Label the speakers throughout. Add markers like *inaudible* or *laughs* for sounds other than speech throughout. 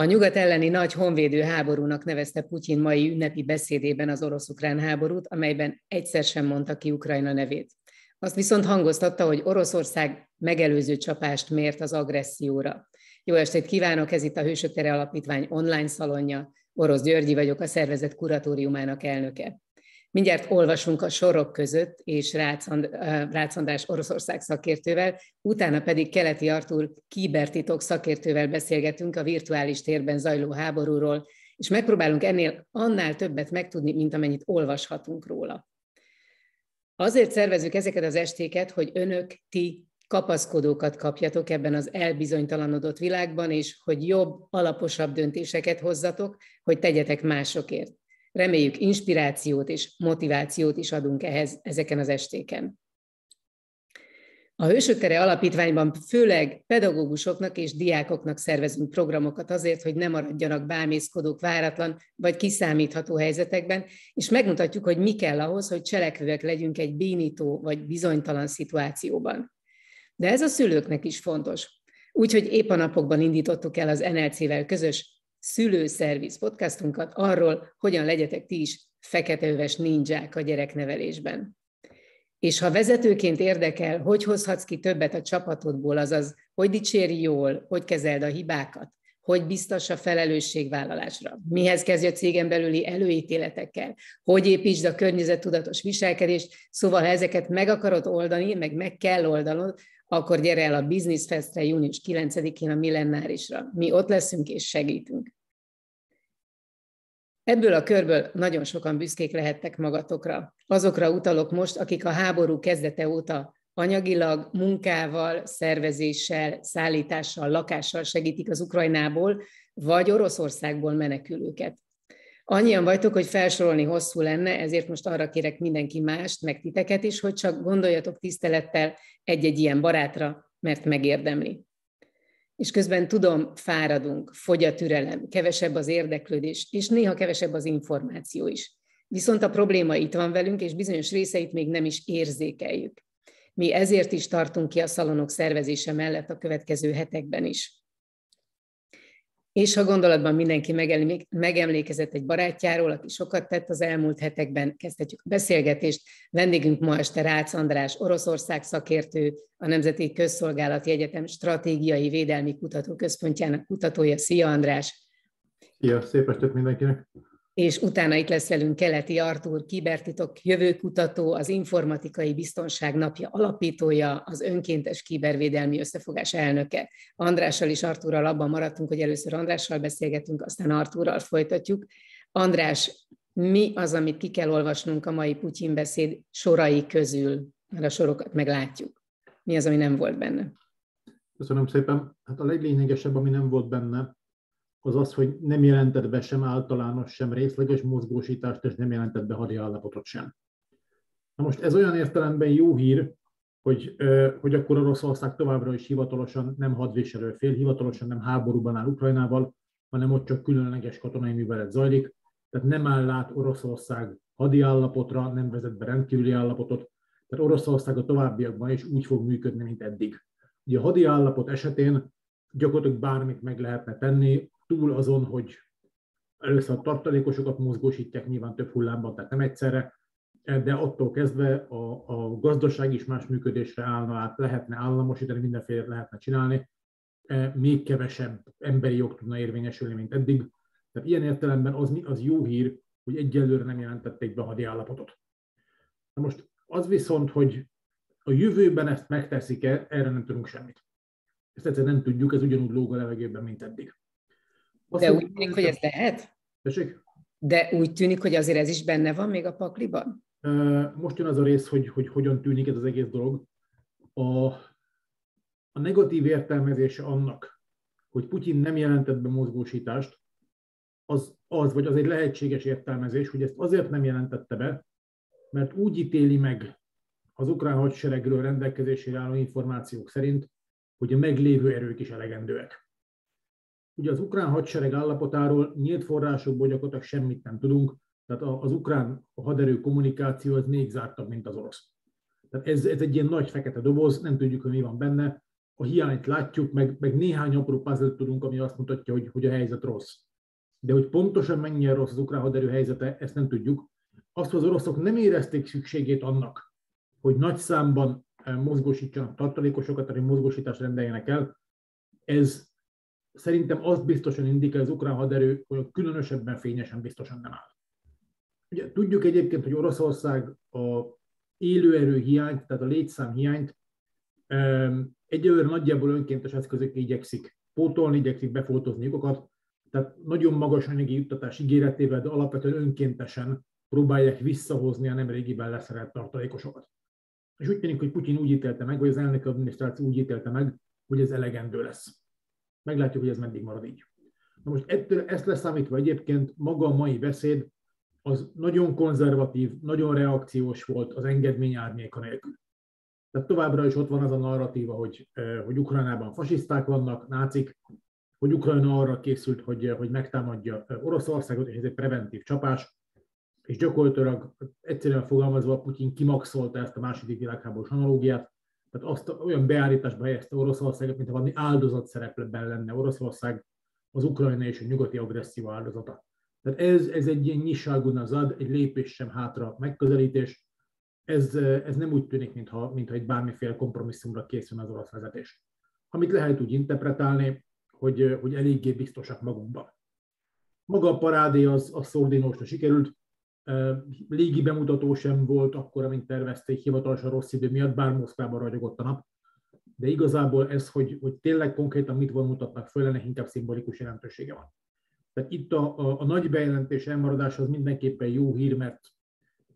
Speaker 1: A nyugat elleni nagy honvédő háborúnak nevezte Putyin mai ünnepi beszédében az orosz-ukrán háborút, amelyben egyszer sem mondta ki Ukrajna nevét. Azt viszont hangoztatta, hogy Oroszország megelőző csapást mért az agresszióra. Jó estét kívánok, ez itt a Hősök Tere Alapítvány online szalonja. Orosz Györgyi vagyok, a szervezet kuratóriumának elnöke. Mindjárt olvasunk a sorok között, és Rácz Oroszország szakértővel, utána pedig Keleti Artúr kibertitok szakértővel beszélgetünk a virtuális térben zajló háborúról, és megpróbálunk ennél annál többet megtudni, mint amennyit olvashatunk róla. Azért szervezünk ezeket az estéket, hogy önök, ti kapaszkodókat kapjatok ebben az elbizonytalanodott világban, és hogy jobb, alaposabb döntéseket hozzatok, hogy tegyetek másokért. Reméljük inspirációt és motivációt is adunk ehhez ezeken az estéken. A Hősök Alapítványban főleg pedagógusoknak és diákoknak szervezünk programokat azért, hogy ne maradjanak bámészkodók váratlan vagy kiszámítható helyzetekben, és megmutatjuk, hogy mi kell ahhoz, hogy cselekvőek legyünk egy bénító vagy bizonytalan szituációban. De ez a szülőknek is fontos. Úgyhogy épp a napokban indítottuk el az NLC-vel közös szülőszerviz podcastunkat arról, hogyan legyetek ti is feketeöves ninják a gyereknevelésben. És ha vezetőként érdekel, hogy hozhatsz ki többet a csapatodból, azaz hogy dicséri jól, hogy kezeld a hibákat, hogy biztos a felelősségvállalásra, mihez kezdj a cégen belüli előítéletekkel, hogy építsd a környezettudatos viselkedést, szóval ha ezeket meg akarod oldani, meg meg kell oldanod, akkor gyere el a Business Festre június 9-én a Millenárisra. Mi ott leszünk és segítünk. Ebből a körből nagyon sokan büszkék lehettek magatokra. Azokra utalok most, akik a háború kezdete óta anyagilag, munkával, szervezéssel, szállítással, lakással segítik az Ukrajnából, vagy Oroszországból menekülőket annyian vagytok, hogy felsorolni hosszú lenne, ezért most arra kérek mindenki mást, meg titeket is, hogy csak gondoljatok tisztelettel egy-egy ilyen barátra, mert megérdemli. És közben tudom, fáradunk, fogy a türelem, kevesebb az érdeklődés, és néha kevesebb az információ is. Viszont a probléma itt van velünk, és bizonyos részeit még nem is érzékeljük. Mi ezért is tartunk ki a szalonok szervezése mellett a következő hetekben is. És ha gondolatban mindenki megemlékezett egy barátjáról, aki sokat tett az elmúlt hetekben, kezdhetjük a beszélgetést. Vendégünk ma este Rácz András, Oroszország szakértő, a Nemzeti Közszolgálati Egyetem Stratégiai Védelmi Kutatóközpontjának kutatója. Szia András!
Speaker 2: Szia, szép estét mindenkinek!
Speaker 1: és utána itt lesz velünk Keleti Artúr, kibertitok jövőkutató, az informatikai biztonság napja alapítója, az önkéntes kibervédelmi összefogás elnöke. Andrással és Artúrral abban maradtunk, hogy először Andrással beszélgetünk, aztán Artúrral folytatjuk. András, mi az, amit ki kell olvasnunk a mai Putyin beszéd sorai közül? Mert a sorokat meglátjuk. Mi az, ami nem volt benne?
Speaker 2: Köszönöm szépen. Hát a leglényegesebb, ami nem volt benne, az az, hogy nem jelentett be sem általános, sem részleges mozgósítást, és nem jelentett be hadi állapotot sem. Na most ez olyan értelemben jó hír, hogy, hogy akkor Oroszország továbbra is hivatalosan nem hadviselő fél, hivatalosan nem háborúban áll Ukrajnával, hanem ott csak különleges katonai művelet zajlik, tehát nem áll át Oroszország hadi állapotra, nem vezet be rendkívüli állapotot, tehát Oroszország a továbbiakban is úgy fog működni, mint eddig. Ugye a hadi állapot esetén gyakorlatilag bármit meg lehetne tenni, túl azon, hogy először a tartalékosokat mozgósítják, nyilván több hullámban, tehát nem egyszerre, de attól kezdve a, a gazdaság is más működésre állna át, lehetne államosítani, mindenféle lehetne csinálni, e, még kevesebb emberi jog tudna érvényesülni, mint eddig. Tehát ilyen értelemben az, az jó hír, hogy egyelőre nem jelentették be a hadi állapotot. Na most az viszont, hogy a jövőben ezt megteszik-e, erre nem tudunk semmit. Ezt egyszerűen nem tudjuk, ez ugyanúgy lóg a levegőben, mint eddig. De úgy
Speaker 1: tűnik, hogy ez lehet? Tessék? De úgy tűnik, hogy azért ez is benne van még a pakliban?
Speaker 2: Most jön az a rész, hogy, hogy hogyan tűnik ez az egész dolog. A, a negatív értelmezése annak, hogy Putyin nem jelentett be mozgósítást, az, az, vagy az egy lehetséges értelmezés, hogy ezt azért nem jelentette be, mert úgy ítéli meg az ukrán hadseregről rendelkezésére álló információk szerint, hogy a meglévő erők is elegendőek. Ugye az ukrán hadsereg állapotáról nyílt forrásokból gyakorlatilag semmit nem tudunk, tehát az ukrán haderő kommunikáció az még zártabb, mint az orosz. Tehát ez, ez egy ilyen nagy fekete doboz, nem tudjuk, hogy mi van benne, a hiányt látjuk, meg, meg néhány apró puzzle tudunk, ami azt mutatja, hogy, hogy a helyzet rossz. De hogy pontosan mennyire rossz az ukrán haderő helyzete, ezt nem tudjuk. Azt, hogy az oroszok nem érezték szükségét annak, hogy nagy számban eh, mozgósítsanak tartalékosokat, tehát mozgósítást rendeljenek el, ez szerintem azt biztosan indikál az ukrán haderő, hogy ott különösebben fényesen biztosan nem áll. Ugye, tudjuk egyébként, hogy Oroszország a élőerő hiányt, tehát a létszám hiányt egyelőre nagyjából önkéntes eszközök igyekszik pótolni, igyekszik befoltozni lyukokat, tehát nagyon magas anyagi juttatás ígéretével, de alapvetően önkéntesen próbálják visszahozni a nemrégiben leszerelt tartalékosokat. És úgy tűnik, hogy Putyin úgy ítélte meg, vagy az elnök adminisztráció úgy ítélte meg, hogy ez elegendő lesz. Meglátjuk, hogy ez meddig marad így. Na most ettől ezt leszámítva egyébként maga a mai beszéd az nagyon konzervatív, nagyon reakciós volt az engedmény árnyéka nélkül. Tehát továbbra is ott van az a narratíva, hogy, hogy Ukrajnában fasiszták vannak, nácik, hogy Ukrajna arra készült, hogy, hogy megtámadja Oroszországot, és ez egy preventív csapás, és gyakorlatilag egyszerűen fogalmazva Putin kimaxolta ezt a második világháborús analógiát, tehát azt olyan beállításba helyezte Oroszországot, mint valami áldozat szerepletben lenne Oroszország az ukrajna és a nyugati agresszió áldozata. Tehát ez, ez egy ilyen nyisságunazad, egy lépés sem hátra megközelítés, ez, ez nem úgy tűnik, mintha, mintha egy bármiféle kompromisszumra készül az orosz vezetés. Amit lehet úgy interpretálni, hogy, hogy eléggé biztosak magukban. Maga a parádé az, az szordinósra sikerült, légi bemutató sem volt akkor, amint tervezték hivatalosan rossz idő miatt, bár Moszkvában ragyogott a nap. De igazából ez, hogy, hogy tényleg konkrétan mit van mutatnak föl, ennek inkább szimbolikus jelentősége van. Tehát itt a, a, a nagy bejelentés elmaradás az mindenképpen jó hír, mert,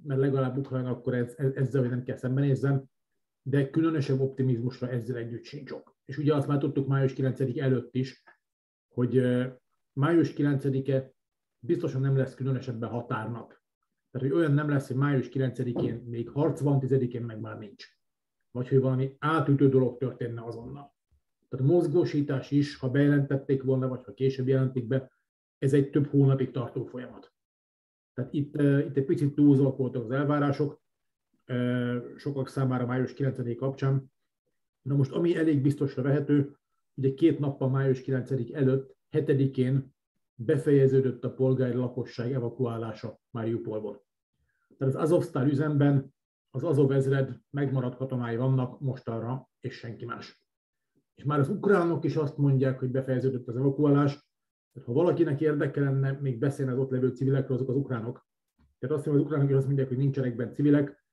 Speaker 2: mert legalább Ukrajna akkor ez, ez, ezzel nem kell szembenézzen, de különösebb optimizmusra ezzel együtt sincs ok. És ugye azt már tudtuk május 9 előtt is, hogy május 9-e biztosan nem lesz különösebben határnap tehát, hogy olyan nem lesz, hogy május 9-én még harc van, 10-én meg már nincs. Vagy hogy valami átütő dolog történne azonnal. Tehát a mozgósítás is, ha bejelentették volna, vagy ha később jelentik be, ez egy több hónapig tartó folyamat. Tehát itt, eh, itt egy picit túlzók voltak az elvárások, eh, sokak számára május 9 kapcsán. Na most, ami elég biztosra vehető, ugye két nappal május 9 előtt, 7-én befejeződött a polgári lakosság evakuálása Máriupolból. Tehát az Azovstar üzemben az Azov ezred megmaradt katonái vannak mostanra, és senki más. És már az ukránok is azt mondják, hogy befejeződött az evakuálás, tehát ha valakinek érdeke lenne még beszélni az ott levő civilekről, azok az ukránok. Tehát azt, hogy az ukránok is azt mondják, hogy nincsenek bent civilek,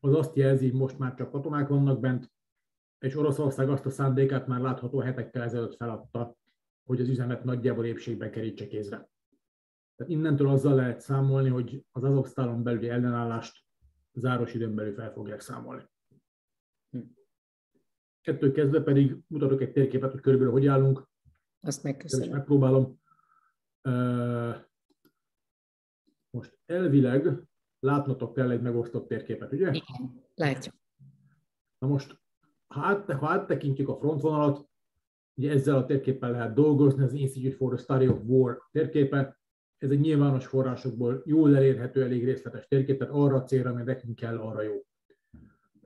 Speaker 2: az azt jelzi, hogy most már csak katonák vannak bent, és Oroszország azt a szándékát már látható hetekkel ezelőtt feladta, hogy az üzemet nagyjából épségben kerítse kézre. Tehát innentől azzal lehet számolni, hogy az Azoksztálon belüli ellenállást záros időn belül fel fogják számolni. Hm. Ettől kezdve pedig mutatok egy térképet, hogy körülbelül hogy állunk. Azt megköszönöm. Megpróbálom. Most elvileg látnotok kell egy megosztott térképet, ugye? Igen, látjuk. Na most, ha, át, ha áttekintjük a frontvonalat, ugye ezzel a térképpel lehet dolgozni, az Institute for the Study of War térképe, ez egy nyilvános forrásokból jól elérhető, elég részletes térkép, tehát arra a célra, ami nekünk kell, arra jó.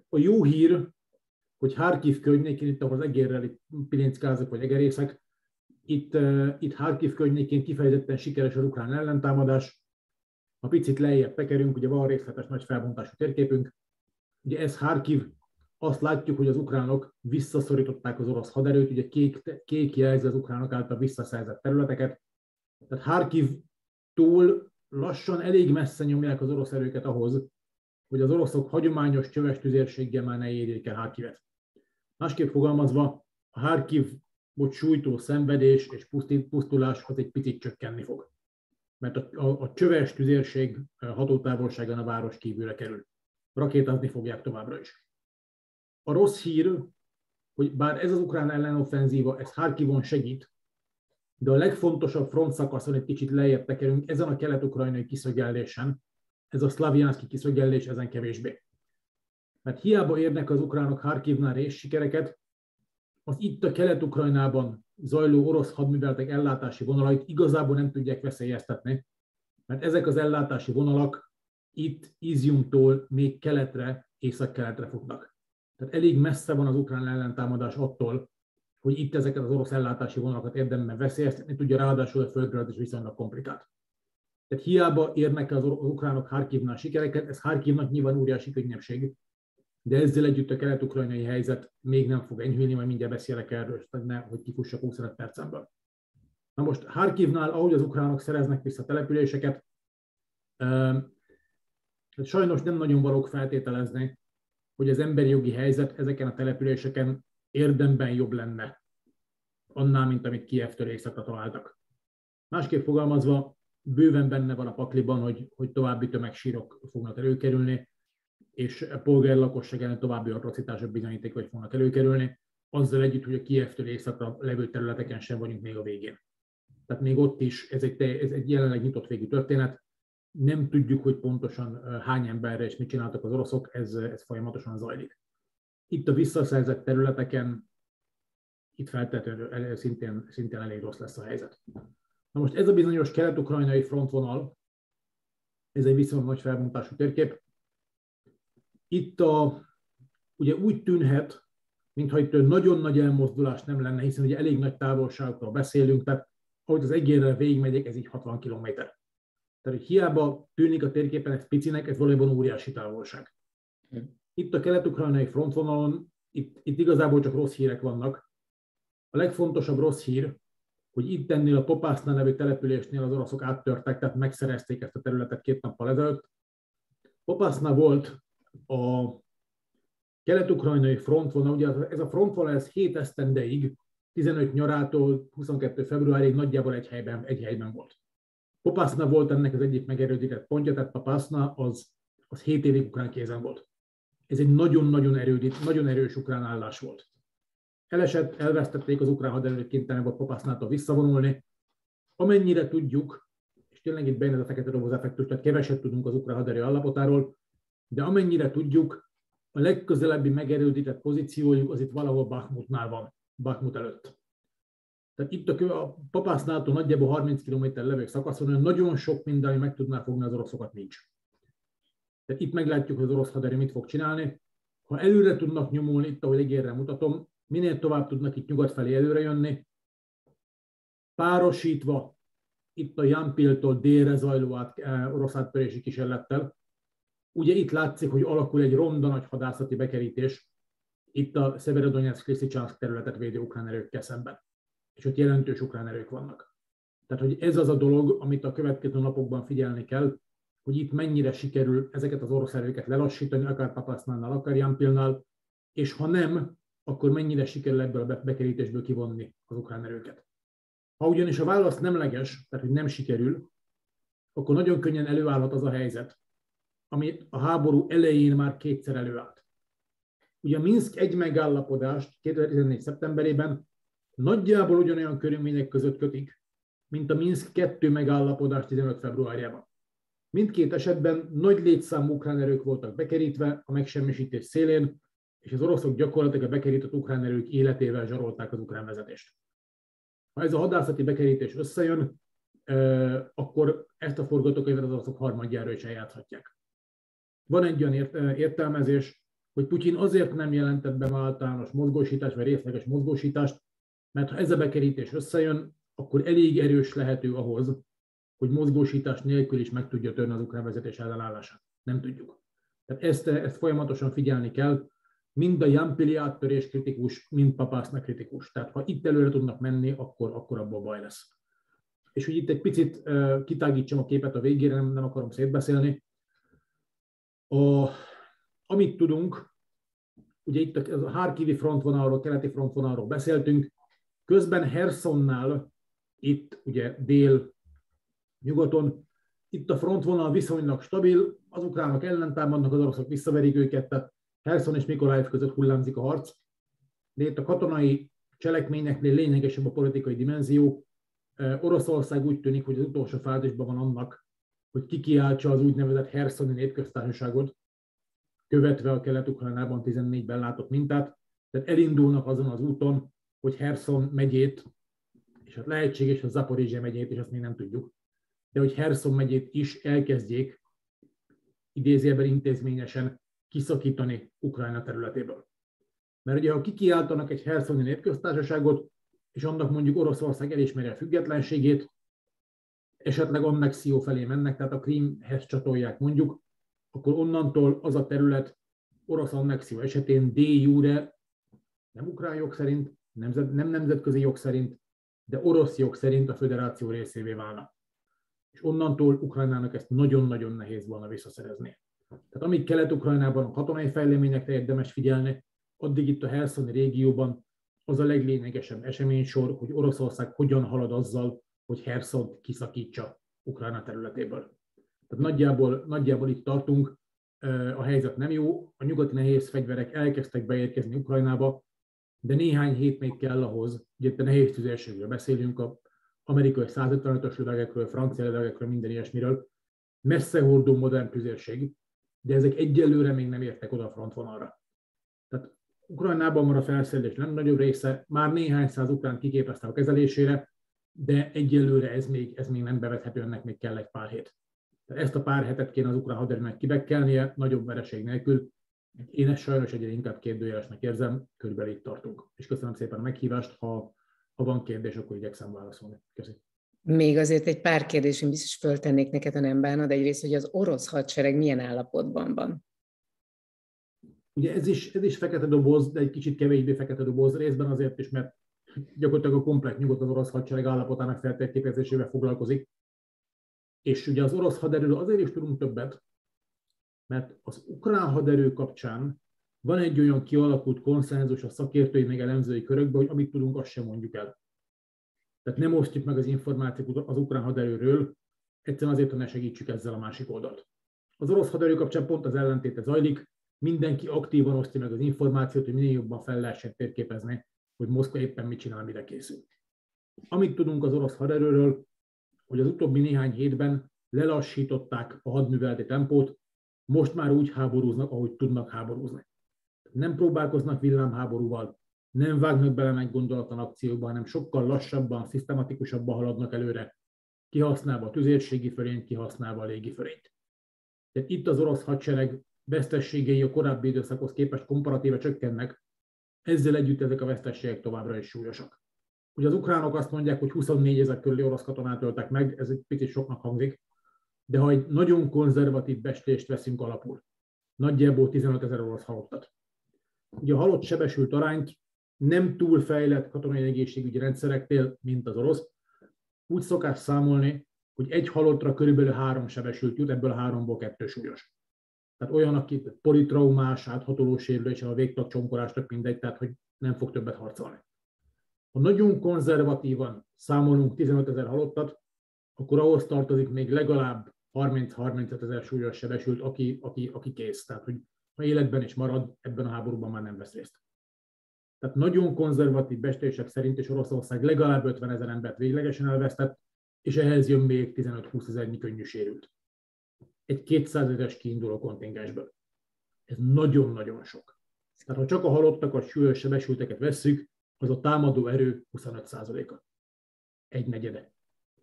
Speaker 2: A jó hír, hogy Harkiv környékén, itt ahol az egérreli pilinckázak vagy egerészek, itt, eh, itt Harkiv környékén kifejezetten sikeres a ukrán ellentámadás, ha picit lejjebb tekerünk, ugye van részletes nagy felbontású térképünk, ugye ez Harkiv, azt látjuk, hogy az ukránok visszaszorították az orosz haderőt, ugye kék, kék jelzi az ukránok által visszaszerzett területeket, tehát Harkiv túl lassan elég messze nyomják az orosz erőket ahhoz, hogy az oroszok hagyományos csöves tüzérséggel már ne érjék el Harkivet. Másképp fogalmazva, a Harkiv vagy sújtó szenvedés és pusztulás az egy picit csökkenni fog. Mert a, a, a csöves tüzérség hatótávolságán a város kívülre kerül. Rakétázni fogják továbbra is. A rossz hír, hogy bár ez az ukrán ellenoffenzíva, ez Harkivon segít, de a legfontosabb front szakaszon egy kicsit lejjebb tekerünk, ezen a kelet-ukrajnai kiszögellésen, ez a szlaviánszki kiszögellés ezen kevésbé. Mert hiába érnek az ukránok Harkivnál és sikereket, az itt a kelet-ukrajnában zajló orosz hadműveletek ellátási vonalait igazából nem tudják veszélyeztetni, mert ezek az ellátási vonalak itt Iziumtól még keletre, észak-keletre futnak. Tehát elég messze van az ukrán ellentámadás attól, hogy itt ezeket az orosz ellátási vonalakat érdemben veszélyeztetni tudja, ráadásul a földrajz is viszonylag komplikált. Tehát hiába érnek az ukránok Harkivnál sikereket, ez Harkivnak nyilván óriási könnyebbség, de ezzel együtt a kelet-ukrajnai helyzet még nem fog enyhülni, majd mindjárt beszélek erről, hogy ne, hogy kifussak 25 percemből. Na most Harkivnál, ahogy az ukránok szereznek vissza településeket, sajnos nem nagyon valók feltételezni, hogy az emberi jogi helyzet ezeken a településeken érdemben jobb lenne annál, mint amit Kievtől éjszaka találtak. Másképp fogalmazva, bőven benne van a pakliban, hogy, hogy további tömegsírok fognak előkerülni, és polgári lakosság ellen további atrocitások hogy fognak előkerülni, azzal együtt, hogy a Kievtől északra levő területeken sem vagyunk még a végén. Tehát még ott is ez egy, ez egy jelenleg nyitott végű történet, nem tudjuk, hogy pontosan eh, hány emberre és mit csináltak az oroszok, ez, ez folyamatosan zajlik itt a visszaszerzett területeken itt feltétlenül szintén, szintén elég rossz lesz a helyzet. Na most ez a bizonyos kelet-ukrajnai frontvonal, ez egy viszonylag nagy felbontású térkép. Itt a, ugye úgy tűnhet, mintha itt nagyon nagy elmozdulás nem lenne, hiszen ugye elég nagy távolságokról beszélünk, tehát ahogy az egérre végigmegyek, ez így 60 km. Tehát hogy hiába tűnik a térképen egy picinek, ez valójában óriási távolság. Hm itt a kelet-ukrajnai frontvonalon, itt, itt igazából csak rossz hírek vannak. A legfontosabb rossz hír, hogy itt ennél a Topászna nevű településnél az oroszok áttörtek, tehát megszerezték ezt a területet két nappal ezelőtt. Popászna volt a kelet-ukrajnai frontvonal, ugye ez a frontvonal ez 7 esztendeig, 15 nyarától 22 februárig nagyjából egy helyben, egy helyben volt. Popászna volt ennek az egyik megerődített pontja, tehát Popászna az, az 7 évig ukrán kézen volt ez egy nagyon-nagyon erődít, nagyon erős ukrán állás volt. Elesett, elvesztették az ukrán haderőt kénytelenek volt papásznától visszavonulni. Amennyire tudjuk, és tényleg itt bejön ez a fekete doboz effektus, tehát keveset tudunk az ukrán haderő állapotáról, de amennyire tudjuk, a legközelebbi megerődített pozíciójuk az itt valahol Bakhmutnál van, Bakhmut előtt. Tehát itt a, a papásznától nagyjából 30 km levő szakaszon nagyon sok minden, ami meg tudná fogni az oroszokat, nincs. Tehát itt meglátjuk, hogy az orosz haderő mit fog csinálni. Ha előre tudnak nyomulni, itt ahogy egérre mutatom, minél tovább tudnak itt nyugat felé előre jönni, párosítva itt a Jampiltól délre zajló át, eh, orosz áttörési kísérlettel. Ugye itt látszik, hogy alakul egy ronda nagy hadászati bekerítés, itt a Szeveredonyász Kriszicsánsz területet védő ukrán erőkkel szemben. És ott jelentős ukrán erők vannak. Tehát, hogy ez az a dolog, amit a következő napokban figyelni kell, hogy itt mennyire sikerül ezeket az orosz erőket lelassítani, akár Patasznánál, akár Jampilnál, és ha nem, akkor mennyire sikerül ebből a bekerítésből kivonni az ukrán erőket. Ha ugyanis a válasz nemleges, tehát hogy nem sikerül, akkor nagyon könnyen előállhat az a helyzet, ami a háború elején már kétszer előállt. Ugye a Minsk egy megállapodást 2014. szeptemberében nagyjából ugyanolyan körülmények között kötik, mint a Minsk 2 megállapodást 15. februárjában. Mindkét esetben nagy létszámú ukrán erők voltak bekerítve a megsemmisítés szélén, és az oroszok gyakorlatilag a bekerített ukrán erők életével zsarolták az ukrán vezetést. Ha ez a hadászati bekerítés összejön, akkor ezt a forgatókönyvet az oroszok harmadjára is eljátszhatják. Van egy olyan értelmezés, hogy Putyin azért nem jelentett be általános mozgósítást, vagy részleges mozgósítást, mert ha ez a bekerítés összejön, akkor elég erős lehető ahhoz, hogy mozgósítás nélkül is meg tudja törni az ukrán vezetés ellenállását. Nem tudjuk. Tehát ezt, ezt folyamatosan figyelni kell, mind a Jampili áttörés kritikus, mind Papásznak kritikus. Tehát ha itt előre tudnak menni, akkor, akkor abból baj lesz. És hogy itt egy picit uh, kitágítsam a képet a végére, nem, nem akarom szétbeszélni. A, amit tudunk, ugye itt a, a Harkivi frontvonalról, keleti frontvonalról beszéltünk, közben Hersonnál, itt ugye dél nyugaton. Itt a frontvonal viszonylag stabil, az ukránok ellentámadnak, az oroszok visszaverik őket, tehát Herson és Mikolajev között hullámzik a harc. De itt a katonai cselekményeknél lényegesebb a politikai dimenzió. Oroszország úgy tűnik, hogy az utolsó fázisban van annak, hogy kikiáltsa az úgynevezett Herszoni népköztársaságot, követve a kelet ukránában 14-ben látott mintát. Tehát elindulnak azon az úton, hogy Herson megyét, és hát lehetséges, hogy Zaporizsia megyét, és azt még nem tudjuk, de hogy Herszon megyét is elkezdjék idézőjelben intézményesen kiszakítani Ukrajna területéből. Mert ugye, ha kikiáltanak egy herszoni népköztársaságot, és annak mondjuk Oroszország elismeri a függetlenségét, esetleg annexió felé mennek, tehát a Krímhez csatolják mondjuk, akkor onnantól az a terület orosz annexió esetén D jure, nem ukrán jog szerint, nemzet, nem nemzetközi jog szerint, de orosz jog szerint a föderáció részévé válna és onnantól Ukrajnának ezt nagyon-nagyon nehéz volna visszaszerezni. Tehát amíg Kelet-Ukrajnában a katonai fejleményekre érdemes figyelni, addig itt a Herszoni régióban az a leglényegesebb eseménysor, hogy Oroszország hogyan halad azzal, hogy Herszont kiszakítsa Ukrajna területéből. Tehát nagyjából, nagyjából itt tartunk, a helyzet nem jó, a nyugati nehéz fegyverek elkezdtek beérkezni Ukrajnába, de néhány hét még kell ahhoz, ugye itt a nehéz tüzérségről beszélünk, a amerikai 155-ös lövegekről, francia lövegekről, minden ilyesmiről, messze hordó modern tüzérség, de ezek egyelőre még nem értek oda a frontvonalra. Tehát Ukrajnában van a felszerelés nem nagyobb része, már néhány száz ukrán kiképezte a kezelésére, de egyelőre ez még, ez még nem bevethető, ennek még kell egy pár hét. Tehát ezt a pár hetet kéne az ukrán hadereknek kibekkelnie, nagyobb vereség nélkül. Én ezt sajnos egyre inkább kérdőjelesnek érzem, körülbelül itt tartunk. És köszönöm szépen a meghívást, ha ha van kérdés, akkor igyekszem válaszolni. Köszönöm.
Speaker 1: Még azért egy pár én biztos föltennék neked, a nem bánod. Egyrészt, hogy az orosz hadsereg milyen állapotban van?
Speaker 2: Ugye ez is, ez is fekete doboz, de egy kicsit kevésbé fekete doboz részben azért is, mert gyakorlatilag a komplet nyugodt az orosz hadsereg állapotának feltérképezésével foglalkozik. És ugye az orosz haderő azért is tudunk többet, mert az ukrán haderő kapcsán van egy olyan kialakult konszenzus a szakértői meg elemzői körökben, hogy amit tudunk, azt sem mondjuk el. Tehát nem osztjuk meg az információt az ukrán haderőről, egyszerűen azért, hogy ne segítsük ezzel a másik oldalt. Az orosz haderő kapcsán pont az ellentéte zajlik, mindenki aktívan osztja meg az információt, hogy minél jobban fel lehessen térképezni, hogy Moszkva éppen mit csinál, mire készül. Amit tudunk az orosz haderőről, hogy az utóbbi néhány hétben lelassították a hadműveleti tempót, most már úgy háborúznak, ahogy tudnak háborúzni nem próbálkoznak villámháborúval, nem vágnak bele meg gondolatlan akcióba, hanem sokkal lassabban, szisztematikusabban haladnak előre, kihasználva a tüzérségi fölényt, kihasználva a fölényt. Tehát itt az orosz hadsereg vesztességei a korábbi időszakhoz képest komparatíve csökkennek, ezzel együtt ezek a vesztességek továbbra is súlyosak. Ugye az ukránok azt mondják, hogy 24 ezer körüli orosz katonát öltek meg, ez egy picit soknak hangzik, de ha egy nagyon konzervatív bestést veszünk alapul, nagyjából 15 ezer orosz halottat, Ugye a halott sebesült arányt nem túl fejlett katonai egészségügyi rendszereknél, mint az orosz, úgy szokás számolni, hogy egy halottra körülbelül három sebesült jut, ebből a háromból kettő súlyos. Tehát olyan, aki politraumás, áthatoló sérülés, a végtag csomkolás, tök mindegy, tehát hogy nem fog többet harcolni. Ha nagyon konzervatívan számolunk 15 ezer halottat, akkor ahhoz tartozik még legalább 30-35 ezer súlyos sebesült, aki, aki, aki kész. Tehát, hogy ha életben is marad, ebben a háborúban már nem vesz részt. Tehát nagyon konzervatív bestések szerint is Oroszország legalább 50 ezer embert véglegesen elvesztett, és ehhez jön még 15-20 ezernyi könnyű sérült. Egy 200 ezeres kiinduló kontingensből. Ez nagyon-nagyon sok. Tehát ha csak a halottakat, súlyos sebesülteket vesszük, az a támadó erő 25%-a. Egy negyede.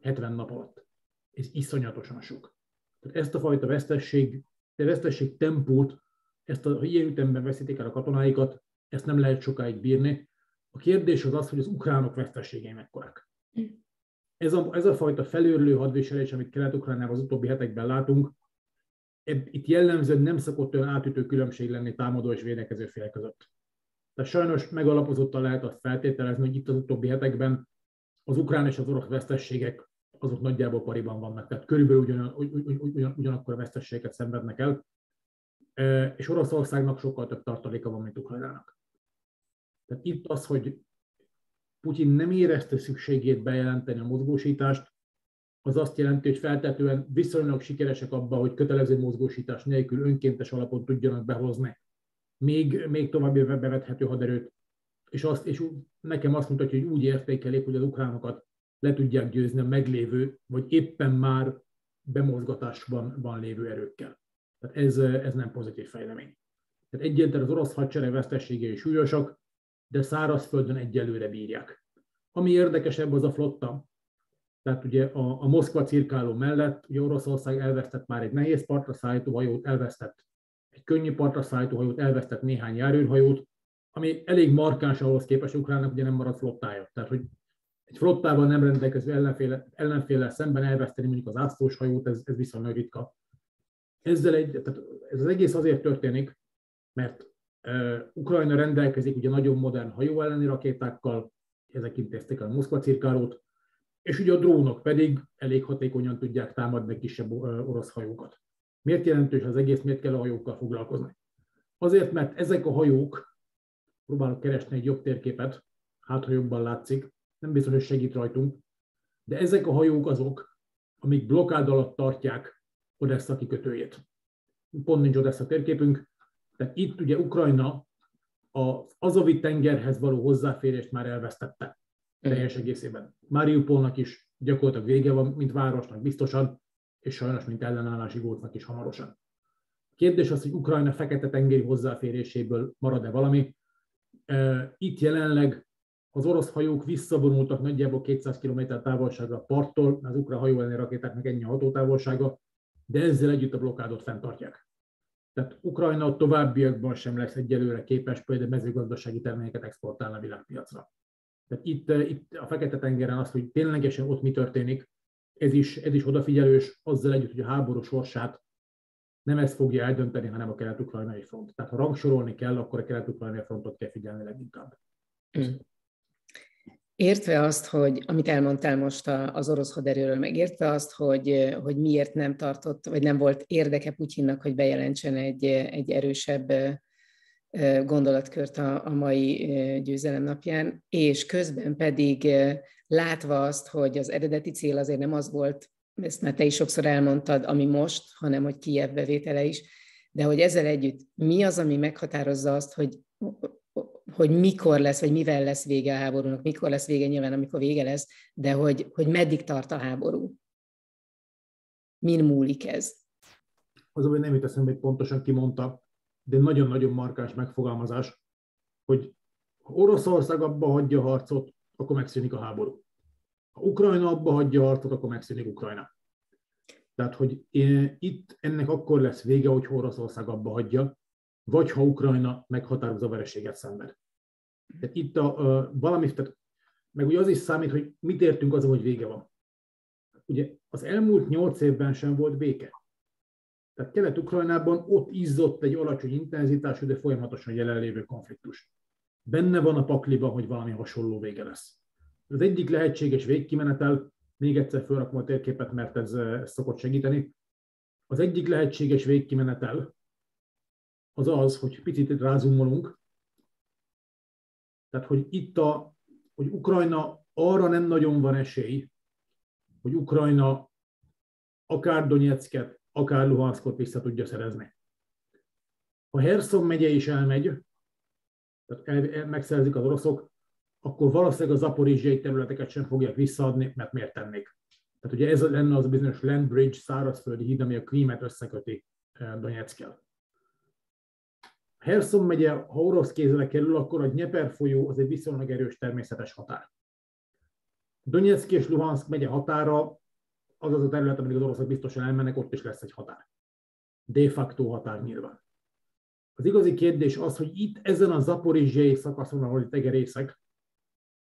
Speaker 2: 70 nap alatt. Ez iszonyatosan sok. Tehát ezt a fajta vesztesség, de vesztesség tempót ezt a, ilyen ütemben veszítik el a katonáikat, ezt nem lehet sokáig bírni. A kérdés az az, hogy az ukránok veszteségei mekkorák. Hm. Ez a, ez a fajta felőrlő hadviselés, amit Kelet-Ukránában az utóbbi hetekben látunk, itt jellemzően nem szokott olyan átütő különbség lenni támadó és védekező fél között. Tehát sajnos megalapozottan lehet azt feltételezni, hogy itt az utóbbi hetekben az ukrán és az orosz vesztességek azok nagyjából pariban vannak. Tehát körülbelül ugyan, ugyan, ugyan, ugyanakkor a vesztességeket szenvednek el és Oroszországnak sokkal több tartaléka van, mint Ukrajnának. Tehát itt az, hogy Putyin nem érezte szükségét bejelenteni a mozgósítást, az azt jelenti, hogy feltetően viszonylag sikeresek abban, hogy kötelező mozgósítás nélkül önkéntes alapon tudjanak behozni még, még további bevethető haderőt, és, azt, és nekem azt mutatja, hogy úgy értékelik, hogy az ukránokat le tudják győzni a meglévő, vagy éppen már bemozgatásban van lévő erőkkel. Tehát ez, eh, ez nem pozitív fejlemény. Tehát egyébként az orosz hadsereg veszteségei súlyosak, de szárazföldön egyelőre bírják. Ami érdekesebb, az a flotta. Tehát ugye a, a Moszkva cirkáló mellett ugye Oroszország elvesztett már egy nehéz partra szállító hajót, elvesztett egy könnyű partra szállító hajót, elvesztett néhány járőrhajót, ami elég markáns ahhoz képest, Ukránnak ugye nem maradt flottája. Tehát, hogy egy flottával nem rendelkező ellenféle, ellenféle szemben elveszteni mondjuk az ászlós hajót, ez, ez viszonylag ritka. Ezzel egy, tehát ez az egész azért történik, mert Ukrajna rendelkezik ugye nagyon modern hajó elleni rakétákkal, ezek intézték el a Moszkva cirkálót, és ugye a drónok pedig elég hatékonyan tudják támadni kisebb orosz hajókat. Miért jelentős az egész, miért kell a hajókkal foglalkozni? Azért, mert ezek a hajók, próbálok keresni egy jobb térképet, hát ha jobban látszik, nem biztos, hogy segít rajtunk, de ezek a hajók azok, amik blokád alatt tartják Odessa kikötőjét. Pont nincs Odessa térképünk, tehát itt ugye Ukrajna az Azovi tengerhez való hozzáférést már elvesztette teljes egészében. Mariupolnak is gyakorlatilag vége van, mint városnak biztosan, és sajnos, mint ellenállási voltnak is hamarosan. Kérdés az, hogy Ukrajna fekete tengeri hozzáféréséből marad-e valami. Itt jelenleg az orosz hajók visszavonultak nagyjából 200 km távolságra a parttól, az ukrán hajó rakétáknak ennyi a hatótávolsága, de ezzel együtt a blokádot fenntartják. Tehát Ukrajna a továbbiakban sem lesz egyelőre képes például mezőgazdasági termékeket exportálni a világpiacra. Tehát itt, eh, itt a Fekete-tengeren az, hogy ténylegesen ott mi történik, ez is, ez is odafigyelős, azzal együtt, hogy a háború sorsát nem ez fogja eldönteni, hanem a kelet-ukrajnai front. Tehát ha rangsorolni kell, akkor a kelet-ukrajnai frontot kell figyelni leginkább. Mm.
Speaker 1: Értve azt, hogy amit elmondtál most az orosz haderőről, megértve azt, hogy, hogy miért nem tartott, vagy nem volt érdeke Putyinnak, hogy bejelentsen egy, egy erősebb gondolatkört a, a mai győzelem napján, és közben pedig látva azt, hogy az eredeti cél azért nem az volt, ezt már te is sokszor elmondtad, ami most, hanem hogy Kiev bevétele is, de hogy ezzel együtt mi az, ami meghatározza azt, hogy hogy mikor lesz, vagy mivel lesz vége a háborúnak, mikor lesz vége, nyilván amikor vége lesz, de hogy, hogy meddig tart a háború.
Speaker 2: Min múlik ez? Az, hogy nem jut eszembe, hogy pontosan kimondta, de nagyon-nagyon markáns megfogalmazás, hogy ha Oroszország abba hagyja a harcot, akkor megszűnik a háború. Ha Ukrajna abba hagyja a harcot, akkor megszűnik Ukrajna. Tehát, hogy eh, itt ennek akkor lesz vége, hogy Oroszország abba hagyja, vagy ha Ukrajna meghatározó vereséget szenved. Tehát itt a, a valami, tehát, meg ugye az is számít, hogy mit értünk azon, hogy vége van. Ugye az elmúlt nyolc évben sem volt béke. Tehát Kelet-Ukrajnában ott izzott egy alacsony intenzitású, de folyamatosan jelenlévő konfliktus. Benne van a pakliban, hogy valami hasonló vége lesz. Az egyik lehetséges végkimenetel, még egyszer felrakom a térképet, mert ez, ez szokott segíteni, az egyik lehetséges végkimenetel az az, hogy picit rázumolunk, tehát, hogy itt a, hogy Ukrajna arra nem nagyon van esély, hogy Ukrajna akár Donetsket, akár Luhanskot vissza tudja szerezni. Ha Herson megye is elmegy, tehát el, el, megszerzik az oroszok, akkor valószínűleg a zaporizsiai területeket sem fogják visszaadni, mert miért tennék? Tehát ugye ez lenne az bizonyos land bridge, szárazföldi híd, ami a krímet összeköti eh, Donetskkel. Herson megye, ha orosz kézre kerül, akkor a Dnieper folyó az egy viszonylag erős természetes határ. Donetsk és Luhansk megye határa az az a terület, amelyik az oroszok biztosan elmennek, ott is lesz egy határ. De facto határ nyilván. Az igazi kérdés az, hogy itt ezen a zaporizsiai szakaszon, ahol részek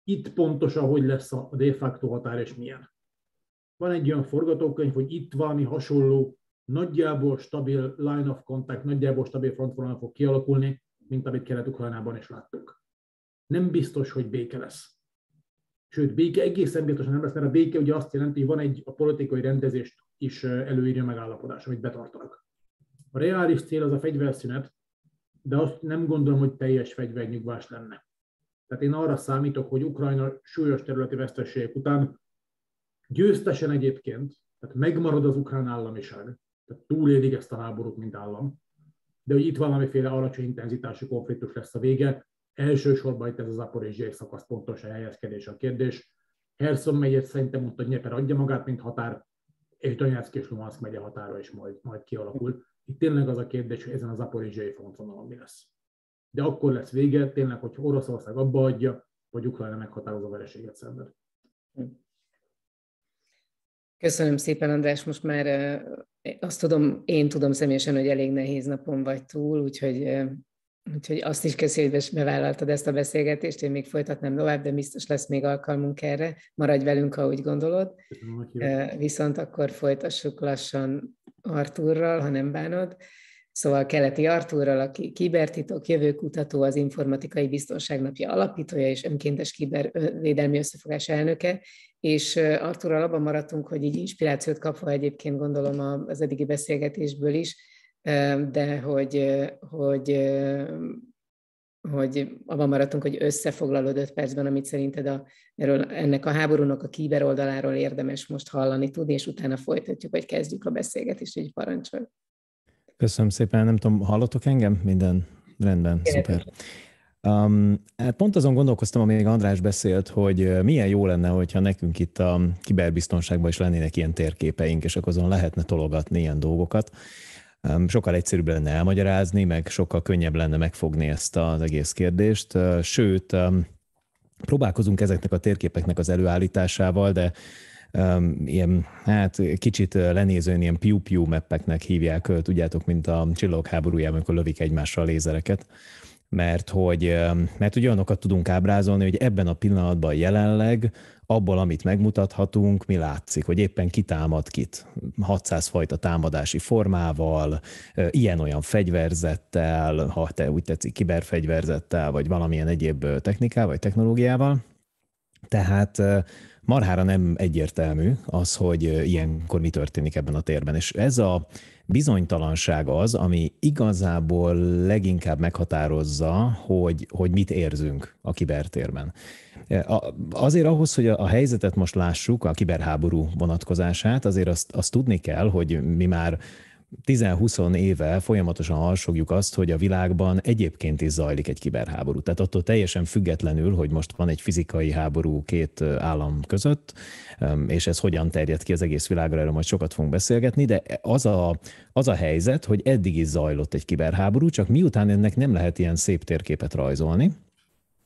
Speaker 2: itt pontosan hogy lesz a de facto határ és milyen. Van egy olyan forgatókönyv, hogy itt valami hasonló nagyjából stabil line of contact, nagyjából stabil frontvonal fog kialakulni, mint amit Kelet-Ukrajnában is láttuk. Nem biztos, hogy béke lesz. Sőt, béke egészen biztosan nem lesz, mert a béke ugye azt jelenti, hogy van egy a politikai rendezést is előírja megállapodás, amit betartanak. A reális cél az a fegyverszünet, de azt nem gondolom, hogy teljes fegyvernyugvás lenne. Tehát én arra számítok, hogy Ukrajna súlyos területi veszteségek után győztesen egyébként, tehát megmarad az ukrán államiság, tehát túlélik ezt a háborút, mint állam. De hogy itt valamiféle alacsony intenzitású konfliktus lesz a vége, elsősorban itt ez az aporizsiai szakasz pontos helyezkedés a kérdés. Herson megyet szerintem mondta, a Nyeper adja magát, mint határ, és Donetsk és Luhansk megye határa is majd, majd kialakul. Itt tényleg az a kérdés, hogy ezen az aporizsiai frontvonalon mi lesz. De akkor lesz vége, tényleg, hogy Oroszország abba adja, vagy Ukrajna meghatározó vereséget szenved. Hm.
Speaker 1: Köszönöm szépen, András, most már azt tudom, én tudom személyesen, hogy elég nehéz napon vagy túl, úgyhogy, úgyhogy azt is köszi, hogy bevállaltad ezt a beszélgetést, én még folytatnám tovább, de biztos lesz még alkalmunk erre. Maradj velünk, ha úgy gondolod. Köszönöm, Viszont akkor folytassuk lassan Arturral, ha nem bánod. Szóval Keleti Artúrral, aki kibertitok, jövőkutató, az Informatikai biztonságnapja alapítója és önkéntes kibervédelmi összefogás elnöke, és Artúrral abban maradtunk, hogy így inspirációt kapva egyébként gondolom az eddigi beszélgetésből is, de hogy, hogy, hogy abban maradtunk, hogy összefoglalod öt percben, amit szerinted a, erről, ennek a háborúnak a kiber oldaláról érdemes most hallani, tudni, és utána folytatjuk, vagy kezdjük a beszélgetést, hogy parancsolj.
Speaker 3: Köszönöm szépen, nem tudom, hallottok engem? Minden rendben, Én szuper. Um, hát pont azon gondolkoztam, amíg András beszélt, hogy milyen jó lenne, hogyha nekünk itt a kiberbiztonságban is lennének ilyen térképeink, és akkor azon lehetne tologatni ilyen dolgokat. Um, sokkal egyszerűbb lenne elmagyarázni, meg sokkal könnyebb lenne megfogni ezt az egész kérdést. Sőt, um, próbálkozunk ezeknek a térképeknek az előállításával, de um, ilyen, hát kicsit lenézőn ilyen piu-piu meppeknek hívják, tudjátok, mint a csillagháborújában, amikor lövik egymásra a lézereket mert hogy, mert hogy olyanokat tudunk ábrázolni, hogy ebben a pillanatban jelenleg abból, amit megmutathatunk, mi látszik, hogy éppen kitámad kit. 600 fajta támadási formával, ilyen-olyan fegyverzettel, ha te úgy tetszik, kiberfegyverzettel, vagy valamilyen egyéb technikával, vagy technológiával. Tehát marhára nem egyértelmű az, hogy ilyenkor mi történik ebben a térben. És ez a bizonytalanság az, ami igazából leginkább meghatározza, hogy, hogy mit érzünk a kibertérben. E, azért ahhoz, hogy a helyzetet most lássuk, a kiberháború vonatkozását, azért azt, azt tudni kell, hogy mi már 10-20 éve folyamatosan harsogjuk azt, hogy a világban egyébként is zajlik egy kiberháború. Tehát attól teljesen függetlenül, hogy most van egy fizikai háború két állam között, és ez hogyan terjed ki az egész világra, erről majd sokat fogunk beszélgetni, de az a, az a helyzet, hogy eddig is zajlott egy kiberháború, csak miután ennek nem lehet ilyen szép térképet rajzolni,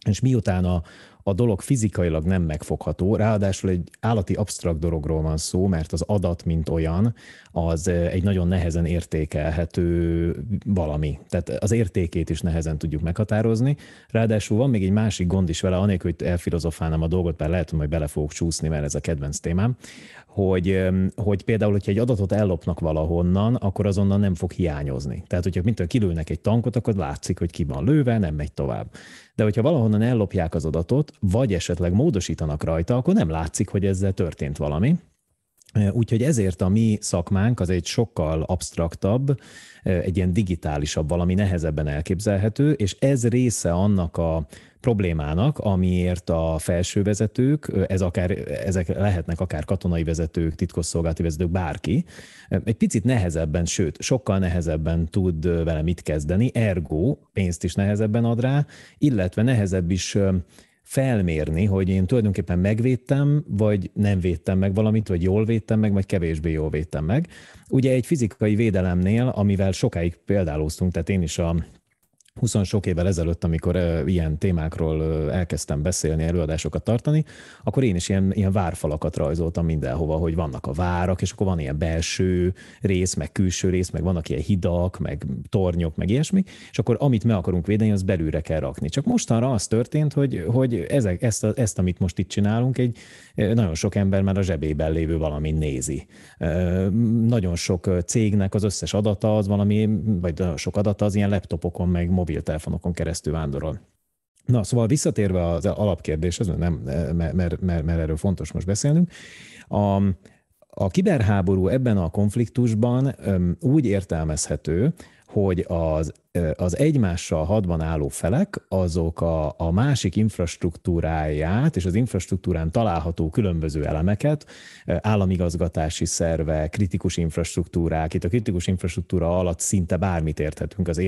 Speaker 3: és miután a, a dolog fizikailag nem megfogható, ráadásul egy állati absztrakt dologról van szó, mert az adat, mint olyan, az eh, egy nagyon nehezen értékelhető valami. Tehát az értékét is nehezen tudjuk meghatározni. Ráadásul van még egy másik gond is vele, anélkül, hogy elfilozofálnám a dolgot, mert lehet, hogy majd bele fogok csúszni, mert ez a kedvenc témám, hogy, hogy például, hogyha egy adatot ellopnak valahonnan, akkor azonnal nem fog hiányozni. Tehát, hogyha mintha kilőnek egy tankot, akkor látszik, hogy ki van lőve, nem megy tovább. De hogyha valahonnan ellopják az adatot, vagy esetleg módosítanak rajta, akkor nem látszik, hogy ezzel történt valami, Úgyhogy ezért a mi szakmánk az egy sokkal absztraktabb, egy ilyen digitálisabb, valami nehezebben elképzelhető, és ez része annak a problémának, amiért a felső vezetők, ez akár, ezek lehetnek akár katonai vezetők, titkosszolgálati vezetők, bárki, egy picit nehezebben, sőt, sokkal nehezebben tud vele mit kezdeni, ergo pénzt is nehezebben ad rá, illetve nehezebb is felmérni, hogy én tulajdonképpen megvédtem, vagy nem védtem meg valamit, vagy jól védtem meg, vagy kevésbé jól védtem meg. Ugye egy fizikai védelemnél, amivel sokáig példálóztunk, tehát én is a 20 sok évvel ezelőtt, amikor ilyen témákról elkezdtem beszélni, előadásokat tartani, akkor én is ilyen, ilyen várfalakat rajzoltam mindenhova, hogy vannak a várak, és akkor van ilyen belső rész, meg külső rész, meg vannak ilyen hidak, meg tornyok, meg ilyesmi, és akkor amit meg akarunk védeni, az belülre kell rakni. Csak mostanra az történt, hogy, hogy ezek, ezt, ezt, amit most itt csinálunk, egy nagyon sok ember már a zsebében lévő valamit nézi. Nagyon sok cégnek az összes adata az valami, vagy nagyon sok adata az ilyen laptopokon, meg mobil mobiltelefonokon keresztül vándorol. Na, szóval visszatérve az alapkérdéshez, mert, nem, mert, mert, mert, mert erről fontos most beszélnünk, a, a kiberháború ebben a konfliktusban öm, úgy értelmezhető, hogy az, az egymással hadban álló felek, azok a, a másik infrastruktúráját és az infrastruktúrán található különböző elemeket, államigazgatási szerve, kritikus infrastruktúrák, itt a kritikus infrastruktúra alatt szinte bármit érthetünk, az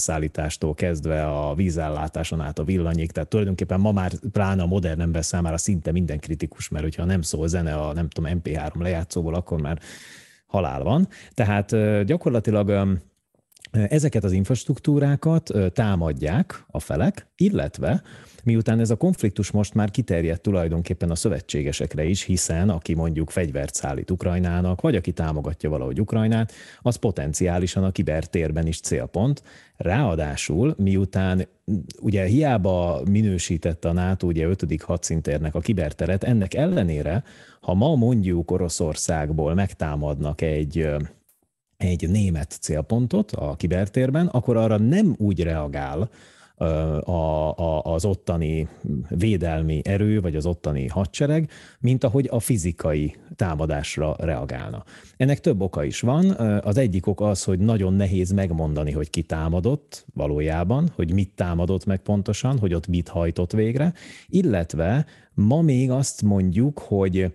Speaker 3: szállítástól kezdve a vízellátáson át a villanyig, tehát tulajdonképpen ma már pláne a modern ember számára szinte minden kritikus, mert hogyha nem szól zene a nem tudom MP3 lejátszóból, akkor már halál van. Tehát gyakorlatilag Ezeket az infrastruktúrákat támadják a felek, illetve miután ez a konfliktus most már kiterjedt tulajdonképpen a szövetségesekre is, hiszen aki mondjuk fegyvert szállít Ukrajnának, vagy aki támogatja valahogy Ukrajnát, az potenciálisan a kibertérben is célpont. Ráadásul, miután ugye hiába minősítette a NATO ugye 5. hadszintérnek a kiberteret, ennek ellenére, ha ma mondjuk Oroszországból megtámadnak egy egy német célpontot a kibertérben, akkor arra nem úgy reagál, a, a, az ottani védelmi erő, vagy az ottani hadsereg, mint ahogy a fizikai támadásra reagálna. Ennek több oka is van. Az egyik ok az, hogy nagyon nehéz megmondani, hogy ki támadott valójában, hogy mit támadott meg pontosan, hogy ott mit hajtott végre, illetve ma még azt mondjuk, hogy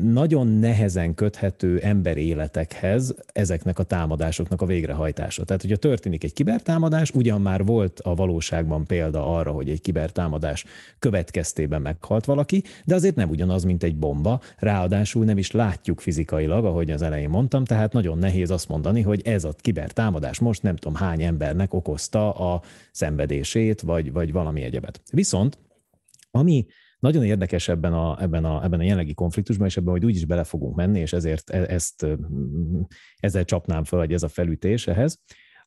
Speaker 3: nagyon nehezen köthető emberéletekhez ezeknek a támadásoknak a végrehajtása. Tehát, hogyha történik egy kibertámadás, ugyan már volt a valóságban példa arra, hogy egy kibertámadás következtében meghalt valaki, de azért nem ugyanaz, mint egy bomba, ráadásul nem is látjuk fizikailag, ahogy az elején mondtam, tehát nagyon nehéz azt mondani, hogy ez a kibertámadás most nem tudom hány embernek okozta a szenvedését, vagy, vagy valami egyebet. Viszont ami nagyon érdekes ebben a, ebben a, ebben a jelenlegi konfliktusban, és ebben, hogy úgyis bele fogunk menni, és ezért e, ezt, mm, ezzel csapnám fel, hogy ez a felütés ehhez,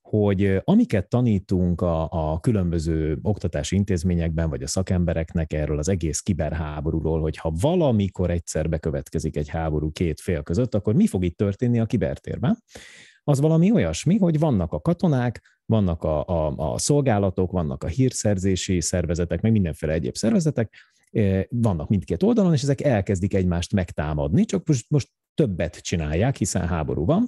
Speaker 3: hogy amiket tanítunk a, a különböző oktatási intézményekben, vagy a szakembereknek erről az egész kiberháborúról, hogy ha valamikor egyszer bekövetkezik egy háború két fél között, akkor mi fog itt történni a kibertérben? az valami olyasmi, hogy vannak a katonák, vannak a, a, a szolgálatok, vannak a hírszerzési szervezetek, meg mindenféle egyéb szervezetek, e, vannak mindkét oldalon, és ezek elkezdik egymást megtámadni, csak most, most többet csinálják, hiszen háború van,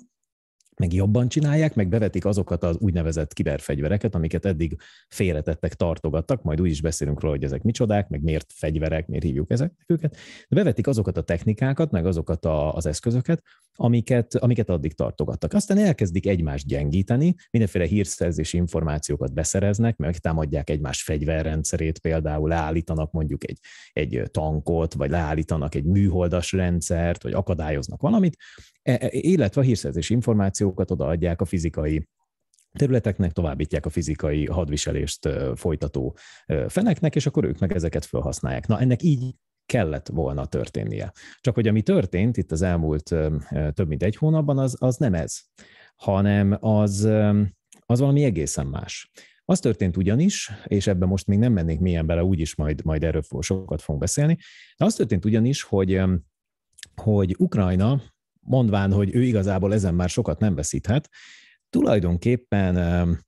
Speaker 3: meg jobban csinálják, meg bevetik azokat az úgynevezett kiberfegyvereket, amiket eddig félretettek, tartogattak, majd úgy is beszélünk róla, hogy ezek micsodák, meg miért fegyverek, miért hívjuk ezek őket, de bevetik azokat a technikákat, meg azokat a, az eszközöket, amiket, amiket addig tartogattak. Aztán elkezdik egymást gyengíteni, mindenféle hírszerzési információkat beszereznek, megtámadják egymás fegyverrendszerét, például leállítanak mondjuk egy, egy tankot, vagy leállítanak egy műholdas rendszert, vagy akadályoznak valamit, E, e, illetve a hírszerzés információkat odaadják a fizikai területeknek továbbítják a fizikai hadviselést folytató feneknek, és akkor ők meg ezeket felhasználják. Na, ennek így kellett volna történnie. Csak hogy ami történt itt az elmúlt több mint egy hónapban, az, az nem ez, hanem az, az valami egészen más. Az történt ugyanis, és ebben most még nem mennék mélyen bele, úgyis majd, majd erről sokat fogunk beszélni, de az történt ugyanis, hogy hogy Ukrajna mondván, hogy ő igazából ezen már sokat nem veszíthet, tulajdonképpen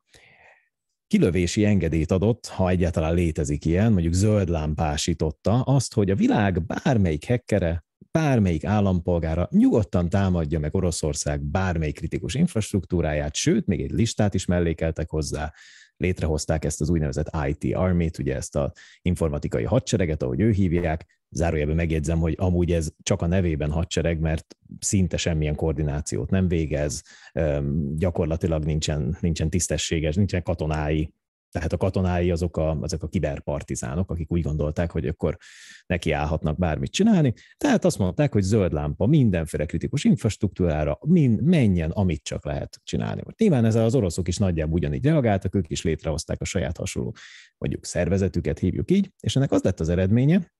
Speaker 3: kilövési engedélyt adott, ha egyáltalán létezik ilyen, mondjuk zöld lámpásította azt, hogy a világ bármelyik hekkere, bármelyik állampolgára nyugodtan támadja meg Oroszország bármelyik kritikus infrastruktúráját, sőt, még egy listát is mellékeltek hozzá, létrehozták ezt az úgynevezett IT Army-t, ugye ezt a informatikai hadsereget, ahogy ő hívják, zárójelben megjegyzem, hogy amúgy ez csak a nevében hadsereg, mert szinte semmilyen koordinációt nem végez, gyakorlatilag nincsen, nincsen tisztességes, nincsen katonái tehát a katonái azok a, azok a kiberpartizánok, akik úgy gondolták, hogy akkor neki állhatnak bármit csinálni. Tehát azt mondták, hogy zöld lámpa mindenféle kritikus infrastruktúrára, min, menjen, amit csak lehet csinálni. Most nyilván ezzel az oroszok is nagyjából ugyanígy reagáltak, ők is létrehozták a saját hasonló, mondjuk szervezetüket hívjuk így, és ennek az lett az eredménye,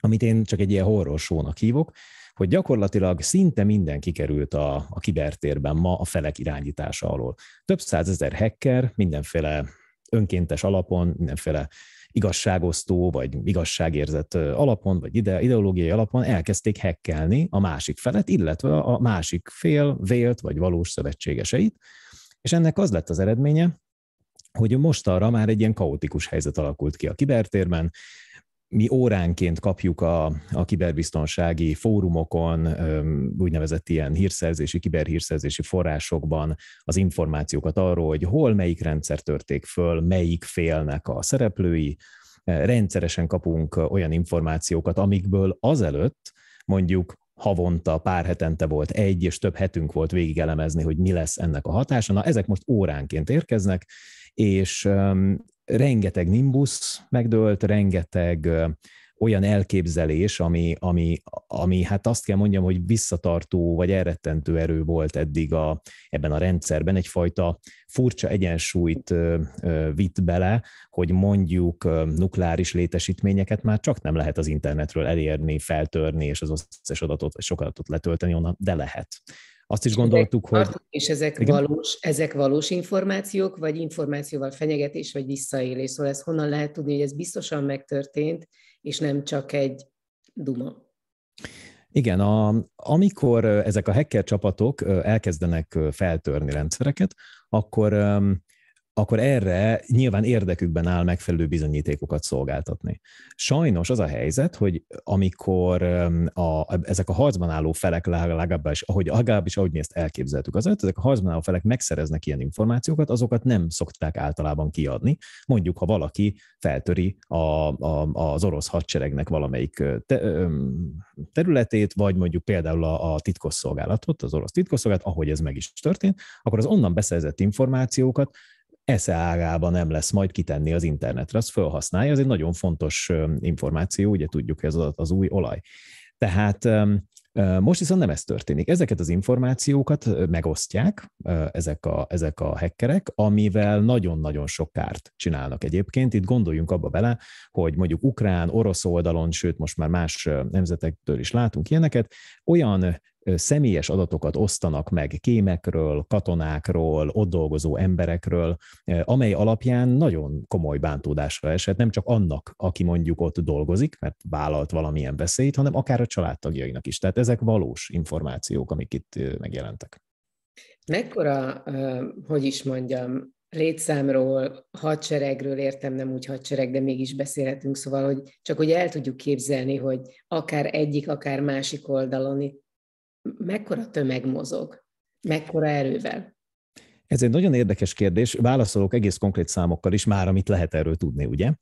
Speaker 3: amit én csak egy ilyen horror show-nak hívok, hogy gyakorlatilag szinte minden kikerült a, a kibertérben ma a felek irányítása alól. Több százezer hacker, mindenféle önkéntes alapon, mindenféle igazságosztó, vagy igazságérzet alapon, vagy ide, ideológiai alapon elkezdték hekkelni a másik felet, illetve a másik fél vélt vagy valós szövetségeseit, és ennek az lett az eredménye, hogy mostanra már egy ilyen kaotikus helyzet alakult ki a kibertérben, mi óránként kapjuk a, a kiberbiztonsági fórumokon, úgynevezett ilyen hírszerzési, kiberhírszerzési forrásokban az információkat arról, hogy hol melyik rendszer törték föl, melyik félnek a szereplői. Rendszeresen kapunk olyan információkat, amikből azelőtt mondjuk havonta, pár hetente volt egy, és több hetünk volt elemezni, hogy mi lesz ennek a hatása. Na, ezek most óránként érkeznek, és rengeteg nimbus megdőlt, rengeteg olyan elképzelés, ami, ami, ami hát azt kell mondjam, hogy visszatartó vagy elrettentő erő volt eddig a, ebben a rendszerben, egyfajta furcsa egyensúlyt vitt bele, hogy mondjuk nukleáris létesítményeket már csak nem lehet az internetről elérni, feltörni, és az összes adatot, sok adatot letölteni onnan, de lehet. Azt is gondoltuk, hogy... És
Speaker 1: ezek valós, ezek valós információk, vagy információval fenyegetés, vagy visszaélés? Szóval ezt honnan lehet tudni, hogy ez biztosan megtörtént, és nem csak egy duma?
Speaker 3: Igen, a, amikor ezek a hacker csapatok elkezdenek feltörni rendszereket, akkor akkor erre nyilván érdekükben áll megfelelő bizonyítékokat szolgáltatni. Sajnos az a helyzet, hogy amikor a, ezek a harcban álló felek, legalábbis ahogy, legalábbis ahogy mi ezt elképzeltük azelőtt, ezek a harcban álló felek megszereznek ilyen információkat, azokat nem szokták általában kiadni. Mondjuk, ha valaki feltöri a, a, az orosz hadseregnek valamelyik te, területét, vagy mondjuk például a, a titkosszolgálatot, az orosz titkosszolgálat, ahogy ez meg is történt, akkor az onnan beszerzett információkat esze ágában nem lesz majd kitenni az internetre, azt felhasználja, ez egy nagyon fontos információ, ugye tudjuk, ez az, az új olaj. Tehát most viszont nem ez történik. Ezeket az információkat megosztják ezek a, ezek a hackerek, amivel nagyon-nagyon sok kárt csinálnak egyébként. Itt gondoljunk abba bele, hogy mondjuk ukrán, orosz oldalon, sőt most már más nemzetektől is látunk ilyeneket, olyan személyes adatokat osztanak meg kémekről, katonákról, ott dolgozó emberekről, amely alapján nagyon komoly bántódásra esett, nem csak annak, aki mondjuk ott dolgozik, mert vállalt valamilyen veszélyt, hanem akár a családtagjainak is. Tehát ezek valós információk, amik itt megjelentek.
Speaker 1: Mekkora, hogy is mondjam, létszámról, hadseregről, értem nem úgy hadsereg, de mégis beszélhetünk, szóval, hogy csak hogy el tudjuk képzelni, hogy akár egyik, akár másik oldalon itt mekkora tömeg mozog, mekkora erővel?
Speaker 3: Ez egy nagyon érdekes kérdés, válaszolok egész konkrét számokkal is, már amit lehet erről tudni, ugye?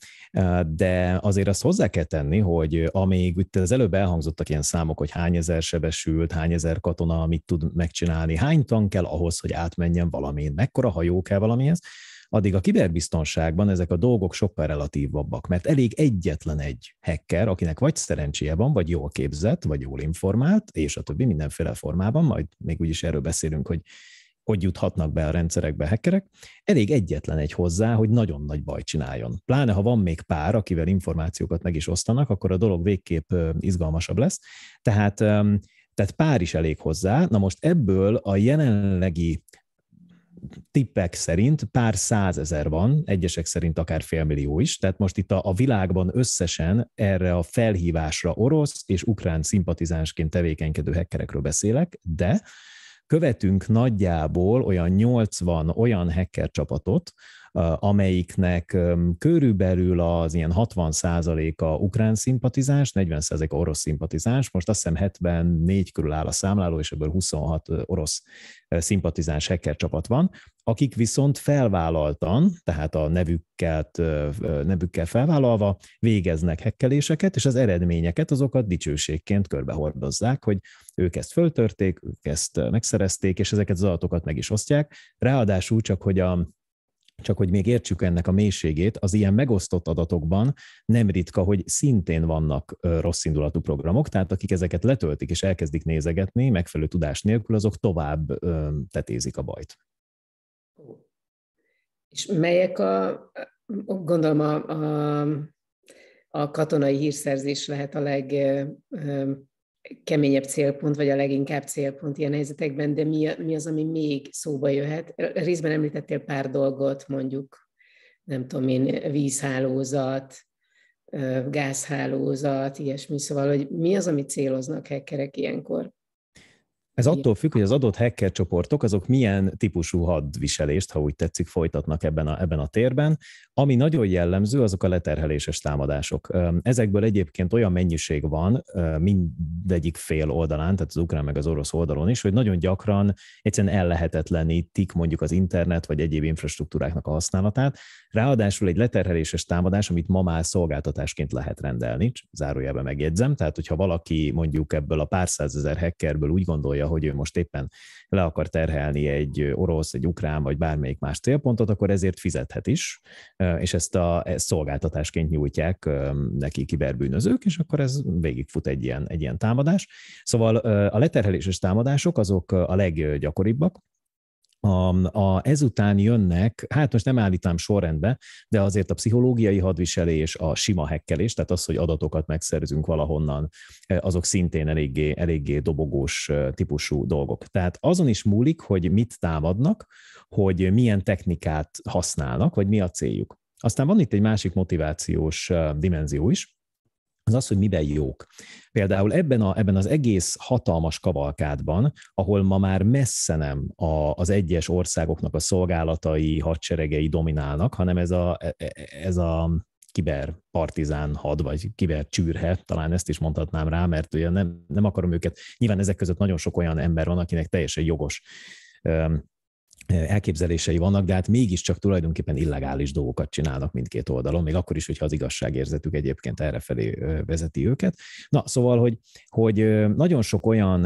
Speaker 3: De azért azt hozzá kell tenni, hogy amíg itt az előbb elhangzottak ilyen számok, hogy hány ezer sebesült, hány ezer katona, amit tud megcsinálni, hány tank kell ahhoz, hogy átmenjen valamin, mekkora hajó kell valamihez, addig a kiberbiztonságban ezek a dolgok sokkal relatívabbak, mert elég egyetlen egy hacker, akinek vagy szerencséje van, vagy jól képzett, vagy jól informált, és a többi mindenféle formában, majd még úgyis erről beszélünk, hogy hogy juthatnak be a rendszerekbe hackerek, elég egyetlen egy hozzá, hogy nagyon nagy baj csináljon. Pláne, ha van még pár, akivel információkat meg is osztanak, akkor a dolog végképp izgalmasabb lesz. Tehát, tehát pár is elég hozzá. Na most ebből a jelenlegi tippek szerint pár százezer van, egyesek szerint akár félmillió is, tehát most itt a, a világban összesen erre a felhívásra orosz és ukrán szimpatizánsként tevékenykedő hekkerekről beszélek, de követünk nagyjából olyan 80 olyan hacker csapatot, amelyiknek körülbelül az ilyen 60%-a ukrán szimpatizás, 40%-a orosz szimpatizás, most azt hiszem 74 körül áll a számláló, és ebből 26 orosz szimpatizáns hacker csapat van, akik viszont felvállaltan, tehát a nevükkel, nevükkel felvállalva végeznek hekkeléseket, és az eredményeket azokat dicsőségként körbehordozzák, hogy ők ezt föltörték, ők ezt megszerezték, és ezeket az adatokat meg is osztják. Ráadásul csak, hogy a csak hogy még értsük ennek a mélységét, az ilyen megosztott adatokban nem ritka, hogy szintén vannak rosszindulatú programok, tehát akik ezeket letöltik és elkezdik nézegetni, megfelelő tudás nélkül, azok tovább tetézik a bajt.
Speaker 1: És melyek a, gondolom a, a, a katonai hírszerzés lehet a leg legkeményebb célpont, vagy a leginkább célpont ilyen helyzetekben, de mi, mi az, ami még szóba jöhet? Részben említettél pár dolgot, mondjuk, nem tudom én, vízhálózat, gázhálózat, ilyesmi, szóval, hogy mi az, amit céloznak hekkerek ilyenkor?
Speaker 3: Ez attól függ, hogy az adott hacker csoportok azok milyen típusú hadviselést, ha úgy tetszik, folytatnak ebben a, ebben a térben. Ami nagyon jellemző, azok a leterheléses támadások. Ezekből egyébként olyan mennyiség van mindegyik fél oldalán, tehát az ukrán meg az orosz oldalon is, hogy nagyon gyakran egyszerűen ellehetetlenítik mondjuk az internet vagy egyéb infrastruktúráknak a használatát, Ráadásul egy leterheléses támadás, amit ma már szolgáltatásként lehet rendelni, zárójelben megjegyzem, tehát hogyha valaki mondjuk ebből a pár százezer hackerből úgy gondolja, hogy ő most éppen le akar terhelni egy orosz, egy ukrán, vagy bármelyik más célpontot, akkor ezért fizethet is, és ezt a ezt szolgáltatásként nyújtják neki kiberbűnözők, és akkor ez végigfut egy ilyen, egy ilyen támadás. Szóval a leterheléses támadások azok a leggyakoribbak, a, a, ezután jönnek, hát most nem állítám sorrendbe, de azért a pszichológiai hadviselés, a sima hekkelés, tehát az, hogy adatokat megszerzünk valahonnan, e, azok szintén eléggé, eléggé dobogós e, típusú dolgok. Tehát azon is múlik, hogy mit támadnak, hogy milyen technikát használnak, vagy mi a céljuk. Aztán van itt egy másik motivációs e, dimenzió is, az az, hogy miben jók. Például ebben, a, ebben az egész hatalmas kavalkádban, ahol ma már messze nem a, az egyes országoknak a szolgálatai, hadseregei dominálnak, hanem ez a, e, e, ez a kiberpartizán had, vagy csűrhe, talán ezt is mondhatnám rá, mert ugye nem, nem akarom őket, nyilván ezek között nagyon sok olyan ember van, akinek teljesen jogos elképzelései vannak, de hát mégiscsak tulajdonképpen illegális dolgokat csinálnak mindkét oldalon, még akkor is, hogyha az igazságérzetük egyébként errefelé vezeti őket. Na, szóval, hogy, hogy nagyon sok olyan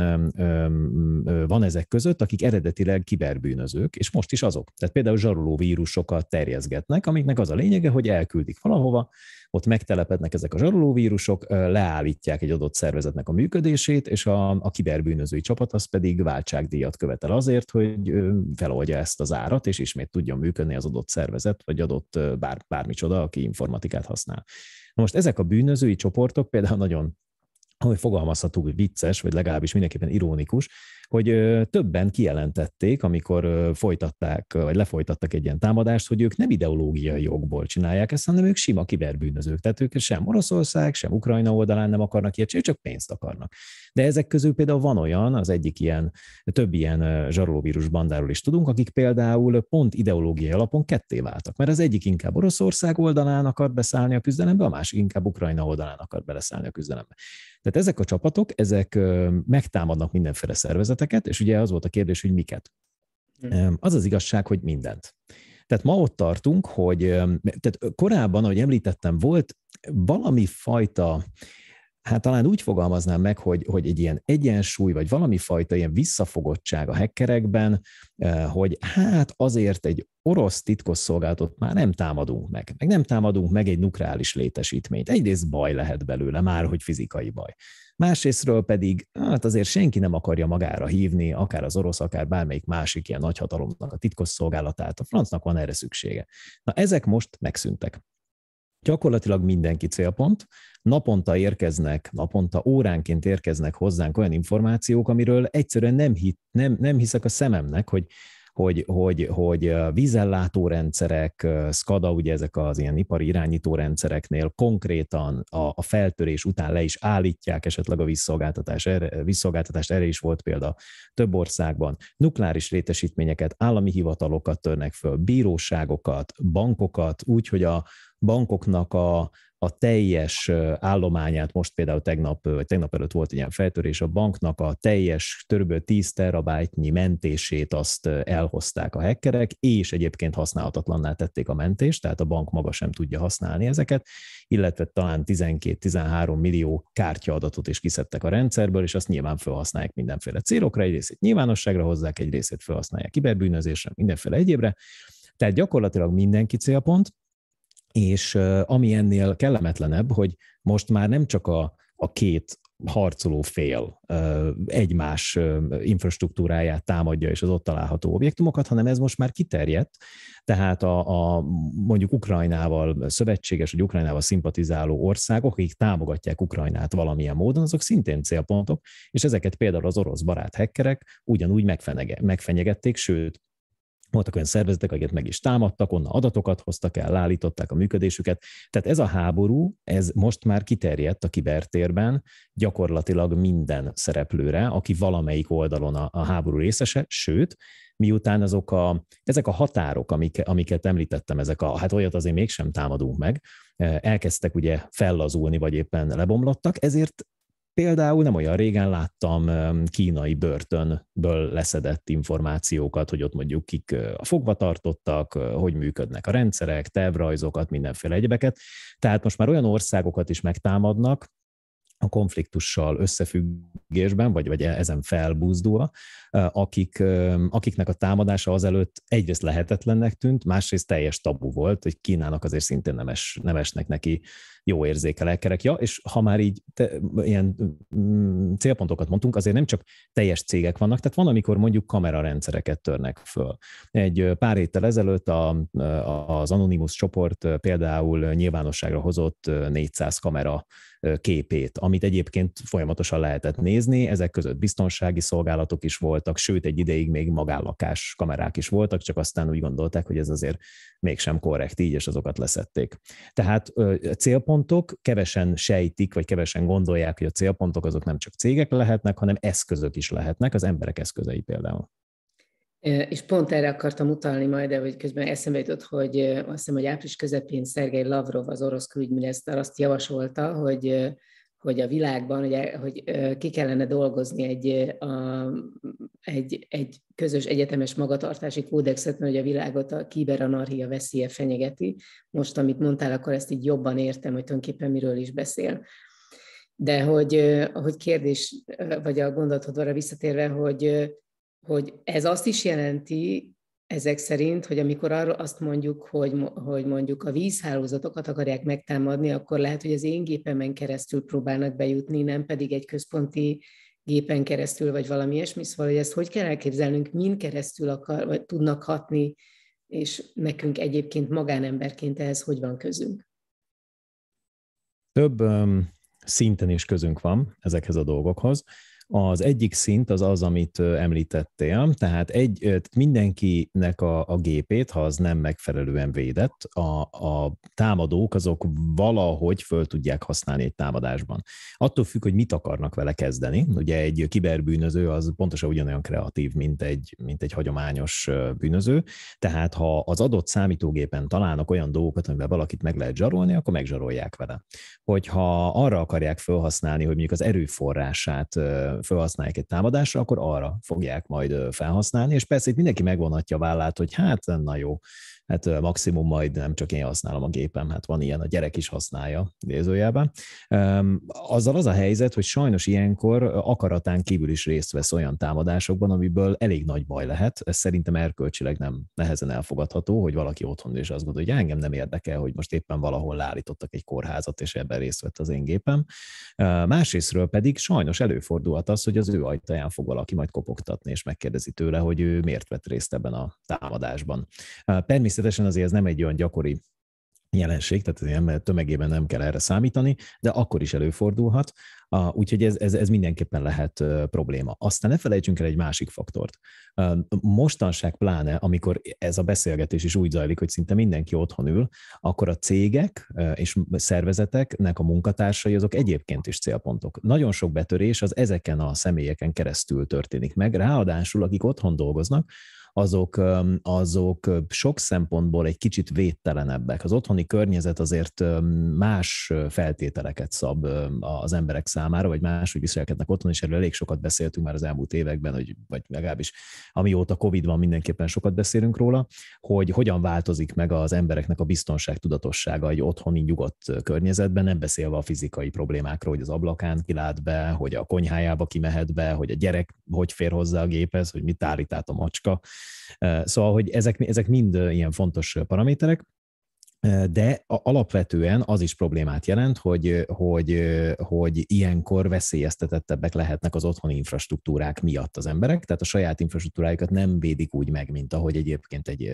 Speaker 3: van ezek között, akik eredetileg kiberbűnözők, és most is azok. Tehát például zsaruló vírusokat terjezgetnek, amiknek az a lényege, hogy elküldik valahova, ott megtelepednek ezek a zsarolóvírusok, leállítják egy adott szervezetnek a működését, és a, a kiberbűnözői csapat az pedig váltságdíjat követel azért, hogy feloldja ezt az árat, és ismét tudjon működni az adott szervezet, vagy adott bár, bármicsoda, aki informatikát használ. Na most ezek a bűnözői csoportok például nagyon ahogy fogalmazhatunk, hogy vicces, vagy legalábbis mindenképpen ironikus, hogy többen kijelentették, amikor folytatták, vagy lefolytattak egy ilyen támadást, hogy ők nem ideológiai jogból csinálják ezt, hanem ők sima kiberbűnözők. Tehát ők sem Oroszország, sem Ukrajna oldalán nem akarnak ilyet, csak pénzt akarnak. De ezek közül például van olyan, az egyik ilyen, több ilyen zsarolóvírus bandáról is tudunk, akik például pont ideológiai alapon ketté váltak, mert az egyik inkább Oroszország oldalán akar beszállni a küzdelembe, a másik inkább Ukrajna oldalán akar beleszállni a küzdelembe. Tehát ezek a csapatok, ezek megtámadnak mindenféle szervezetet, helyzeteket, és ugye az volt a kérdés, hogy miket. Hm. Az az igazság, hogy mindent. Tehát ma ott tartunk, hogy tehát korábban, ahogy említettem, volt valami fajta, hát talán úgy fogalmaznám meg, hogy, hogy egy ilyen egyensúly, vagy valami fajta ilyen visszafogottság a hackerekben, eh, hogy hát azért egy orosz titkosszolgálatot már nem támadunk meg, meg nem támadunk meg egy nukleáris létesítményt. Egyrészt baj lehet belőle, már hogy fizikai baj másrésztről pedig hát azért senki nem akarja magára hívni, akár az orosz, akár bármelyik másik ilyen nagyhatalomnak a titkos szolgálatát, a francnak van erre szüksége. Na ezek most megszűntek. Gyakorlatilag mindenki célpont, naponta érkeznek, naponta óránként érkeznek hozzánk olyan információk, amiről egyszerűen nem, hit, nem, nem hiszek a szememnek, hogy hogy, hogy, hogy vízellátórendszerek, SCADA, ugye ezek az ilyen ipari irányító rendszereknél konkrétan a, a feltörés után le is állítják esetleg a vízszolgáltatás, erre, vízszolgáltatást, erre is volt példa több országban. Nukleáris létesítményeket, állami hivatalokat törnek föl, bíróságokat, bankokat, úgy, hogy a, bankoknak a, a teljes állományát, most például tegnap, vagy tegnap előtt volt ilyen feltörés, a banknak a teljes kb. 10 terabájtnyi mentését azt elhozták a hackerek, és egyébként használhatatlanná tették a mentést, tehát a bank maga sem tudja használni ezeket, illetve talán 12-13 millió kártyaadatot is kiszedtek a rendszerből, és azt nyilván felhasználják mindenféle célokra, egy részét nyilvánosságra hozzák, egy részét felhasználják kiberbűnözésre, mindenféle egyébre, tehát gyakorlatilag mindenki célpont, és ami ennél kellemetlenebb, hogy most már nem csak a, a két harcoló fél egymás infrastruktúráját támadja és az ott található objektumokat, hanem ez most már kiterjedt, tehát a, a mondjuk Ukrajnával szövetséges, vagy Ukrajnával szimpatizáló országok, akik támogatják Ukrajnát valamilyen módon, azok szintén célpontok, és ezeket például az orosz barát hekkerek ugyanúgy megfenyegették, sőt, voltak olyan szervezetek, akiket meg is támadtak, onnan adatokat hoztak el, állították a működésüket. Tehát ez a háború, ez most már kiterjedt a kibertérben gyakorlatilag minden szereplőre, aki valamelyik oldalon a, a háború részese, sőt, miután azok a, ezek a határok, amik, amiket említettem, ezek a, hát olyat azért mégsem támadunk meg, eh, elkezdtek ugye fellazulni, vagy éppen lebomlottak, ezért Például nem olyan régen láttam kínai börtönből leszedett információkat, hogy ott mondjuk kik a fogvatartottak, hogy működnek a rendszerek, tervrajzokat, mindenféle egyebeket. Tehát most már olyan országokat is megtámadnak, a konfliktussal összefüggésben, vagy, vagy e-, ezen felbúzdulva, akik, akiknek a támadása azelőtt egyrészt lehetetlennek tűnt, másrészt teljes tabu volt, hogy Kínának azért szintén nem, es, nem esnek neki jó érzéke lelkerekja, és ha már így te, ilyen mm, célpontokat mondtunk, azért nem csak teljes cégek vannak, tehát van, amikor mondjuk kamerarendszereket törnek föl. Egy pár héttel ezelőtt a, az Anonymous csoport például nyilvánosságra hozott 400 kamera képét, amit egyébként folyamatosan lehetett nézni, ezek között biztonsági szolgálatok is volt, voltak, sőt egy ideig még magállakás kamerák is voltak, csak aztán úgy gondolták, hogy ez azért mégsem korrekt így, és azokat leszették. Tehát célpontok kevesen sejtik, vagy kevesen gondolják, hogy a célpontok azok nem csak cégek lehetnek, hanem eszközök is lehetnek, az emberek eszközei például.
Speaker 1: És pont erre akartam utalni majd, de hogy közben eszembe jutott, hogy azt hiszem, hogy április közepén Szergei Lavrov, az orosz külügyminiszter azt javasolta, hogy hogy a világban, ugye, hogy ki kellene dolgozni egy, a, egy, egy közös egyetemes magatartási kódexet, mert hogy a világot a kiberanarchia veszélye fenyegeti. Most, amit mondtál, akkor ezt így jobban értem, hogy tulajdonképpen miről is beszél. De hogy, hogy kérdés, vagy a gondolatodra visszatérve, hogy, hogy ez azt is jelenti, ezek szerint, hogy amikor arról azt mondjuk, hogy, hogy mondjuk a vízhálózatokat akarják megtámadni, akkor lehet, hogy az én gépemen keresztül próbálnak bejutni, nem pedig egy központi gépen keresztül, vagy valami ilyesmi, szóval hogy ezt hogy kell elképzelnünk, min keresztül akar, vagy tudnak hatni, és nekünk egyébként magánemberként ehhez hogy van közünk?
Speaker 3: Több um, szinten is közünk van ezekhez a dolgokhoz. Az egyik szint az az, amit említettél, tehát egy, mindenkinek a, a gépét, ha az nem megfelelően védett, a, a támadók azok valahogy föl tudják használni egy támadásban. Attól függ, hogy mit akarnak vele kezdeni. Ugye egy kiberbűnöző az pontosan ugyanolyan kreatív, mint egy, mint egy hagyományos bűnöző, tehát ha az adott számítógépen találnak olyan dolgokat, amivel valakit meg lehet zsarolni, akkor megzsarolják vele. Hogyha arra akarják felhasználni, hogy mondjuk az erőforrását felhasználják egy támadásra, akkor arra fogják majd felhasználni, és persze itt mindenki megvonatja a vállát, hogy hát na jó, hát maximum majd nem csak én használom a gépem, hát van ilyen, a gyerek is használja nézőjelben. Azzal az a helyzet, hogy sajnos ilyenkor akaratán kívül is részt vesz olyan támadásokban, amiből elég nagy baj lehet. Ez szerintem erkölcsileg nem nehezen elfogadható, hogy valaki otthon is azt gondolja, hogy engem nem érdekel, hogy most éppen valahol leállítottak egy kórházat, és ebben részt vett az én gépem. Másrésztről pedig sajnos előfordulhat lehet az, hogy az ő ajtaján fog valaki majd kopogtatni, és megkérdezi tőle, hogy ő miért vett részt ebben a támadásban. Természetesen azért ez nem egy olyan gyakori jelenség, tehát az ember tömegében nem kell erre számítani, de akkor is előfordulhat, úgyhogy ez, ez, ez mindenképpen lehet probléma. Aztán ne felejtsünk el egy másik faktort. Mostanság pláne, amikor ez a beszélgetés is úgy zajlik, hogy szinte mindenki otthon ül, akkor a cégek és szervezeteknek a munkatársai azok egyébként is célpontok. Nagyon sok betörés az ezeken a személyeken keresztül történik meg, ráadásul akik otthon dolgoznak, azok, azok sok szempontból egy kicsit védtelenebbek. Az otthoni környezet azért más feltételeket szab az emberek számára, vagy más hogy viselkednek otthon, és erről elég sokat beszéltünk már az elmúlt években, hogy, vagy legalábbis amióta Covid van, mindenképpen sokat beszélünk róla, hogy hogyan változik meg az embereknek a biztonság tudatossága egy otthoni nyugodt környezetben, nem beszélve a fizikai problémákról, hogy az ablakán kilát be, hogy a konyhájába kimehet be, hogy a gyerek hogy fér hozzá a géphez, hogy mit állít át a macska, Szóval, hogy ezek, ezek mind ilyen fontos paraméterek de alapvetően az is problémát jelent, hogy, hogy, hogy ilyenkor veszélyeztetettebbek lehetnek az otthoni infrastruktúrák miatt az emberek, tehát a saját infrastruktúrájukat nem védik úgy meg, mint ahogy egyébként egy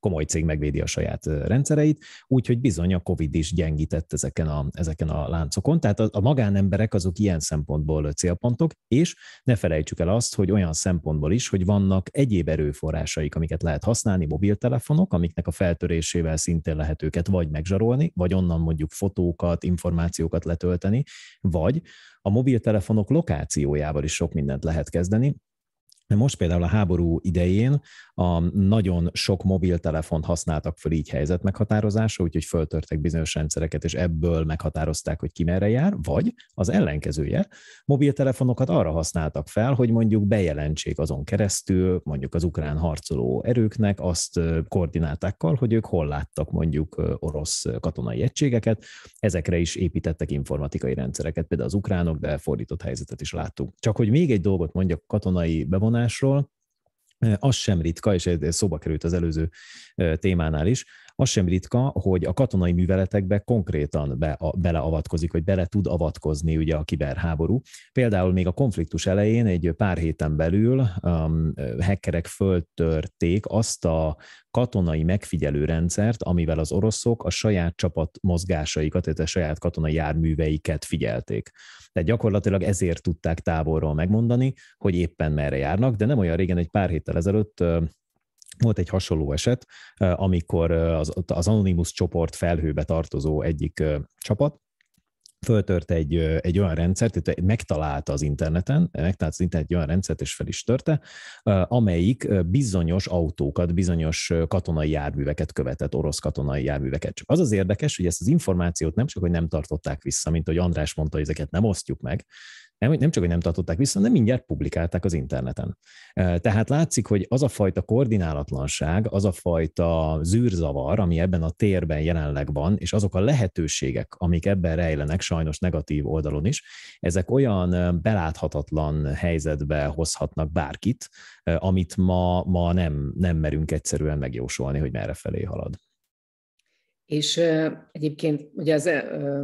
Speaker 3: komoly cég megvédi a saját rendszereit, úgyhogy bizony a COVID is gyengített ezeken a, ezeken a láncokon, tehát a, a magánemberek azok ilyen szempontból célpontok, és ne felejtsük el azt, hogy olyan szempontból is, hogy vannak egyéb erőforrásaik, amiket lehet használni, mobiltelefonok, amiknek a feltörésével szintén lehet lehet őket vagy megzsarolni, vagy onnan mondjuk fotókat, információkat letölteni, vagy a mobiltelefonok lokációjával is sok mindent lehet kezdeni, de Most például a háború idején a nagyon sok mobiltelefont használtak föl így helyzet meghatározása, úgyhogy föltörtek bizonyos rendszereket, és ebből meghatározták, hogy ki merre jár, vagy az ellenkezője, mobiltelefonokat arra használtak fel, hogy mondjuk bejelentsék azon keresztül mondjuk az ukrán harcoló erőknek azt koordinátákkal, hogy ők hol láttak mondjuk orosz katonai egységeket, ezekre is építettek informatikai rendszereket, például az ukránok, de fordított helyzetet is láttuk. Csak hogy még egy dolgot mondjak katonai bevonás összevonásról, az sem ritka, és ez szóba került az előző témánál is, az sem ritka, hogy a katonai műveletekbe konkrétan be, a, beleavatkozik, vagy bele tud avatkozni ugye a kiberháború. Például még a konfliktus elején egy pár héten belül um, hackerek föltörték azt a katonai megfigyelő rendszert, amivel az oroszok a saját csapat mozgásaikat, tehát a saját katonai járműveiket figyelték. Tehát gyakorlatilag ezért tudták távolról megmondani, hogy éppen merre járnak, de nem olyan régen, egy pár héttel ezelőtt volt egy hasonló eset, eh, amikor eh, az, az Anonymous csoport felhőbe tartozó egyik eh, csapat föltört egy, egy olyan rendszert, tehát megtalálta az interneten, megtalálta az internet egy olyan rendszert, és fel is törte, amelyik bizonyos autókat, bizonyos katonai járműveket követett, orosz katonai járműveket. Csak az az érdekes, hogy ezt az információt nem csak, hogy nem tartották vissza, mint hogy András mondta, hogy ezeket nem osztjuk meg, nem, nem csak, hogy nem tartották vissza, hanem mindjárt publikálták az interneten. Tehát látszik, hogy az a fajta koordinálatlanság, az a fajta zűrzavar, ami ebben a térben jelenleg van, és azok a lehetőségek, amik ebben rejlenek, sajnos negatív oldalon is, ezek olyan beláthatatlan helyzetbe hozhatnak bárkit, amit ma, ma nem, nem merünk egyszerűen megjósolni, hogy merre felé halad.
Speaker 1: És egyébként ugye az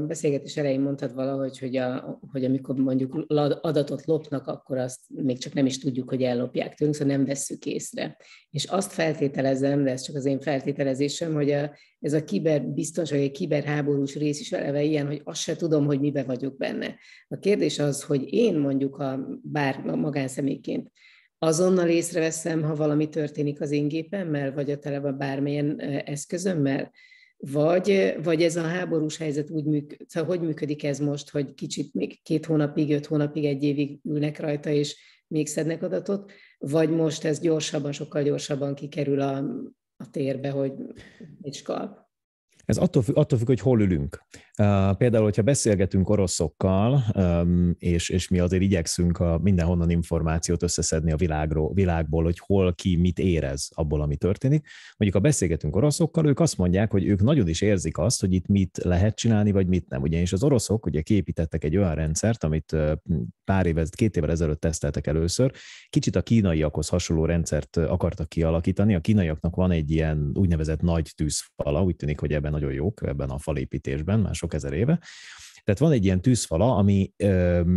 Speaker 1: beszélgetés elején mondtad valahogy, hogy, a, hogy amikor mondjuk adatot lopnak, akkor azt még csak nem is tudjuk, hogy ellopják tőlünk, szóval nem vesszük észre. És azt feltételezem, de ez csak az én feltételezésem, hogy a, ez a kiberbiztonsági, kiberháborús rész is eleve ilyen, hogy azt se tudom, hogy mibe vagyok benne. A kérdés az, hogy én mondjuk, a, bár magánszemélyként, azonnal észreveszem, ha valami történik az én gépemmel, vagy a tele bármilyen eszközömmel, vagy, vagy ez a háborús helyzet úgy működik, szóval hogy működik ez most, hogy kicsit még két hónapig, öt hónapig, egy évig ülnek rajta, és még szednek adatot, vagy most ez gyorsabban, sokkal gyorsabban kikerül a, a térbe, hogy egy skalp.
Speaker 3: Ez attól függ, attól függ, hogy hol ülünk. Például, hogyha beszélgetünk oroszokkal, és, és mi azért igyekszünk a mindenhonnan információt összeszedni a világról, világból, hogy hol ki mit érez abból, ami történik. Mondjuk, ha beszélgetünk oroszokkal, ők azt mondják, hogy ők nagyon is érzik azt, hogy itt mit lehet csinálni, vagy mit nem. Ugyanis az oroszok ugye képítettek egy olyan rendszert, amit pár éve, két évvel ezelőtt teszteltek először. Kicsit a kínaiakhoz hasonló rendszert akartak kialakítani. A kínaiaknak van egy ilyen úgynevezett nagy tűzfala, úgy tűnik, hogy ebben nagyon jók, ebben a falépítésben, más sok ezer éve, tehát van egy ilyen tűzfala, ami,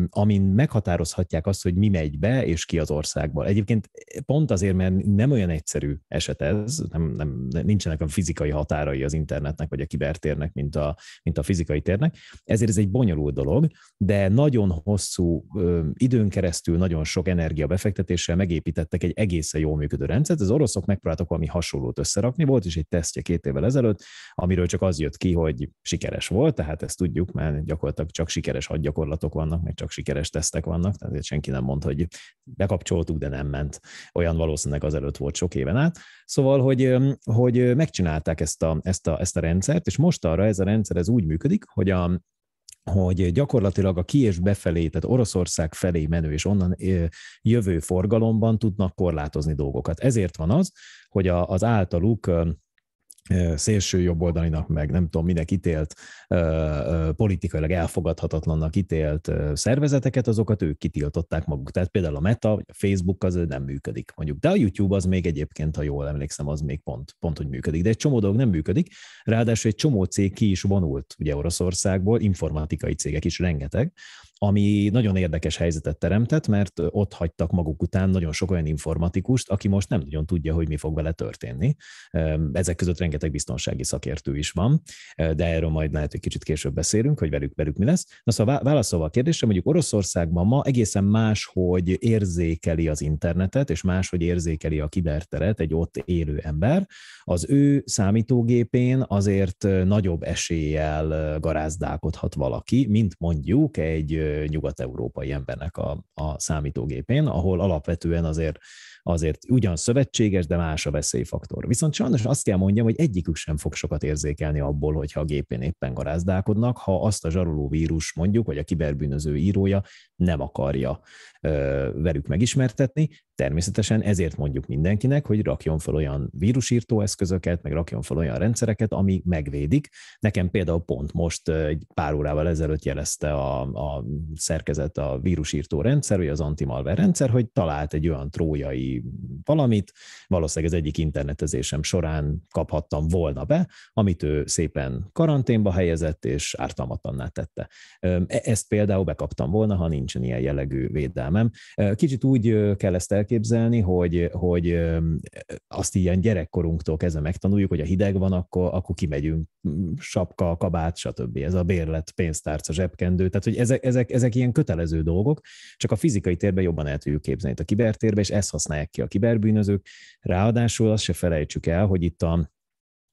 Speaker 3: amin meghatározhatják azt, hogy mi megy be és ki az országból. Egyébként pont azért, mert nem olyan egyszerű eset ez, nem, nem, nincsenek a fizikai határai az internetnek vagy a kibertérnek, mint a, mint a fizikai térnek, ezért ez egy bonyolult dolog, de nagyon hosszú időn keresztül, nagyon sok energia befektetéssel megépítettek egy egészen jól működő rendszert. Az oroszok megpróbáltak valami hasonlót összerakni, volt is egy tesztje két évvel ezelőtt, amiről csak az jött ki, hogy sikeres volt, tehát ezt tudjuk, mert gyakorlatilag csak sikeres hadgyakorlatok vannak, meg csak sikeres tesztek vannak, tehát senki nem mond, hogy bekapcsoltuk, de nem ment. Olyan valószínűleg azelőtt volt sok éven át. Szóval, hogy, hogy megcsinálták ezt a, ezt, a, ezt a rendszert, és most arra ez a rendszer ez úgy működik, hogy a, hogy gyakorlatilag a ki és befelé, tehát Oroszország felé menő és onnan jövő forgalomban tudnak korlátozni dolgokat. Ezért van az, hogy az általuk szélső jobboldalinak, meg nem tudom, minek ítélt, politikailag elfogadhatatlannak ítélt szervezeteket, azokat ők kitiltották maguk. Tehát például a Meta, a Facebook az nem működik, mondjuk. De a YouTube az még egyébként, ha jól emlékszem, az még pont, pont hogy működik. De egy csomó dolog nem működik, ráadásul egy csomó cég ki is vonult, ugye Oroszországból, informatikai cégek is rengeteg, ami nagyon érdekes helyzetet teremtett, mert ott hagytak maguk után nagyon sok olyan informatikust, aki most nem nagyon tudja, hogy mi fog vele történni. Ezek között rengeteg biztonsági szakértő is van, de erről majd lehet, hogy kicsit később beszélünk, hogy velük, velük mi lesz. Na szóval válaszolva a kérdésre, mondjuk Oroszországban ma egészen más, hogy érzékeli az internetet, és más, hogy érzékeli a kiberteret egy ott élő ember. Az ő számítógépén azért nagyobb eséllyel garázdálkodhat valaki, mint mondjuk egy nyugat-európai embernek a, a számítógépén, ahol alapvetően azért azért ugyan szövetséges, de más a veszélyfaktor. Viszont sajnos azt kell mondjam, hogy egyikük sem fog sokat érzékelni abból, hogyha a gépén éppen garázdálkodnak, ha azt a zsaroló vírus mondjuk, vagy a kiberbűnöző írója nem akarja ö, velük megismertetni. Természetesen ezért mondjuk mindenkinek, hogy rakjon fel olyan vírusírtó eszközöket, meg rakjon fel olyan rendszereket, ami megvédik. Nekem például pont most egy pár órával ezelőtt jelezte a, a szerkezet a vírusírtó rendszer, vagy az antimalver rendszer, hogy talált egy olyan trójai valamit, valószínűleg az egyik internetezésem során kaphattam volna be, amit ő szépen karanténba helyezett és ártalmatlanná tette. E-, ezt például bekaptam volna, ha nincsen ilyen jellegű védelmem. Kicsit úgy kell ezt elképzelni, hogy, hogy azt ilyen gyerekkorunktól kezdve megtanuljuk, hogy a hideg van, akkor, akkor kimegyünk, sapka, kabát, stb. Ez a bérlet, pénztárca, zsebkendő, tehát hogy ezek, ezek, ezek ilyen kötelező dolgok, csak a fizikai térben jobban el tudjuk képzelni, a kibertérben, és ezt használják használják ki a kiberbűnözők. Ráadásul azt se felejtsük el, hogy itt a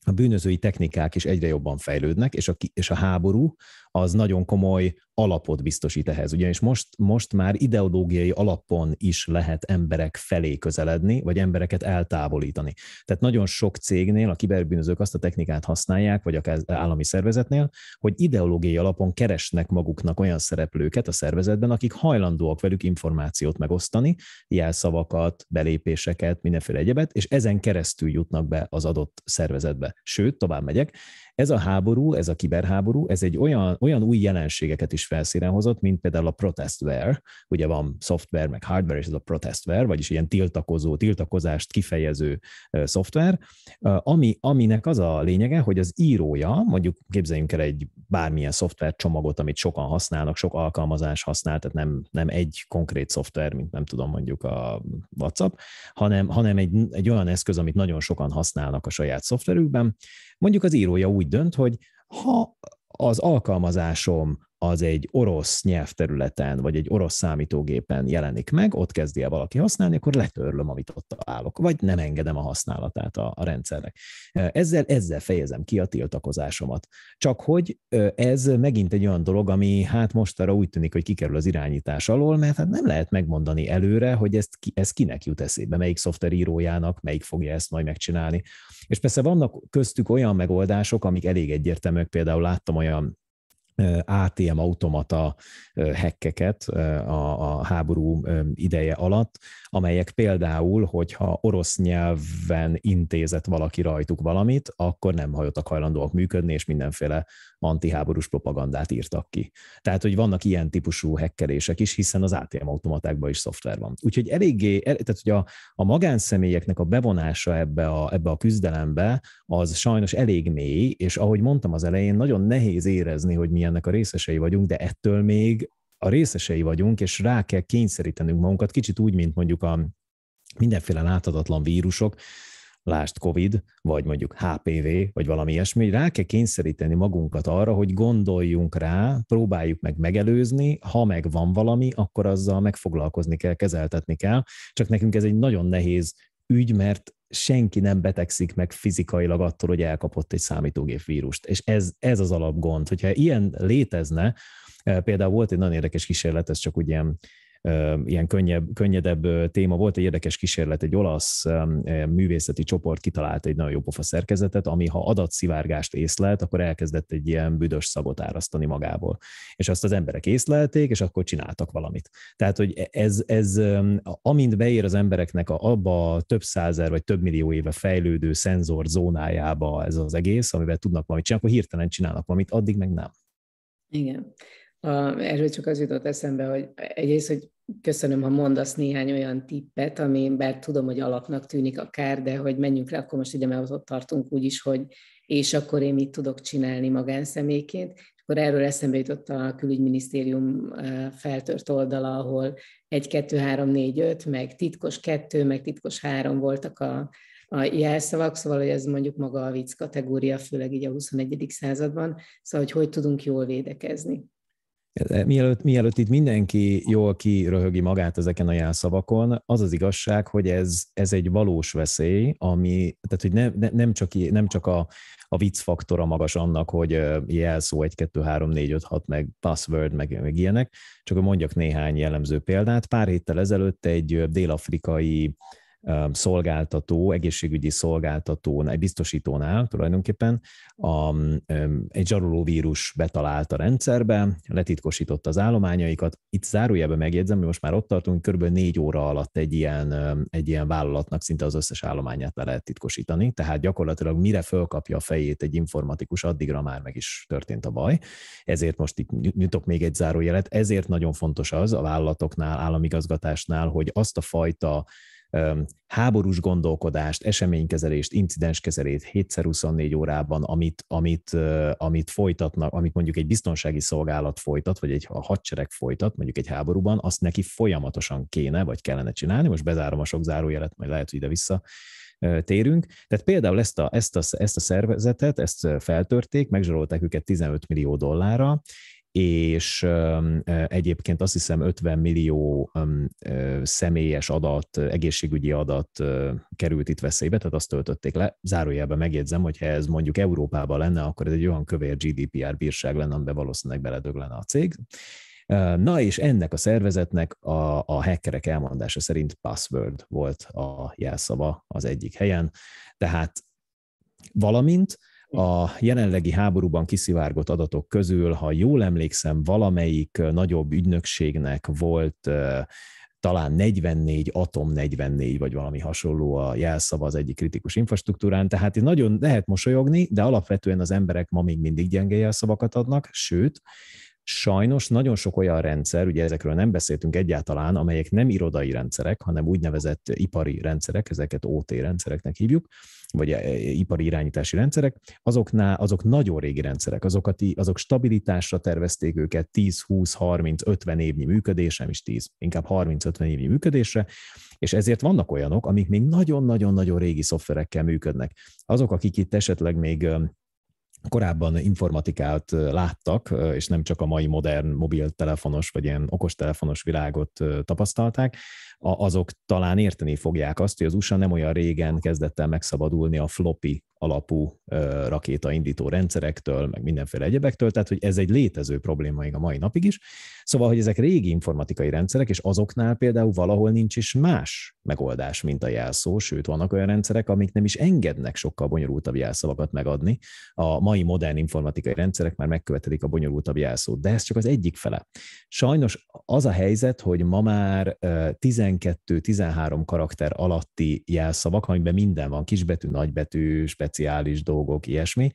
Speaker 3: a bűnözői technikák is egyre jobban fejlődnek, és a, és a háború az nagyon komoly alapot biztosít ehhez. Ugyanis most, most már ideológiai alapon is lehet emberek felé közeledni, vagy embereket eltávolítani. Tehát nagyon sok cégnél a kiberbűnözők azt a technikát használják, vagy akár állami szervezetnél, hogy ideológiai alapon keresnek maguknak olyan szereplőket a szervezetben, akik hajlandóak velük információt megosztani, jelszavakat, belépéseket, mindenféle egyebet, és ezen keresztül jutnak be az adott szervezetbe. Sőt, tovább megyek, ez a háború, ez a kiberháború, ez egy olyan, olyan új jelenségeket is felszíren hozott, mint például a protestware, ugye van szoftver, meg hardware, és ez a protestware, vagyis ilyen tiltakozó, tiltakozást kifejező szoftver, ami, aminek az a lényege, hogy az írója, mondjuk képzeljünk el egy bármilyen csomagot, amit sokan használnak, sok alkalmazás használ, tehát nem, nem egy konkrét szoftver, mint nem tudom mondjuk a WhatsApp, hanem, hanem egy, egy olyan eszköz, amit nagyon sokan használnak a saját szoftverükben. Mondjuk az írója úgy úgy dönt, hogy ha az alkalmazásom az egy orosz nyelvterületen, vagy egy orosz számítógépen jelenik meg, ott kezdi el valaki használni, akkor letörlöm, amit ott állok, vagy nem engedem a használatát a, a rendszernek. Ezzel, ezzel fejezem ki a tiltakozásomat. Csak hogy ez megint egy olyan dolog, ami hát arra úgy tűnik, hogy kikerül az irányítás alól, mert hát nem lehet megmondani előre, hogy ezt, ki, ez kinek jut eszébe, melyik szoftverírójának, melyik fogja ezt majd megcsinálni. És persze vannak köztük olyan megoldások, amik elég egyértelműek, például láttam olyan ATM automata hekkeket a, a háború ideje alatt, amelyek például, hogyha orosz nyelven intézett valaki rajtuk valamit, akkor nem hajottak hajlandóak működni, és mindenféle antiháborús propagandát írtak ki. Tehát, hogy vannak ilyen típusú hekkelések is, hiszen az ATM automatákban is szoftver van. Úgyhogy eléggé, el, tehát hogy a, a magánszemélyeknek a bevonása ebbe a, ebbe a küzdelembe, az sajnos elég mély, és ahogy mondtam az elején, nagyon nehéz érezni, hogy mi ennek a részesei vagyunk, de ettől még a részesei vagyunk, és rá kell kényszerítenünk magunkat, kicsit úgy, mint mondjuk a mindenféle láthatatlan vírusok, lást COVID, vagy mondjuk HPV, vagy valami ilyesmi, hogy rá kell kényszeríteni magunkat arra, hogy gondoljunk rá, próbáljuk meg megelőzni, ha meg van valami, akkor azzal megfoglalkozni kell, kezeltetni kell. Csak nekünk ez egy nagyon nehéz ügy, mert senki nem betegszik meg fizikailag attól, hogy elkapott egy számítógép vírust. És ez, ez az alapgond, hogyha ilyen létezne, eh, például volt egy nagyon érdekes kísérlet, ez csak ugye ilyen könnyebb, könnyedebb téma volt, egy érdekes kísérlet, egy olasz művészeti csoport kitalált egy nagyon jó pofa szerkezetet, ami ha adatszivárgást észlelt, akkor elkezdett egy ilyen büdös szagot árasztani magából. És azt az emberek észlelték, és akkor csináltak valamit. Tehát, hogy e-, ez, ez amint beér az embereknek a, abba a több százer vagy több millió éve fejlődő szenzor zónájába ez az egész, amivel tudnak valamit csinálni, akkor hirtelen csinálnak valamit, addig meg nem.
Speaker 1: Igen a, erről csak az jutott eszembe, hogy egyrészt, hogy köszönöm, ha mondasz néhány olyan tippet, ami bár tudom, hogy alapnak tűnik kár, de hogy menjünk le, akkor most ide, mert ott tartunk úgy is, hogy és akkor én mit tudok csinálni magánszemélyként. És akkor erről eszembe jutott a külügyminisztérium feltört oldala, ahol egy, kettő, három, négy, öt, meg titkos kettő, meg titkos három voltak a, a jelszavak, szóval, hogy ez mondjuk maga a vicc kategória, főleg így a 21. században, szóval, hogy hogy tudunk jól védekezni.
Speaker 3: E, mielőtt, mielőtt itt mindenki jól kiröhögi magát ezeken a jelszavakon, az az igazság, hogy ez, ez egy valós veszély, ami, tehát hogy ne, ne, nem csak, nem csak a, a vicc faktora magas annak, hogy jelszó 1, 2, 3, 4, 5, 6, meg password, meg, meg ilyenek, csak hogy mondjak néhány jellemző példát. Pár héttel ezelőtt egy dél-afrikai Um, szolgáltató, egészségügyi szolgáltató, egy biztosítónál tulajdonképpen a, um, um, egy vírus betalált a rendszerbe, letitkosította az állományaikat. Itt zárójelben megjegyzem, hogy most már ott tartunk, hogy kb. négy óra alatt egy ilyen, egy ilyen vállalatnak szinte az összes állományát le lehet titkosítani, tehát gyakorlatilag mire fölkapja a fejét egy informatikus, addigra már meg is történt a baj. Ezért most itt nyitok még egy zárójelet, ezért nagyon fontos az a vállalatoknál, államigazgatásnál, hogy azt a fajta háborús gondolkodást, eseménykezelést, incidenskezelést 7x24 órában, amit, amit, amit folytatnak, amit mondjuk egy biztonsági szolgálat folytat, vagy egy a hadsereg folytat, mondjuk egy háborúban, azt neki folyamatosan kéne, vagy kellene csinálni. Most bezárom a sok zárójelet, majd lehet, hogy ide-vissza térünk. Tehát például ezt a, ezt a, ezt a szervezetet, ezt feltörték, megzsarolták őket 15 millió dollárra, és egyébként azt hiszem 50 millió személyes adat, egészségügyi adat került itt veszélybe, tehát azt töltötték le. Zárójelben megjegyzem, hogy ha ez mondjuk Európában lenne, akkor ez egy olyan kövér GDPR bírság lenne, amiben valószínűleg beledöglene a cég. Na és ennek a szervezetnek a, a hackerek elmondása szerint password volt a jelszava az egyik helyen, tehát valamint a jelenlegi háborúban kiszivárgott adatok közül, ha jól emlékszem, valamelyik nagyobb ügynökségnek volt talán 44, Atom 44, vagy valami hasonló a jelszava az egyik kritikus infrastruktúrán, tehát itt nagyon lehet mosolyogni, de alapvetően az emberek ma még mindig gyenge jelszavakat adnak, sőt, Sajnos nagyon sok olyan rendszer, ugye ezekről nem beszéltünk egyáltalán, amelyek nem irodai rendszerek, hanem úgynevezett ipari rendszerek, ezeket OT rendszereknek hívjuk, vagy e, e, ipari irányítási rendszerek, azoknál azok nagyon régi rendszerek, azokat, azok stabilitásra tervezték őket 10, 20, 30, 50 évnyi működésre, is 10, inkább 30-50 évnyi működésre, és ezért vannak olyanok, amik még nagyon-nagyon-nagyon régi szoftverekkel működnek. Azok, akik itt esetleg még korábban informatikát láttak, és nem csak a mai modern mobiltelefonos vagy ilyen okostelefonos világot tapasztalták, azok talán érteni fogják azt, hogy az USA nem olyan régen kezdett el megszabadulni a floppy alapú rakétaindító rendszerektől, meg mindenféle egyebektől, tehát hogy ez egy létező probléma még a mai napig is. Szóval, hogy ezek régi informatikai rendszerek, és azoknál például valahol nincs is más megoldás, mint a jelszó, sőt, vannak olyan rendszerek, amik nem is engednek sokkal bonyolultabb jelszavakat megadni. A mai modern informatikai rendszerek már megkövetelik a bonyolultabb jelszót, de ez csak az egyik fele. Sajnos az a helyzet, hogy ma már 10 12-13 karakter alatti jelszavak, amiben minden van, kisbetű, nagybetű, speciális dolgok, ilyesmi,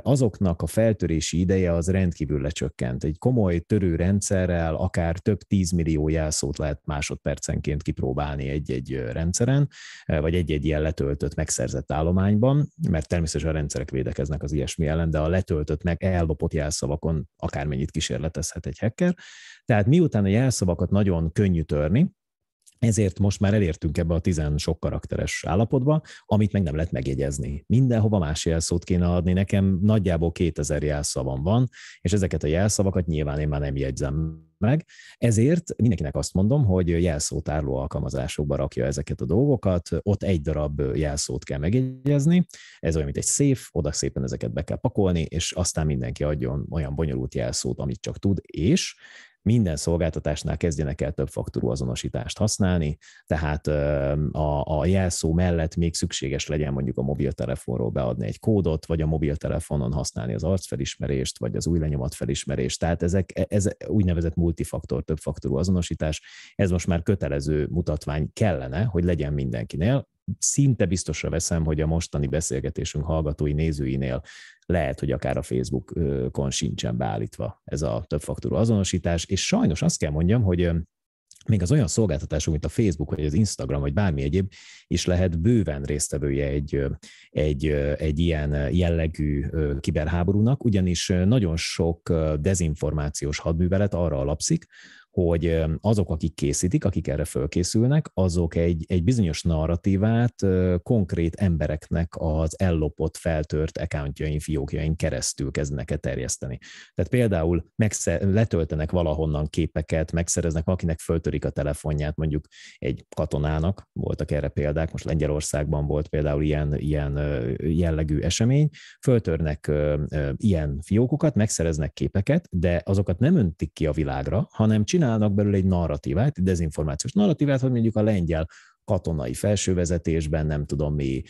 Speaker 3: azoknak a feltörési ideje az rendkívül lecsökkent. Egy komoly törő rendszerrel akár több 10 millió jelszót lehet másodpercenként kipróbálni egy-egy rendszeren, vagy egy-egy ilyen letöltött, megszerzett állományban, mert természetesen a rendszerek védekeznek az ilyesmi ellen, de a letöltött, meg ellopott jelszavakon akármennyit kísérletezhet egy hacker. Tehát miután a jelszavakat nagyon könnyű törni, ezért most már elértünk ebbe a tizen sok karakteres állapotba, amit meg nem lehet megjegyezni. Mindenhova más jelszót kéne adni, nekem nagyjából 2000 jelszavam van, és ezeket a jelszavakat nyilván én már nem jegyzem meg. Ezért mindenkinek azt mondom, hogy jelszótárló alkalmazásokba rakja ezeket a dolgokat, ott egy darab jelszót kell megjegyezni, ez olyan, mint egy szép, oda szépen ezeket be kell pakolni, és aztán mindenki adjon olyan bonyolult jelszót, amit csak tud, és minden szolgáltatásnál kezdjenek el több faktorú azonosítást használni, tehát a, a jelszó mellett még szükséges legyen mondjuk a mobiltelefonról beadni egy kódot, vagy a mobiltelefonon használni az arcfelismerést, vagy az új felismerést. Tehát ezek, e, ez úgynevezett multifaktor, több faktorú azonosítás, ez most már kötelező mutatvány kellene, hogy legyen mindenkinél, szinte biztosra veszem, hogy a mostani beszélgetésünk hallgatói, nézőinél lehet, hogy akár a Facebookon sincsen beállítva ez a többfaktorú azonosítás, és sajnos azt kell mondjam, hogy még az olyan szolgáltatások, mint a Facebook, vagy az Instagram, vagy bármi egyéb is lehet bőven résztvevője egy, egy, egy ilyen jellegű kiberháborúnak, ugyanis nagyon sok dezinformációs hadművelet arra alapszik, hogy azok, akik készítik, akik erre fölkészülnek, azok egy, egy bizonyos narratívát konkrét embereknek az ellopott, feltört accountjain, fiókjain keresztül kezdenek el terjeszteni. Tehát például letöltenek valahonnan képeket, megszereznek, akinek föltörik a telefonját, mondjuk egy katonának, voltak erre példák, most Lengyelországban volt például ilyen, ilyen jellegű esemény, föltörnek ilyen fiókokat, megszereznek képeket, de azokat nem öntik ki a világra, hanem csinálnak csinálnak belőle egy narratívát, egy dezinformációs narratívát, hogy mondjuk a lengyel katonai felsővezetésben, nem tudom mi,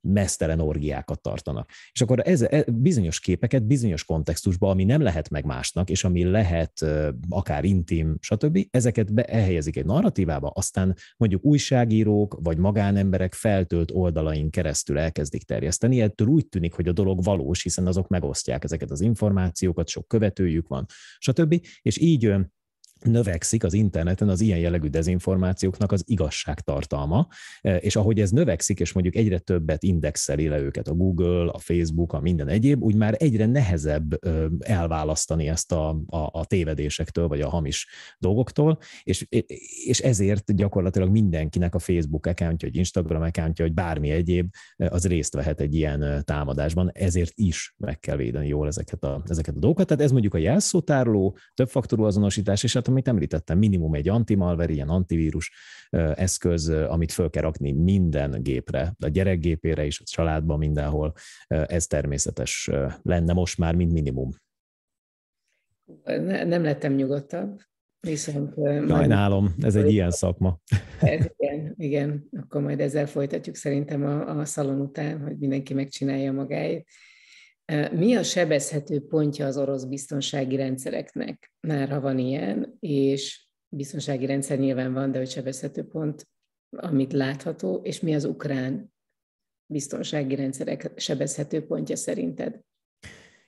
Speaker 3: mesztelen orgiákat tartanak. És akkor ez, ez bizonyos képeket bizonyos kontextusban, ami nem lehet meg másnak, és ami lehet akár intim, stb., ezeket be, elhelyezik egy narratívába, aztán mondjuk újságírók vagy magánemberek feltölt oldalain keresztül elkezdik terjeszteni. Ettől úgy tűnik, hogy a dolog valós, hiszen azok megosztják ezeket az információkat, sok követőjük van, stb. És így növekszik az interneten az ilyen jellegű dezinformációknak az igazság tartalma, e, és ahogy ez növekszik, és mondjuk egyre többet indexeli le őket a Google, a Facebook, a minden egyéb, úgy már egyre nehezebb elválasztani ezt a, a, a tévedésektől, vagy a hamis dolgoktól, és, és ezért gyakorlatilag mindenkinek a Facebook accountja, vagy Instagram accountja, vagy bármi egyéb, az részt vehet egy ilyen támadásban, ezért is meg kell védeni jól ezeket a, ezeket a dolgokat. Tehát ez mondjuk a jelszótárló, többfaktorú azonosítás, és hát tehát amit említettem, minimum egy antimalver, ilyen antivírus eszköz, amit föl kell rakni minden gépre, a gyerekgépére is, a családban, mindenhol. Ez természetes lenne most már, mint minimum.
Speaker 1: Nem lettem nyugodtabb, viszont... Sajnálom,
Speaker 3: majd... ez egy ilyen szakma.
Speaker 1: Ez, igen, igen, akkor majd ezzel folytatjuk szerintem a, a szalon után, hogy mindenki megcsinálja magáit. Mi a sebezhető pontja az orosz biztonsági rendszereknek? Már ha van ilyen, és biztonsági rendszer nyilván van, de hogy sebezhető pont, amit látható, és mi az ukrán biztonsági rendszerek sebezhető pontja szerinted?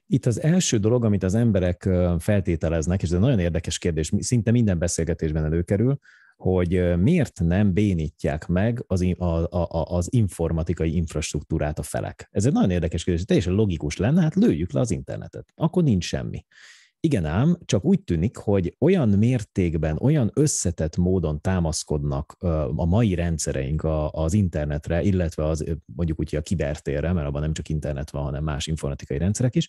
Speaker 3: Itt az első dolog, amit az emberek feltételeznek, és ez egy nagyon érdekes kérdés, szinte minden beszélgetésben előkerül, hogy miért nem bénítják meg az, a, a, az informatikai infrastruktúrát a felek. Ez egy nagyon érdekes kérdés, teljesen logikus lenne, hát lőjük le az internetet, akkor nincs semmi. Igen ám, csak úgy tűnik, hogy olyan mértékben, olyan összetett módon támaszkodnak a mai rendszereink az internetre, illetve az, mondjuk úgy a kibertérre, mert abban nem csak internet van, hanem más informatikai rendszerek is,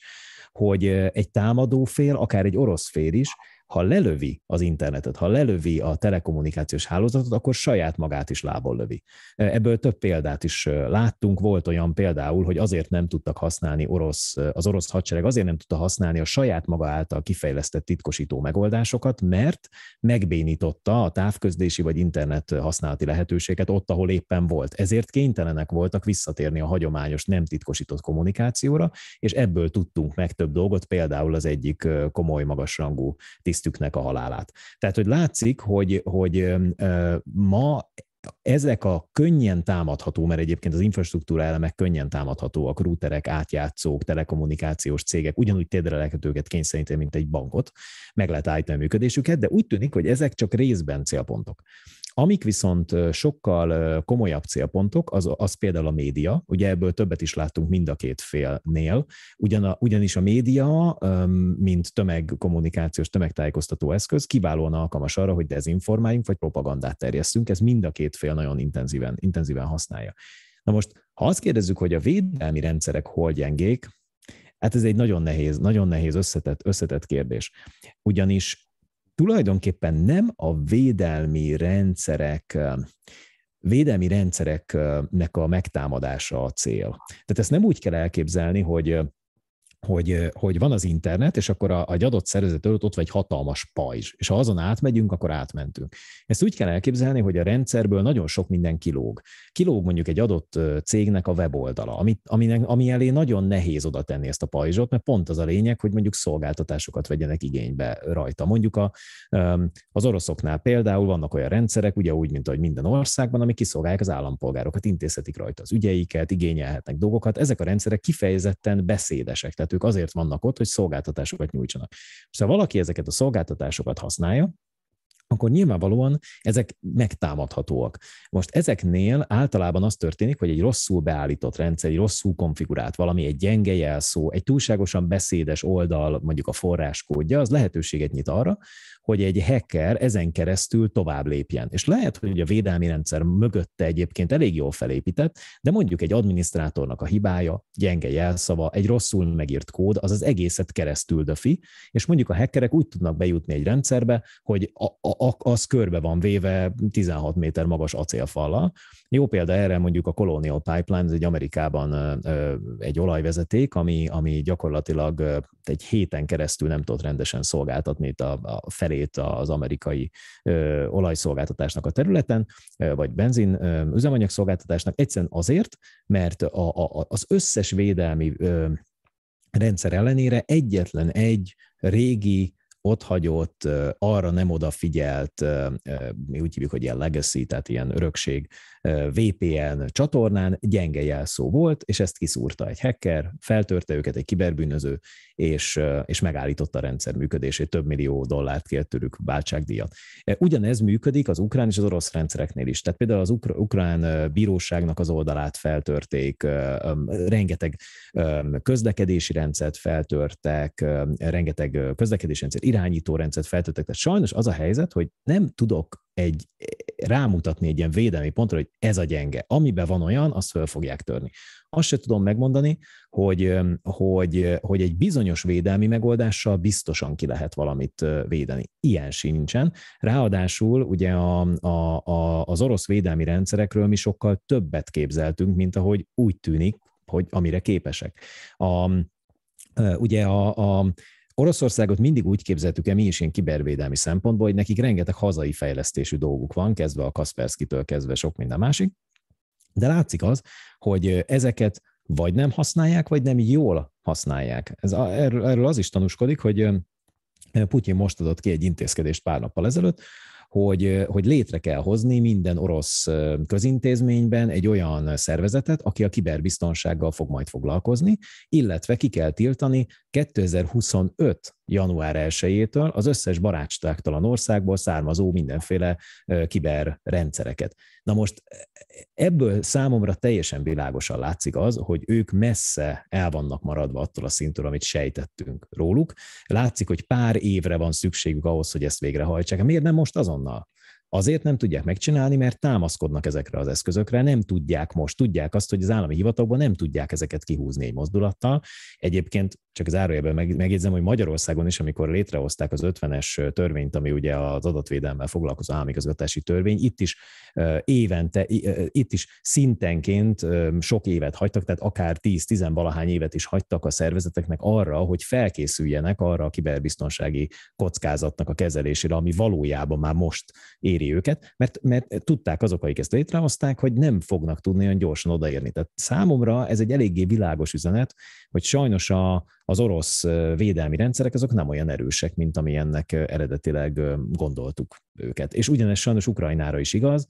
Speaker 3: hogy egy támadófél, akár egy orosz fél is, ha lelövi az internetet, ha lelövi a telekommunikációs hálózatot, akkor saját magát is lából lövi. E, ebből több példát is láttunk, volt olyan például, hogy azért nem tudtak használni orosz, az orosz hadsereg azért nem tudta használni a saját maga által kifejlesztett titkosító megoldásokat, mert megbénította a távközlési vagy internet használati lehetőséget ott, ahol éppen volt. Ezért kénytelenek voltak visszatérni a hagyományos, nem titkosított kommunikációra, és ebből tudtunk meg több dolgot, például az egyik komoly magasrangú tiszt tisztüknek a halálát. Tehát, hogy látszik, hogy, hogy ma ezek a könnyen támadható, mert egyébként az infrastruktúra elemek könnyen támadhatóak, rúterek, átjátszók, telekommunikációs cégek, ugyanúgy tédre lehet őket kényszeríteni, mint egy bankot, meg lehet állítani a működésüket, de úgy tűnik, hogy ezek csak részben célpontok. Amik viszont sokkal komolyabb célpontok, az, az például a média, ugye ebből többet is láttunk mind a két félnél, Ugyan a, ugyanis a média, mint tömegkommunikációs, tömegtájékoztató eszköz kiválóan alkalmas arra, hogy dezinformáljunk vagy propagandát terjesztünk, ez mind a két fél nagyon intenzíven, intenzíven használja. Na most, ha azt kérdezzük, hogy a védelmi rendszerek hol gyengék, Hát ez egy nagyon nehéz, nagyon nehéz összetett, összetett kérdés. Ugyanis tulajdonképpen nem a védelmi rendszerek védelmi rendszereknek a megtámadása a cél. Tehát ezt nem úgy kell elképzelni, hogy hogy, hogy van az internet, és akkor a, a gyadott szervezet előtt ott van egy hatalmas pajzs, és ha azon átmegyünk, akkor átmentünk. Ezt úgy kell elképzelni, hogy a rendszerből nagyon sok minden kilóg. Kilóg mondjuk egy adott cégnek a weboldala, ami, aminek, ami elé nagyon nehéz oda tenni ezt a pajzsot, mert pont az a lényeg, hogy mondjuk szolgáltatásokat vegyenek igénybe rajta. Mondjuk a, az oroszoknál például vannak olyan rendszerek, ugye úgy, mint ahogy minden országban, amik kiszolgálják az állampolgárokat, intézhetik rajta az ügyeiket, igényelhetnek dolgokat. Ezek a rendszerek kifejezetten beszédesek, tehát tehát ők azért vannak ott, hogy szolgáltatásokat nyújtsanak. És ha valaki ezeket a szolgáltatásokat használja, akkor nyilvánvalóan ezek megtámadhatóak. Most ezeknél általában az történik, hogy egy rosszul beállított rendszer, egy rosszul konfigurált valami, egy gyenge jelszó, egy túlságosan beszédes oldal, mondjuk a forráskódja, az lehetőséget nyit arra, hogy egy hacker ezen keresztül tovább lépjen. És lehet, hogy a védelmi rendszer mögötte egyébként elég jól felépített, de mondjuk egy adminisztrátornak a hibája, gyenge jelszava, egy rosszul megírt kód, az az egészet keresztül döfi, és mondjuk a hackerek úgy tudnak bejutni egy rendszerbe, hogy a, a, az körbe van véve 16 méter magas acélfallal. Jó példa erre mondjuk a Colonial Pipeline, ez egy Amerikában egy olajvezeték, ami, ami gyakorlatilag egy héten keresztül nem tudott rendesen szolgáltatni itt a, a felé részvételét az amerikai olajszolgáltatásnak a területen, vagy benzin üzemanyagszolgáltatásnak, egyszerűen azért, mert a, a, az összes védelmi rendszer ellenére egyetlen egy régi otthagyott, arra nem odafigyelt, mi úgy hívjuk, hogy ilyen legacy, tehát ilyen örökség VPN csatornán gyenge jelszó volt, és ezt kiszúrta egy hacker, feltörte őket egy kiberbűnöző, és, és megállította a rendszer működését, több millió dollárt kért tőlük váltságdíjat. E, ugyanez működik az ukrán és az orosz rendszereknél is. Tehát például az ukr- ukrán bíróságnak az oldalát feltörték, rengeteg közlekedési rendszert feltörtek, rengeteg közlekedési rendszert, irányító rendszert feltörtek. Tehát sajnos az a helyzet, hogy nem tudok egy, rámutatni egy ilyen védelmi pontra, hogy ez a gyenge. Amiben van olyan, azt föl fogják törni. Azt se tudom megmondani, hogy, hogy, hogy egy bizonyos védelmi megoldással biztosan ki lehet valamit védeni. Ilyen sincsen. Ráadásul ugye a, a, a, az orosz védelmi rendszerekről mi sokkal többet képzeltünk, mint ahogy úgy tűnik, hogy amire képesek. A, ugye a, a Oroszországot mindig úgy képzeltük el mi is ilyen kibervédelmi szempontból, hogy nekik rengeteg hazai fejlesztésű dolguk van, kezdve a Kaspersky-től kezdve sok minden másik, de látszik az, hogy ezeket vagy nem használják, vagy nem jól használják. Ez, erről, erről az is tanúskodik, hogy Putyin most adott ki egy intézkedést pár nappal ezelőtt, hogy, hogy létre kell hozni minden orosz közintézményben egy olyan szervezetet, aki a kiberbiztonsággal fog majd foglalkozni, illetve ki kell tiltani 2025 január 1-től az összes barátságtalan országból származó mindenféle kiber rendszereket. Na most e, ebből számomra teljesen világosan látszik az, hogy ők messze el vannak maradva attól a szintől, amit sejtettünk róluk. Látszik, hogy pár évre van szükségük ahhoz, hogy ezt végrehajtsák. Miért nem most azonnal? Azért nem tudják megcsinálni, mert támaszkodnak ezekre az eszközökre, nem tudják most, tudják azt, hogy az állami hivatalban nem tudják ezeket kihúzni egy mozdulattal. Egyébként csak zárójelben megjegyzem, hogy Magyarországon is, amikor létrehozták az 50-es törvényt, ami ugye az adatvédelmmel foglalkozó államigazgatási törvény, itt is évente, itt is szintenként sok évet hagytak, tehát akár 10-10 valahány évet is hagytak a szervezeteknek arra, hogy felkészüljenek arra a kiberbiztonsági kockázatnak a kezelésére, ami valójában már most él éri őket, mert, mert tudták azok, akik ezt létrehozták, hogy nem fognak tudni olyan gyorsan odaérni. Tehát számomra ez egy eléggé világos üzenet, hogy sajnos a, az orosz védelmi rendszerek azok nem olyan erősek, mint amilyennek eredetileg gondoltuk őket. És ugyanez sajnos Ukrajnára is igaz.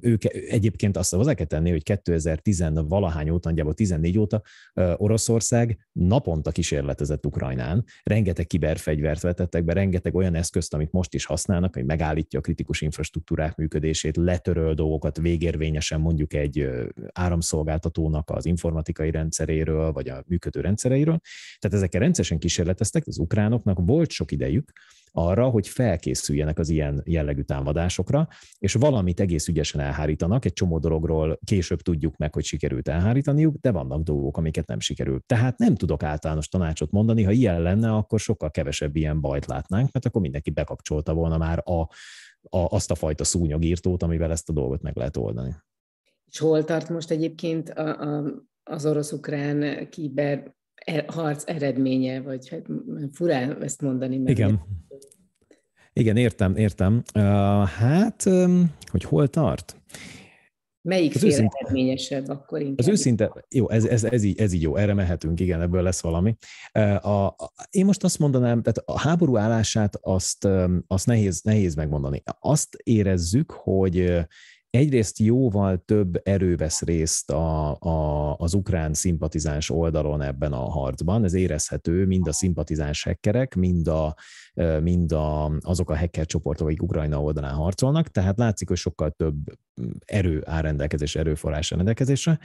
Speaker 3: Ők egyébként azt hozzá kell tenni, hogy 2010 valahány óta, nagyjából 14 óta Oroszország naponta kísérletezett Ukrajnán. Rengeteg kiberfegyvert vetettek be, rengeteg olyan eszközt, amit most is használnak, hogy megállítja a kritikus infrastruktúrák működését, letöröl dolgokat végérvényesen mondjuk egy áramszolgáltatónak az informatikai rendszeréről, vagy a működő rendszereiről, tehát ezekkel rendszeresen kísérleteztek, az ukránoknak volt sok idejük arra, hogy felkészüljenek az ilyen jellegű támadásokra, és valamit egész ügyesen elhárítanak, egy csomó dologról később tudjuk meg, hogy sikerült elhárítaniuk, de vannak dolgok, amiket nem sikerült. Tehát nem tudok általános tanácsot mondani, ha ilyen lenne, akkor sokkal kevesebb ilyen bajt látnánk, mert akkor mindenki bekapcsolta volna már a, a, azt a fajta szúnyogírtót, amivel ezt a dolgot meg lehet oldani.
Speaker 1: És hol tart most egyébként a, a, az orosz-ukrán kiber E, harc eredménye, vagy hát furán ezt mondani. Mert Igen.
Speaker 3: Igen, értem, értem. Hát, hogy hol tart?
Speaker 1: Melyik az őszinte, eredményesebb akkor inkább? Az
Speaker 3: őszinte, jó, ez, ez, ez, így, ez így jó, erre mehetünk, igen, ebből lesz valami. A, a, én most azt mondanám, tehát a háború állását azt, azt nehéz, nehéz megmondani. Azt érezzük, hogy egyrészt jóval több erő vesz részt a, a, az ukrán szimpatizáns oldalon ebben a harcban, ez érezhető, mind a szimpatizáns hekkerek, mind, a, mind a, azok a hekker csoportok, akik Ukrajna oldalán harcolnak, tehát látszik, hogy sokkal több mm, erő áll rendelkezésre, erőforrás rendelkezésre.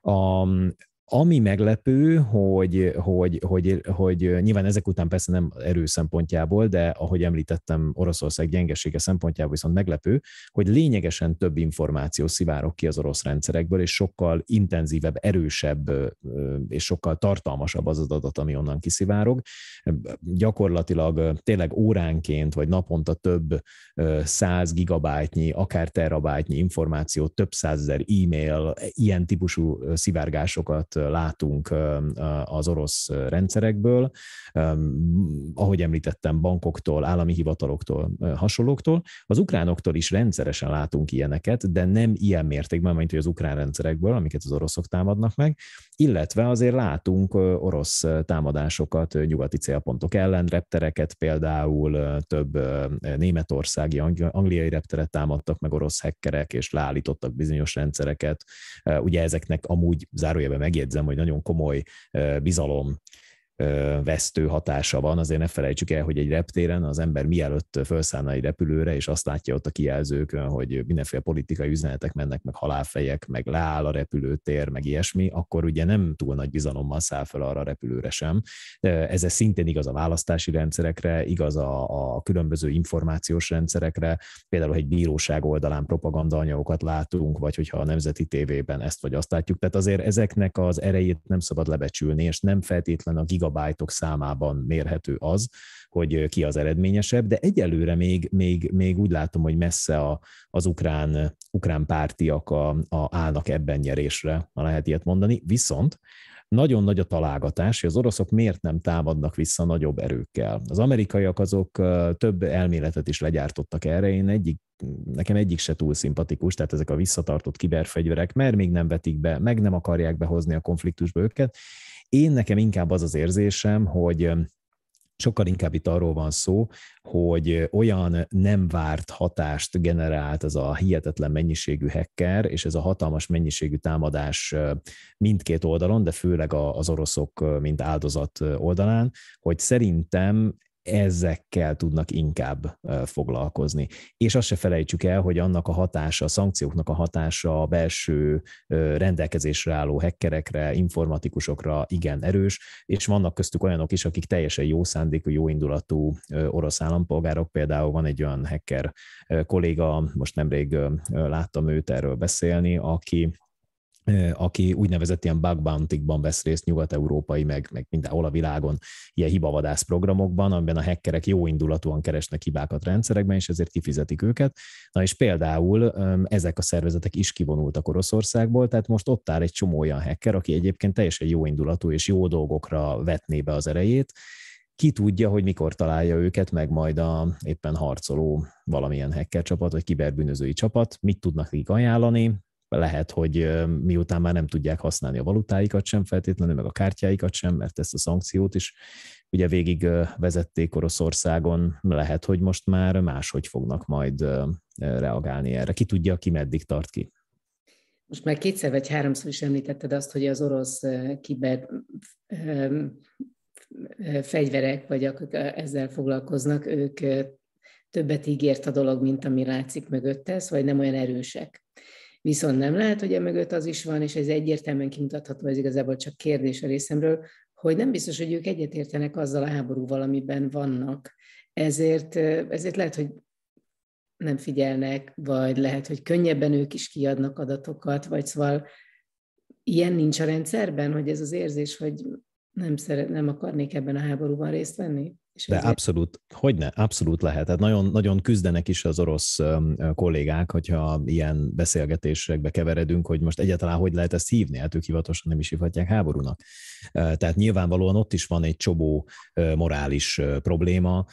Speaker 3: A, ami meglepő, hogy, hogy, hogy, hogy nyilván ezek után persze nem erő szempontjából, de ahogy említettem, Oroszország gyengesége szempontjából viszont meglepő, hogy lényegesen több információ szivárok ki az orosz rendszerekből, és sokkal intenzívebb, erősebb és sokkal tartalmasabb az az adat, ami onnan kiszivárog. Gyakorlatilag tényleg óránként vagy naponta több száz gigabájtnyi, akár terabájtnyi információ, több százezer e-mail, ilyen típusú szivárgásokat látunk az orosz rendszerekből, ahogy említettem, bankoktól, állami hivataloktól, hasonlóktól. Az ukránoktól is rendszeresen látunk ilyeneket, de nem ilyen mértékben, mint hogy az ukrán rendszerekből, amiket az oroszok támadnak meg, illetve azért látunk orosz támadásokat nyugati célpontok ellen, reptereket például több németországi, angliai repteret támadtak meg orosz hekkerek, és leállítottak bizonyos rendszereket. Ugye ezeknek amúgy zárójelben megjegyzem, hogy nagyon komoly bizalom vesztő hatása van. Azért ne felejtsük el, hogy egy reptéren az ember mielőtt felszállna egy repülőre, és azt látja ott a kijelzőkön, hogy mindenféle politikai üzenetek mennek, meg halálfejek, meg leáll a repülőtér, meg ilyesmi, akkor ugye nem túl nagy bizalommal száll fel arra a repülőre sem. Ez szintén igaz a választási rendszerekre, igaz a, a különböző információs rendszerekre, például, hogy egy bíróság oldalán anyagokat látunk, vagy hogyha a nemzeti tévében ezt vagy azt látjuk. Tehát azért ezeknek az erejét nem szabad lebecsülni, és nem feltétlen a giga gigabájtok számában mérhető az, hogy ki az eredményesebb, de egyelőre még, még, még úgy látom, hogy messze a, az ukrán, ukrán pártiak a, a, állnak ebben nyerésre, ha lehet ilyet mondani. Viszont nagyon nagy a találgatás, hogy az oroszok miért nem támadnak vissza nagyobb erőkkel. Az amerikaiak azok több elméletet is legyártottak erre, én egyik nekem egyik se túl szimpatikus, tehát ezek a visszatartott kiberfegyverek, mert még nem vetik be, meg nem akarják behozni a konfliktusba őket, én nekem inkább az az érzésem, hogy sokkal inkább itt arról van szó, hogy olyan nem várt hatást generált ez a hihetetlen mennyiségű hacker, és ez a hatalmas mennyiségű támadás mindkét oldalon, de főleg az oroszok, mint áldozat oldalán, hogy szerintem ezekkel tudnak inkább foglalkozni. És azt se felejtsük el, hogy annak a hatása, a szankcióknak a hatása a belső rendelkezésre álló hackerekre, informatikusokra igen erős, és vannak köztük olyanok is, akik teljesen jó szándékú, jó indulatú orosz állampolgárok. Például van egy olyan hacker kolléga, most nemrég láttam őt erről beszélni, aki aki úgynevezett ilyen bug bounty vesz részt nyugat-európai, meg, meg mindenhol a világon ilyen hibavadász programokban, amiben a hackerek jó indulatúan keresnek hibákat rendszerekben, és ezért kifizetik őket. Na és például ezek a szervezetek is kivonultak Oroszországból, tehát most ott áll egy csomó olyan hacker, aki egyébként teljesen jó indulatú és jó dolgokra vetné be az erejét, ki tudja, hogy mikor találja őket, meg majd a éppen harcoló valamilyen hacker csapat, vagy kiberbűnözői csapat, mit tudnak nekik ajánlani, lehet, hogy miután már nem tudják használni a valutáikat sem feltétlenül, meg a kártyáikat sem, mert ezt a szankciót is ugye végig vezették Oroszországon, lehet, hogy most már máshogy fognak majd reagálni erre. Ki tudja, ki meddig tart ki.
Speaker 1: Most már kétszer vagy háromszor is említetted azt, hogy az orosz kiber fegyverek, vagy akik ezzel foglalkoznak, ők többet ígért a dolog, mint ami látszik mögötte, vagy szóval nem olyan erősek. Viszont nem lehet, hogy emögött az is van, és ez egyértelműen kimutatható, ez igazából csak kérdés a részemről, hogy nem biztos, hogy ők egyetértenek azzal a háborúval, amiben vannak. Ezért, ezért lehet, hogy nem figyelnek, vagy lehet, hogy könnyebben ők is kiadnak adatokat, vagy szóval ilyen nincs a rendszerben, hogy ez az érzés, hogy nem, szeret, nem akarnék ebben a háborúban részt venni?
Speaker 3: És De abszolút, hogy ne, abszolút lehet. Tehát nagyon, nagyon küzdenek is az orosz kollégák, hogyha ilyen beszélgetésekbe keveredünk, hogy most egyáltalán hogy lehet ezt hívni, hát ők hivatosan nem is hívhatják háborúnak. Tehát nyilvánvalóan ott is van egy csobó morális probléma.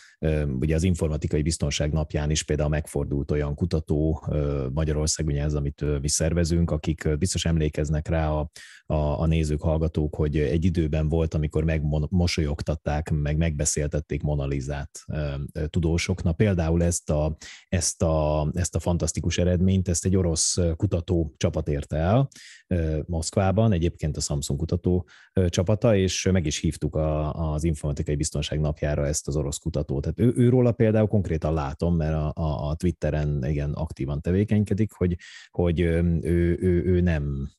Speaker 3: Ugye az informatikai biztonság napján is például megfordult olyan kutató Magyarország, ugye ez, amit mi szervezünk, akik biztos emlékeznek rá a, a, a nézők, hallgatók, hogy egy időben volt, amikor megmosolyogtatták, meg megbeszéltették megvették Monalizát tudósoknak. például ezt a, ezt, a, ezt a fantasztikus eredményt, ezt egy orosz kutató csapat érte el Moszkvában, egyébként a Samsung kutató csapata, és meg is hívtuk a, az informatikai biztonság napjára ezt az orosz kutatót. Tehát ő, a például konkrétan látom, mert a, a, a Twitteren igen aktívan tevékenykedik, hogy, hogy ő, ő, ő nem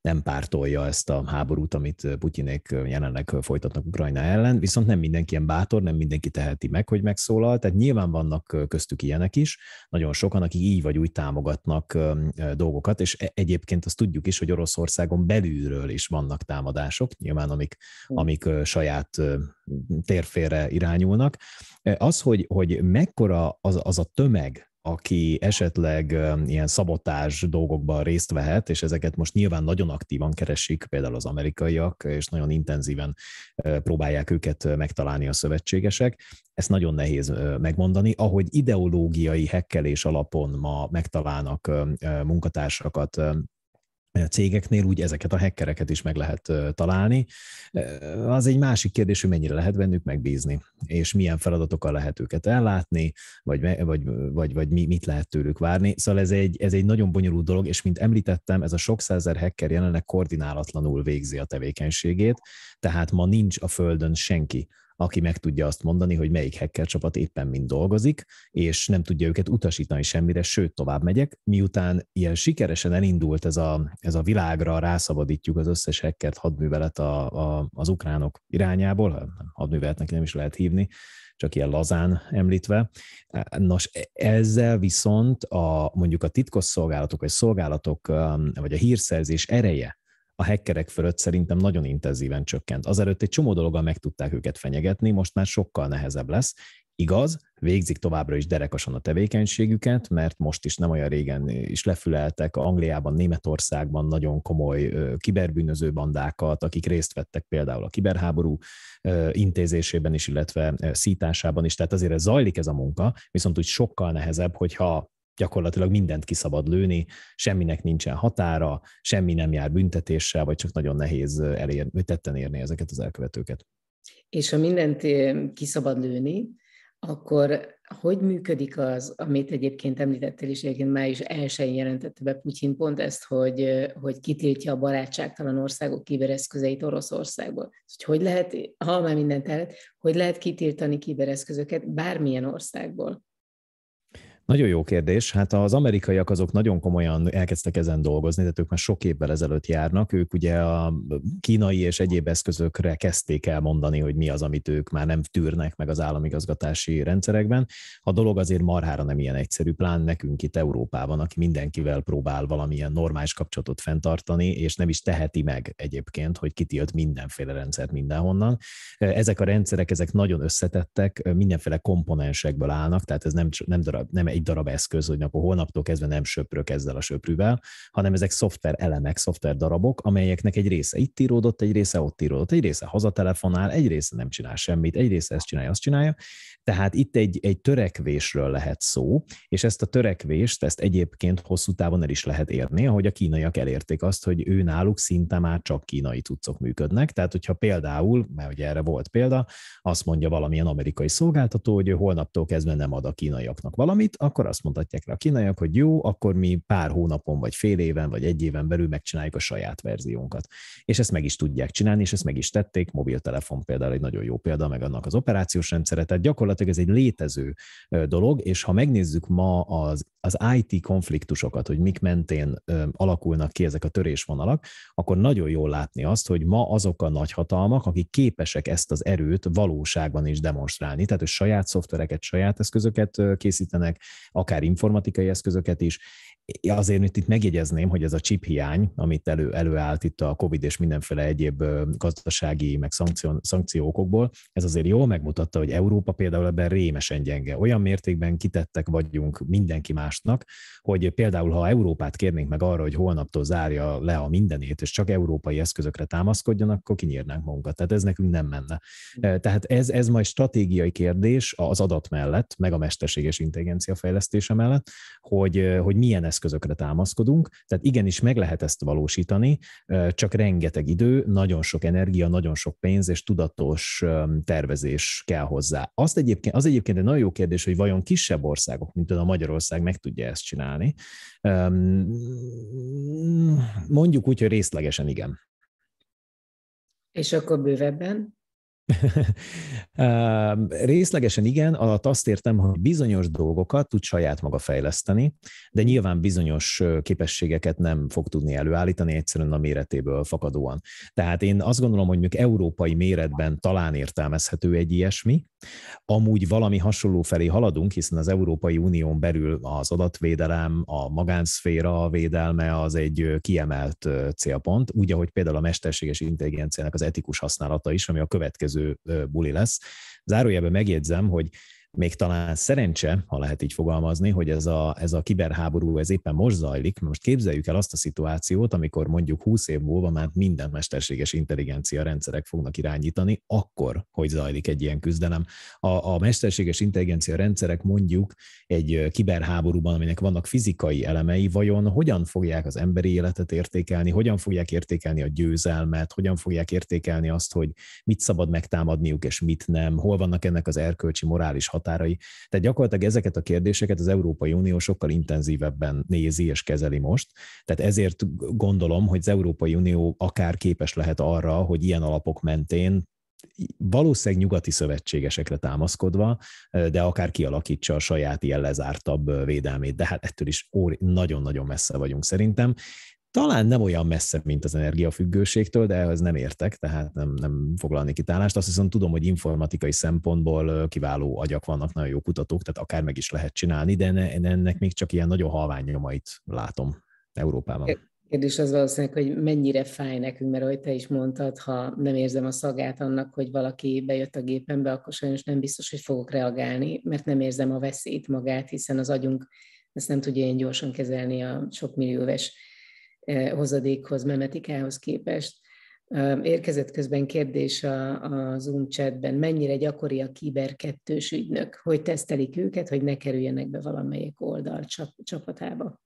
Speaker 3: nem pártolja ezt a háborút, amit Putyinék jelenleg folytatnak Ukrajna ellen, viszont nem mindenki ilyen bátor, nem mindenki teheti meg, hogy megszólal, tehát nyilván vannak köztük ilyenek is, nagyon sokan, akik így vagy úgy támogatnak dolgokat, és e-, egyébként azt tudjuk is, hogy Oroszországon belülről is vannak támadások, nyilván amik, hm. amik saját térfére irányulnak. Az, hogy, hogy mekkora az, az a tömeg, aki esetleg ilyen szabotás dolgokban részt vehet, és ezeket most nyilván nagyon aktívan keresik, például az amerikaiak, és nagyon intenzíven próbálják őket megtalálni a szövetségesek. Ezt nagyon nehéz megmondani. Ahogy ideológiai hekkelés alapon ma megtalálnak munkatársakat cégeknél úgy ezeket a hackereket is meg lehet találni. Az egy másik kérdés, hogy mennyire lehet bennük megbízni, és milyen feladatokkal lehet őket ellátni, vagy, vagy, vagy, vagy mit lehet tőlük várni. Szóval ez egy, ez egy nagyon bonyolult dolog, és mint említettem, ez a sok százer hacker jelenleg koordinálatlanul végzi a tevékenységét, tehát ma nincs a földön senki, aki meg tudja azt mondani, hogy melyik hacker csapat éppen mind dolgozik, és nem tudja őket utasítani semmire, sőt, tovább megyek. Miután ilyen sikeresen elindult ez a, ez a világra, rászabadítjuk az összes hackert hadművelet a, a, az ukránok irányából, hát hadműveletnek nem is lehet hívni, csak ilyen lazán említve. Nos, ezzel viszont a, mondjuk a titkosszolgálatok vagy szolgálatok, um, vagy a hírszerzés ereje a hackerek fölött szerintem nagyon intenzíven csökkent. Azelőtt egy csomó dologgal meg tudták őket fenyegetni, most már sokkal nehezebb lesz. Igaz, végzik továbbra is derekasan a tevékenységüket, mert most is nem olyan régen is lefüleltek Angliában, Németországban nagyon komoly kiberbűnöző bandákat, akik részt vettek például a kiberháború intézésében is, illetve szításában is, tehát azért ez zajlik ez a munka, viszont úgy sokkal nehezebb, hogyha gyakorlatilag mindent kiszabad lőni, semminek nincsen határa, semmi nem jár büntetéssel, vagy csak nagyon nehéz elér, tetten érni ezeket az elkövetőket.
Speaker 1: És ha mindent kiszabad lőni, akkor hogy működik az, amit egyébként említettél is, egyébként május is én jelentette be Putyin pont ezt, hogy, hogy kitiltja a barátságtalan országok kibereszközeit Oroszországból. Szóval, hogy, hogy lehet, ha már mindent el, hogy lehet kitiltani kibereszközöket bármilyen országból?
Speaker 3: Nagyon jó kérdés. Hát az amerikaiak azok nagyon komolyan elkezdtek ezen dolgozni, tehát ők már sok évvel ezelőtt járnak. Ők ugye a kínai és egyéb eszközökre kezdték el mondani, hogy mi az, amit ők már nem tűrnek meg az államigazgatási rendszerekben. A dolog azért marhára nem ilyen egyszerű, plán nekünk itt Európában, aki mindenkivel próbál valamilyen normális kapcsolatot fenntartani, és nem is teheti meg egyébként, hogy kitilt mindenféle rendszert mindenhonnan. Ezek a rendszerek, ezek nagyon összetettek, mindenféle komponensekből állnak, tehát ez nem, nem, darab, nem egy egy darab eszköz, hogy akkor holnaptól kezdve nem söprök ezzel a söprűvel, hanem ezek szoftver elemek, szoftver darabok, amelyeknek egy része itt íródott, egy része ott íródott, egy része hazatelefonál, egy része nem csinál semmit, egy része ezt csinálja, azt csinálja, tehát itt egy, egy törekvésről lehet szó, és ezt a törekvést, ezt egyébként hosszú távon el is lehet érni, ahogy a kínaiak elérték azt, hogy ő náluk szinte már csak kínai cuccok működnek. Tehát, hogyha például, mert ugye erre volt példa, azt mondja valamilyen amerikai szolgáltató, hogy ő holnaptól kezdve nem ad a kínaiaknak valamit, akkor azt mondhatják rá a kínaiak, hogy jó, akkor mi pár hónapon, vagy fél éven, vagy egy éven belül megcsináljuk a saját verziónkat. És ezt meg is tudják csinálni, és ezt meg is tették, mobiltelefon például egy nagyon jó példa, meg annak az operációs rendszere. Tehát gyakorlatilag gyakorlatilag ez egy létező dolog, és ha megnézzük ma az az IT konfliktusokat, hogy mik mentén ö, alakulnak ki ezek a törésvonalak, akkor nagyon jól látni azt, hogy ma azok a nagyhatalmak, akik képesek ezt az erőt valóságban is demonstrálni, tehát hogy saját szoftvereket, saját eszközöket készítenek, akár informatikai eszközöket is, azért itt, itt megjegyezném, hogy ez a chip hiány, amit elő, előállt itt a COVID és mindenféle egyéb gazdasági, meg szankció, szankciókokból, ez azért jól megmutatta, hogy Európa például ebben rémesen gyenge. Olyan mértékben kitettek vagyunk mindenki más egymásnak, hogy például ha Európát kérnénk meg arra, hogy holnaptól zárja le a mindenét, és csak európai eszközökre támaszkodjon, akkor kinyírnánk magunkat. Tehát ez nekünk nem menne. Hm. E, tehát ez, ez majd stratégiai kérdés az adat mellett, meg a mesterséges intelligencia fejlesztése mellett, hogy, e, hogy milyen eszközökre támaszkodunk. Tehát igenis meg lehet ezt valósítani, e, csak rengeteg idő, nagyon sok energia, nagyon sok pénz és tudatos tervezés kell hozzá. Azt egyébként, az egyébként egy nagyon jó kérdés, hogy vajon kisebb országok, mint a Magyarország meg tudja ezt csinálni. Mondjuk úgy, hogy részlegesen
Speaker 1: igen. És akkor bővebben?
Speaker 3: *laughs* részlegesen igen, alatt azt értem, hogy bizonyos dolgokat tud saját maga fejleszteni, de nyilván bizonyos képességeket nem fog tudni előállítani egyszerűen a méretéből fakadóan. Tehát én azt gondolom, hogy még európai méretben talán értelmezhető egy ilyesmi, Amúgy valami hasonló felé haladunk, hiszen az Európai Unión belül az adatvédelem, a magánszféra védelme az egy kiemelt célpont, úgy, ahogy például a mesterséges intelligenciának az etikus használata is, ami a következő buli lesz. Zárójelben megjegyzem, hogy még talán szerencse, ha lehet így fogalmazni, hogy ez a, ez a kiberháború ez éppen most zajlik. Most képzeljük el azt a szituációt, amikor mondjuk 20 év múlva már minden mesterséges intelligencia rendszerek fognak irányítani, akkor, hogy zajlik egy ilyen küzdelem. A, a mesterséges intelligencia rendszerek mondjuk egy kiberháborúban, aminek vannak fizikai elemei, vajon hogyan fogják az emberi életet értékelni, hogyan fogják értékelni a győzelmet, hogyan fogják értékelni azt, hogy mit szabad megtámadniuk és mit nem, hol vannak ennek az erkölcsi, morális határai. Tehát gyakorlatilag ezeket a kérdéseket az Európai Unió sokkal intenzívebben nézi és kezeli most. Tehát ezért gondolom, hogy az Európai Unió akár képes lehet arra, hogy ilyen alapok mentén valószínűleg nyugati szövetségesekre támaszkodva, de akár kialakítsa a saját ilyen lezártabb védelmét, de hát ettől is nagyon-nagyon messze vagyunk szerintem talán nem olyan messze, mint az energiafüggőségtől, de ehhez nem értek, tehát nem, nem foglalnék itt állást. Azt viszont tudom, hogy informatikai szempontból kiváló agyak vannak, nagyon jó kutatók, tehát akár meg is lehet csinálni, de ennek még csak ilyen nagyon halvány nyomait látom Európában.
Speaker 1: Kérdés az valószínűleg, hogy mennyire fáj nekünk, mert ahogy te is mondtad, ha nem érzem a szagát annak, hogy valaki bejött a gépembe, akkor sajnos nem biztos, hogy fogok reagálni, mert nem érzem a veszélyt magát, hiszen az agyunk ezt nem tudja ilyen gyorsan kezelni a sok millióves E, hozadékhoz, memetikához képest. Érkezett közben kérdés a, a Zoom chatben, mennyire gyakori a kettős ügynök, hogy tesztelik őket, hogy ne kerüljenek be valamelyik oldal csapatába.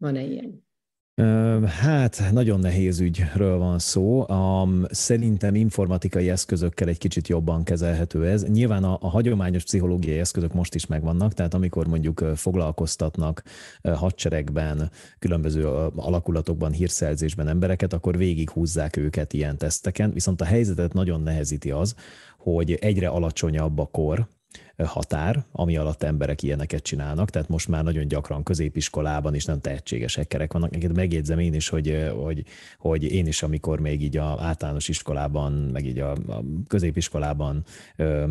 Speaker 1: Van-e ilyen?
Speaker 3: Hát, nagyon nehéz ügyről van szó. Um, szerintem informatikai eszközökkel egy kicsit jobban kezelhető ez. Nyilván a, a hagyományos pszichológiai eszközök most is megvannak, tehát amikor mondjuk foglalkoztatnak hadseregben, különböző alakulatokban, hírszerzésben embereket, akkor végighúzzák őket ilyen teszteken, viszont a helyzetet nagyon nehezíti az, hogy egyre alacsonyabb a kor, határ, ami alatt emberek ilyeneket csinálnak, tehát most már nagyon gyakran középiskolában is nem tehetséges kerek vannak. Egyébként megjegyzem én is, hogy, hogy, hogy én is, amikor még így a általános iskolában, meg így a, a középiskolában ö,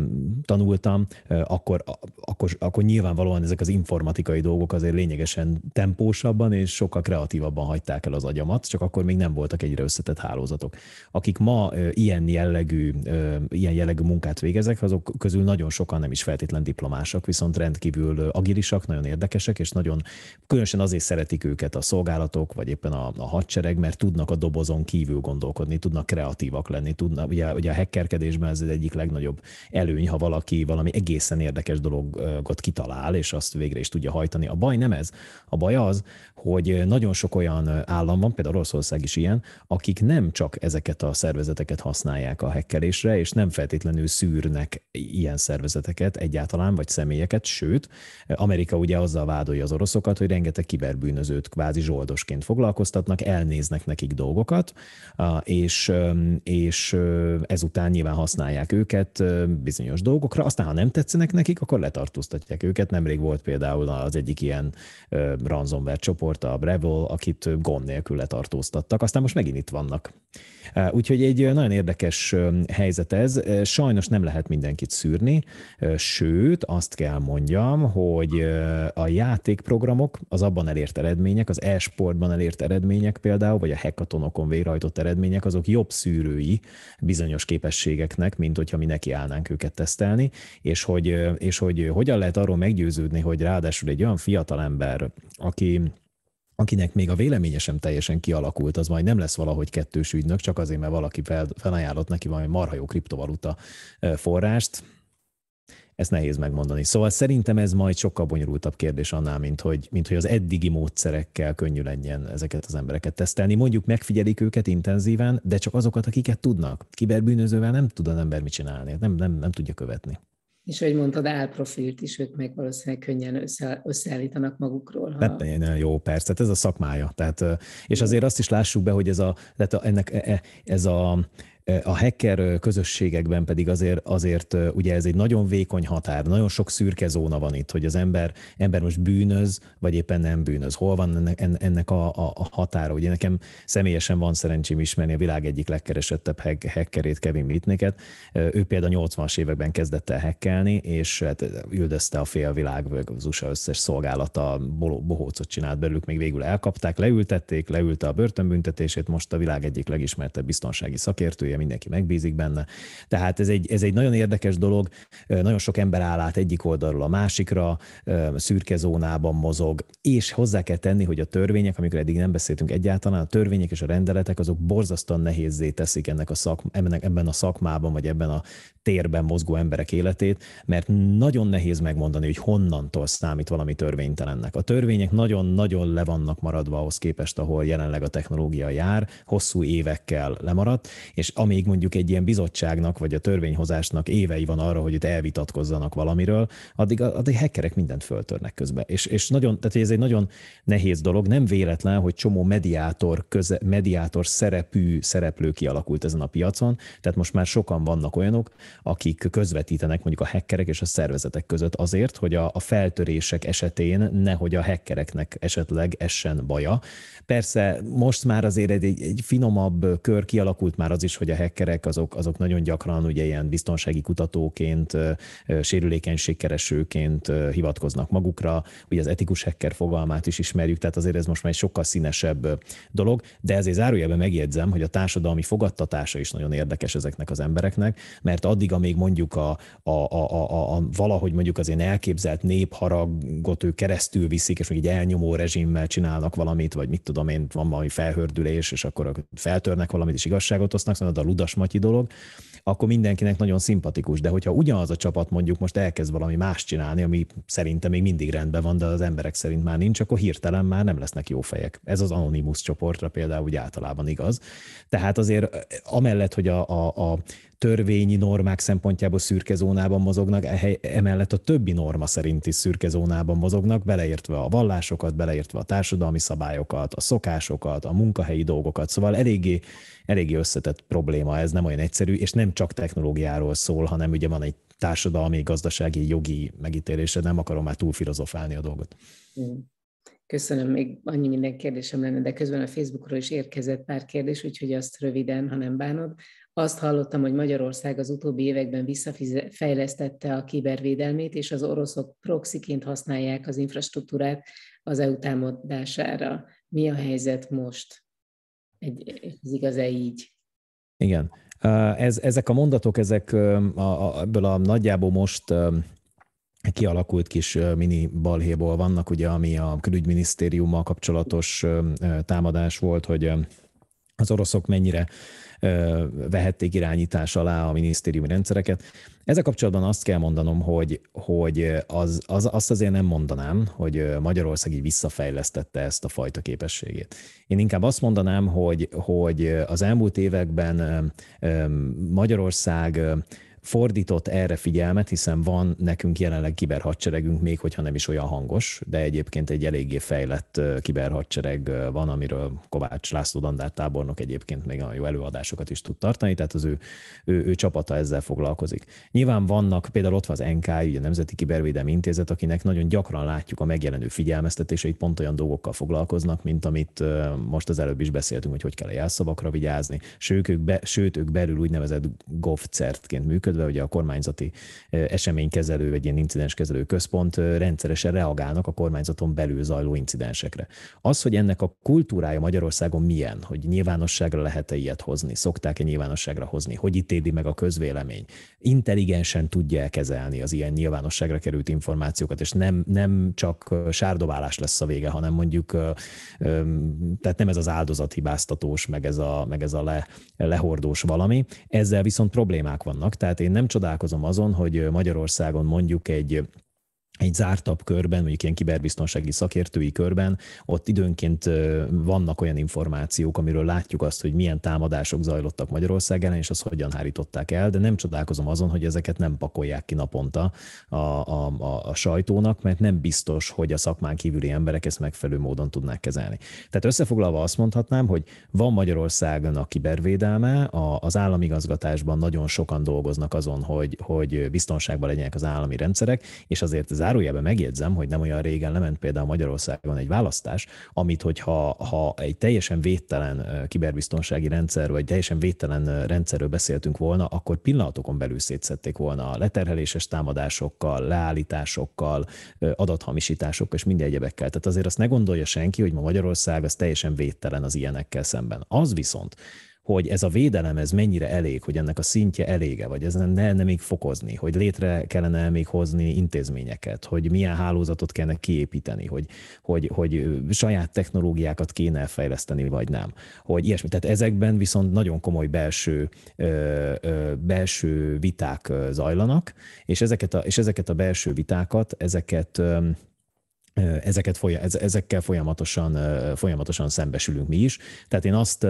Speaker 3: tanultam, ö, akkor, akkor, akkor nyilvánvalóan ezek az informatikai dolgok azért lényegesen tempósabban és sokkal kreatívabban hagyták el az agyamat, csak akkor még nem voltak egyre összetett hálózatok. Akik ma ö, ilyen jellegű, ö, ilyen jellegű munkát végezek, azok közül nagyon sokan nem is fel feltétlen diplomások, viszont rendkívül agilisak, nagyon érdekesek, és nagyon különösen azért szeretik őket a szolgálatok, vagy éppen a, a hadsereg, mert tudnak a dobozon kívül gondolkodni, tudnak kreatívak lenni, tudnak, ugye, ugye a hackerkedésben ez az egyik legnagyobb előny, ha valaki valami egészen érdekes dologot kitalál, és azt végre is tudja hajtani. A baj nem ez, a baj az, hogy nagyon sok olyan állam van, például Oroszország is ilyen, akik nem csak ezeket a szervezeteket használják a hekkelésre, és nem feltétlenül szűrnek ilyen szervezeteket egyáltalán, vagy személyeket, sőt, Amerika ugye azzal vádolja az oroszokat, hogy rengeteg kiberbűnözőt kvázi zsoldosként foglalkoztatnak, elnéznek nekik dolgokat, és, és ezután nyilván használják őket bizonyos dolgokra, aztán ha nem tetszenek nekik, akkor letartóztatják őket. Nemrég volt például az egyik ilyen ransomware csoport, volt a Breville, akit gond nélkül letartóztattak. Aztán most megint itt vannak. Úgyhogy egy nagyon érdekes helyzet ez. Sajnos nem lehet mindenkit szűrni, sőt, azt kell mondjam, hogy a játékprogramok, az abban elért eredmények, az e-sportban elért eredmények például, vagy a hekatonokon végrehajtott eredmények, azok jobb szűrői bizonyos képességeknek, mint hogyha mi állnánk őket tesztelni, és hogy, és hogy hogyan lehet arról meggyőződni, hogy ráadásul egy olyan fiatalember, aki akinek még a véleménye sem teljesen kialakult, az majd nem lesz valahogy kettős ügynök, csak azért, mert valaki fel, felajánlott neki valami marha jó kriptovaluta forrást. Ezt nehéz megmondani. Szóval szerintem ez majd sokkal bonyolultabb kérdés annál, mint hogy, mint hogy az eddigi módszerekkel könnyű legyen ezeket az embereket tesztelni. Mondjuk megfigyelik őket intenzíven, de csak azokat, akiket tudnak. Kiberbűnözővel nem tud az ember mit csinálni, nem, nem, nem tudja követni.
Speaker 1: És hogy mondtad, álprofilt is ők meg valószínűleg könnyen össze, összeállítanak magukról. Ha... Hát,
Speaker 3: jó, persze, tehát ez a szakmája. Tehát, és azért azt is lássuk be, hogy ez a, tehát ennek, e, e, ez a a hacker közösségekben pedig azért, azért ugye ez egy nagyon vékony határ, nagyon sok szürke zóna van itt, hogy az ember, ember most bűnöz, vagy éppen nem bűnöz. Hol van ennek, ennek a, a, a határa? Ugye nekem személyesen van szerencsém ismerni a világ egyik legkeresettebb hackerét, Kevin Mitnicket. Ő például 80-as években kezdett el hackelni, és hát üldözte a félvilág, az USA összes szolgálata bohócot csinált belőlük, még végül elkapták, leültették, leülte a börtönbüntetését, most a világ egyik legismertebb biztonsági szakértője, vezetője, mindenki megbízik benne. Tehát ez egy, ez egy nagyon érdekes dolog, nagyon sok ember áll át egyik oldalról a másikra, szürke zónában mozog, és hozzá kell tenni, hogy a törvények, amikor eddig nem beszéltünk egyáltalán, a törvények és a rendeletek azok borzasztóan nehézzé teszik ennek a szak, ebben a szakmában, vagy ebben a térben mozgó emberek életét, mert nagyon nehéz megmondani, hogy honnantól számít valami törvénytelennek. A törvények nagyon-nagyon le vannak maradva ahhoz képest, ahol jelenleg a technológia jár, hosszú évekkel lemaradt, és amíg mondjuk egy ilyen bizottságnak vagy a törvényhozásnak évei van arra, hogy itt elvitatkozzanak valamiről, addig, a addig hackerek mindent föltörnek közbe. És, és nagyon, tehát ez egy nagyon nehéz dolog, nem véletlen, hogy csomó mediátor, köze, mediátor szerepű szereplő kialakult ezen a piacon, tehát most már sokan vannak olyanok, akik közvetítenek mondjuk a hackerek és a szervezetek között azért, hogy a, a feltörések esetén nehogy a hackereknek esetleg essen baja. Persze most már azért egy, egy finomabb kör kialakult már az is, hogy a hackerek azok, azok nagyon gyakran ugye ilyen biztonsági kutatóként, sérülékenységkeresőként hivatkoznak magukra, ugye az etikus hacker fogalmát is ismerjük, tehát azért ez most már egy sokkal színesebb dolog, de ezért zárójelben megjegyzem, hogy a társadalmi fogadtatása is nagyon érdekes ezeknek az embereknek, mert addig, amíg mondjuk a, a, a, a, a valahogy mondjuk az én elképzelt népharagot ő keresztül viszik, és még egy elnyomó rezsimmel csinálnak valamit, vagy mit tudom én, van valami felhördülés, és akkor feltörnek valamit, és igazságot osznak, szóval a Ludas Matyi dolog, akkor mindenkinek nagyon szimpatikus. De hogyha ugyanaz a csapat mondjuk most elkezd valami más csinálni, ami szerintem még mindig rendben van, de az emberek szerint már nincs, akkor hirtelen már nem lesznek jó fejek. Ez az Anonymous csoportra például úgy általában igaz. Tehát azért amellett, hogy a, a, a törvényi normák szempontjából szürke zónában mozognak, emellett a többi norma szerint is szürke zónában mozognak, beleértve a vallásokat, beleértve a társadalmi szabályokat, a szokásokat, a munkahelyi dolgokat, szóval eléggé, eléggé összetett probléma, ez nem olyan egyszerű, és nem csak technológiáról szól, hanem ugye van egy társadalmi, gazdasági, jogi megítélése, nem akarom már túl filozofálni a dolgot.
Speaker 1: Köszönöm, még annyi minden kérdésem lenne, de közben a Facebookról is érkezett pár kérdés, úgyhogy azt röviden, ha nem bánod. Azt hallottam, hogy Magyarország az utóbbi években visszafejlesztette a kibervédelmét, és az oroszok proxiként használják az infrastruktúrát az EU támadására. Mi a helyzet most? Egy, ez igaz-e így?
Speaker 3: Igen. Ez, ezek a mondatok, ezek a, a, ebből a nagyjából most kialakult kis mini balhéból vannak, ugye, ami a külügyminisztériummal kapcsolatos támadás volt, hogy az oroszok mennyire vehették irányítás alá a minisztériumi rendszereket. Ezzel kapcsolatban azt kell mondanom, hogy, hogy az, az, azt azért nem mondanám, hogy Magyarország így visszafejlesztette ezt a fajta képességét. Én inkább azt mondanám, hogy, hogy az elmúlt években Magyarország fordított erre figyelmet, hiszen van nekünk jelenleg kiberhadseregünk, még hogyha nem is olyan hangos, de egyébként egy eléggé fejlett kiberhadsereg van, amiről Kovács László Dandár tábornok egyébként még nagyon jó előadásokat is tud tartani, tehát az ő, ő, ő csapata ezzel foglalkozik. Nyilván vannak, például ott van az NK, ugye a Nemzeti Kibervédelmi Intézet, akinek nagyon gyakran látjuk a megjelenő figyelmeztetéseit, pont olyan dolgokkal foglalkoznak, mint amit most az előbb is beszéltünk, hogy hogy kell a jelszavakra vigyázni, sőt ők, be, sőt, ők belül úgynevezett govcertként működnek, működve, ugye a kormányzati eseménykezelő, vagy ilyen incidenskezelő központ rendszeresen reagálnak a kormányzaton belül zajló incidensekre. Az, hogy ennek a kultúrája Magyarországon milyen, hogy nyilvánosságra lehet-e ilyet hozni, szokták-e nyilvánosságra hozni, hogy ítéli meg a közvélemény, intelligensen tudja kezelni az ilyen nyilvánosságra került információkat, és nem, nem csak sárdobálás lesz a vége, hanem mondjuk, tehát nem ez az áldozathibáztatós, meg ez a, meg ez a le, lehordós valami. Ezzel viszont problémák vannak, tehát én nem csodálkozom azon, hogy Magyarországon mondjuk egy egy zártabb körben, mondjuk ilyen kiberbiztonsági szakértői körben, ott időnként vannak olyan információk, amiről látjuk azt, hogy milyen támadások zajlottak Magyarország ellen, és azt hogyan hárították el, de nem csodálkozom azon, hogy ezeket nem pakolják ki naponta a, a, a, a sajtónak, mert nem biztos, hogy a szakmán kívüli emberek ezt megfelelő módon tudnák kezelni. Tehát összefoglalva azt mondhatnám, hogy van a kibervédelme, a, az államigazgatásban nagyon sokan dolgoznak azon, hogy, hogy biztonságban legyenek az állami rendszerek, és azért az zárójelben megjegyzem, hogy nem olyan régen lement például Magyarországon egy választás, amit hogyha ha egy teljesen védtelen kiberbiztonsági rendszer, vagy teljesen védtelen rendszerről beszéltünk volna, akkor pillanatokon belül szétszették volna a leterheléses támadásokkal, leállításokkal, adathamisításokkal és minden egyebekkel. Tehát azért azt ne gondolja senki, hogy ma Magyarország az teljesen védtelen az ilyenekkel szemben. Az viszont, hogy ez a védelem, ez mennyire elég, hogy ennek a szintje elége, vagy ez nem lehetne még fokozni, hogy létre kellene még hozni intézményeket, hogy milyen hálózatot kellene kiépíteni, hogy, hogy, hogy saját technológiákat kéne fejleszteni, vagy nem, hogy ilyesmi. Tehát ezekben viszont nagyon komoly belső, ö, ö, belső viták zajlanak, és ezeket a, és ezeket a belső vitákat, ezeket ö, ezeket, ezekkel folyamatosan, folyamatosan szembesülünk mi is. Tehát én azt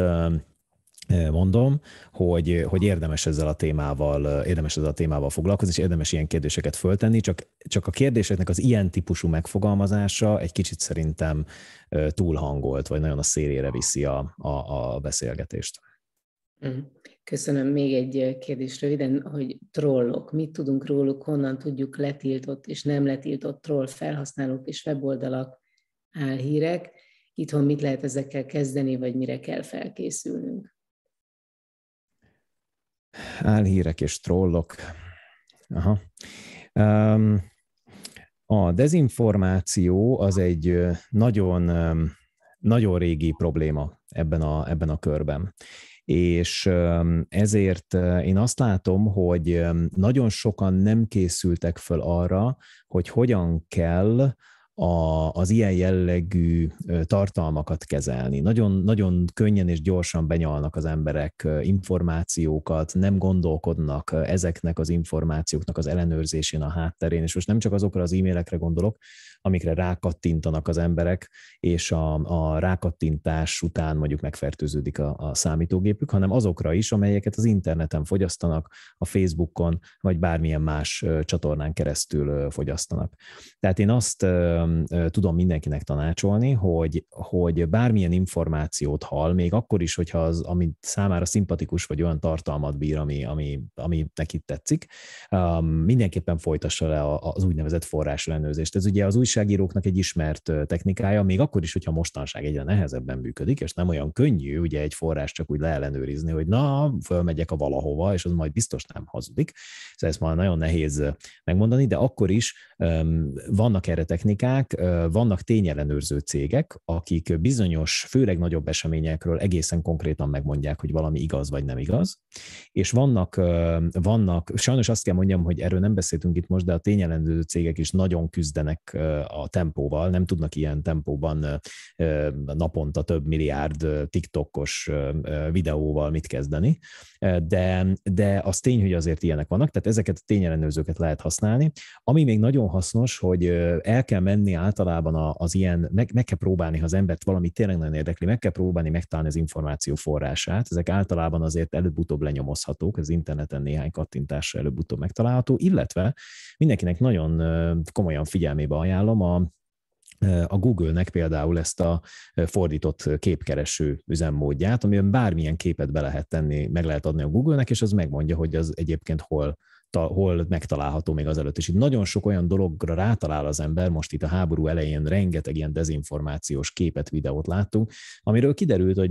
Speaker 3: mondom, hogy, hogy érdemes ezzel a témával, érdemes ezzel a témával foglalkozni, és érdemes ilyen kérdéseket föltenni, csak, csak a kérdéseknek az ilyen típusú megfogalmazása egy kicsit szerintem túlhangolt, vagy nagyon a szélére viszi a, a, a beszélgetést.
Speaker 1: Mhm. Köszönöm. Még egy kérdés röviden, hogy trollok. Mit tudunk róluk, honnan tudjuk letiltott és nem letiltott troll felhasználók és weboldalak álhírek? Itthon mit lehet ezekkel kezdeni, vagy mire kell felkészülnünk?
Speaker 3: Álhírek és trollok. Aha. Um, a dezinformáció az egy nagyon, nagyon régi probléma ebben a, ebben a körben. És ezért én azt látom, hogy nagyon sokan nem készültek föl arra, hogy hogyan kell a, az ilyen jellegű tartalmakat kezelni. Nagyon, nagyon könnyen és gyorsan benyalnak az emberek információkat, nem gondolkodnak ezeknek az információknak az ellenőrzésén a hátterén, és most nem csak azokra az e-mailekre gondolok, amikre rákattintanak az emberek, és a, a rákattintás után mondjuk megfertőződik a, a számítógépük, hanem azokra is, amelyeket az interneten fogyasztanak, a Facebookon, vagy bármilyen más csatornán keresztül fogyasztanak. Tehát én azt tudom mindenkinek tanácsolni, hogy, hogy bármilyen információt hall, még akkor is, hogyha az, amit számára szimpatikus, vagy olyan tartalmat bír, ami, ami, ami neki tetszik, mindenképpen folytassa le az úgynevezett forrásellenőrzést. Ez ugye az új újságíróknak egy ismert technikája, még akkor is, hogyha mostanság egyre nehezebben működik, és nem olyan könnyű ugye egy forrás csak úgy leellenőrizni, hogy na, fölmegyek a valahova, és az majd biztos nem hazudik. Szóval ezt már nagyon nehéz megmondani, de akkor is vannak erre technikák, vannak tényellenőrző cégek, akik bizonyos, főleg nagyobb eseményekről egészen konkrétan megmondják, hogy valami igaz vagy nem igaz, és vannak, vannak sajnos azt kell mondjam, hogy erről nem beszéltünk itt most, de a tényellenőrző cégek is nagyon küzdenek a tempóval, nem tudnak ilyen tempóban naponta több milliárd TikTokos videóval mit kezdeni, de, de az tény, hogy azért ilyenek vannak, tehát ezeket a tényellenőrzőket lehet használni. Ami még nagyon hasznos, hogy el kell menni általában az ilyen, meg, meg kell próbálni, ha az embert valami tényleg nagyon érdekli, meg kell próbálni megtalálni az információ forrását. Ezek általában azért előbb-utóbb lenyomozhatók, az interneten néhány kattintásra előbb-utóbb megtalálható, illetve mindenkinek nagyon komolyan figyelmébe ajánlom, ajánlom a e, a Google-nek például ezt a e, fordított képkereső üzemmódját, amiben bármilyen képet be lehet tenni, meg lehet adni a Google-nek, és az megmondja, hogy az egyébként hol, ta, hol megtalálható még azelőtt. És itt nagyon sok olyan dologra rátalál az ember, most itt a háború elején rengeteg ilyen dezinformációs képet, videót láttunk, amiről kiderült, hogy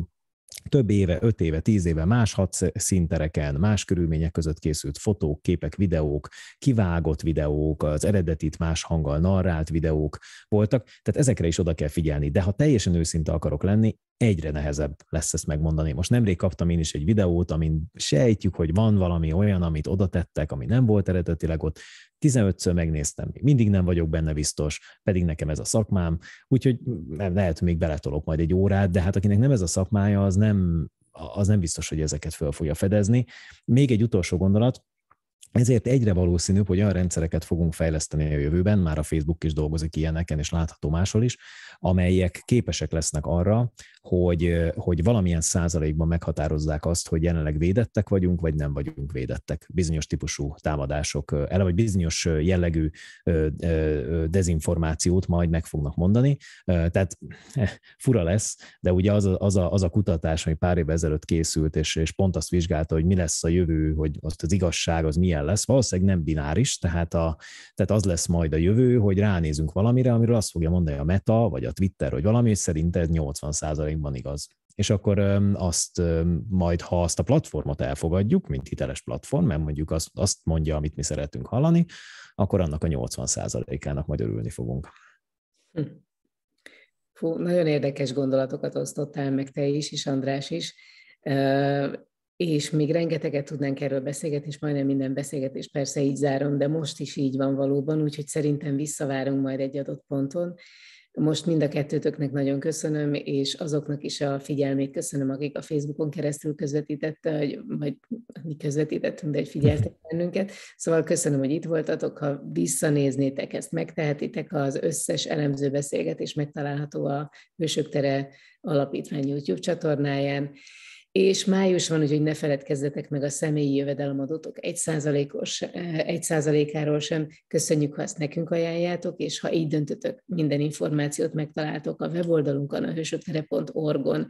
Speaker 3: több éve, öt éve, tíz éve más hat szintereken, más körülmények között készült fotók, képek, videók, kivágott videók, az eredetit más hanggal narrált videók voltak, tehát ezekre is oda kell figyelni. De ha teljesen őszinte akarok lenni, egyre nehezebb lesz ezt megmondani. Most nemrég kaptam én is egy videót, amin sejtjük, hogy van valami olyan, amit oda tettek, ami nem volt eredetileg ott, 15-ször megnéztem, mindig nem vagyok benne biztos, pedig nekem ez a szakmám, úgyhogy nem, lehet, még beletolok majd egy órát, de hát akinek nem ez a szakmája, az nem, az nem biztos, hogy ezeket föl fogja fedezni. Még egy utolsó gondolat, ezért egyre valószínűbb, hogy olyan rendszereket fogunk fejleszteni a jövőben, már a Facebook is dolgozik ilyeneken, és látható máshol is, amelyek képesek lesznek arra, hogy, hogy valamilyen százalékban meghatározzák azt, hogy jelenleg védettek vagyunk, vagy nem vagyunk védettek bizonyos típusú támadások ellen, vagy bizonyos jellegű dezinformációt majd meg fognak mondani. Tehát eh, fura lesz, de ugye az a, az a, az a kutatás, ami pár évvel ezelőtt készült, és, és pont azt vizsgálta, hogy mi lesz a jövő, hogy azt az igazság az milyen kell lesz, valószínűleg nem bináris, tehát, a, tehát az lesz majd a jövő, hogy ránézünk valamire, amiről azt fogja mondani a Meta, vagy a Twitter, hogy valami, és szerint ez 80%-ban igaz és akkor azt majd, ha azt a platformot elfogadjuk, mint hiteles platform, mert mondjuk azt, azt mondja, amit mi szeretünk hallani, akkor annak a 80%-ának majd örülni fogunk. Hm.
Speaker 1: Fú, nagyon érdekes gondolatokat osztottál meg te is, és András is és még rengeteget tudnánk erről beszélgetni, és majdnem minden beszélgetés persze így zárom, de most is így van valóban, úgyhogy szerintem visszavárunk majd egy adott ponton. Most mind a kettőtöknek nagyon köszönöm, és azoknak is a figyelmét köszönöm, akik a Facebookon keresztül közvetítette, vagy majd mi közvetítettünk, de egy figyeltek *laughs* bennünket. Szóval köszönöm, hogy itt voltatok. Ha visszanéznétek, ezt megtehetitek, az összes elemző beszélgetés megtalálható a Hősök Tere Alapítvány YouTube csatornáján és május van, úgyhogy ne feledkezzetek meg a személyi jövedelemadótok 1 százalékos, eh, egy áról sem. Köszönjük, ha ezt nekünk ajánljátok, és ha így döntötök, minden információt megtaláltok a weboldalunkon, a hősötere.org-on.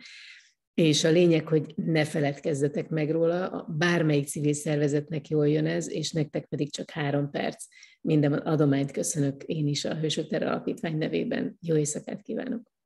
Speaker 1: És a lényeg, hogy ne feledkezzetek meg róla, bármelyik civil szervezetnek jól jön ez, és nektek pedig csak három perc. Minden adományt köszönök én is a Hősök Tere Alapítvány nevében. Jó éjszakát kívánok!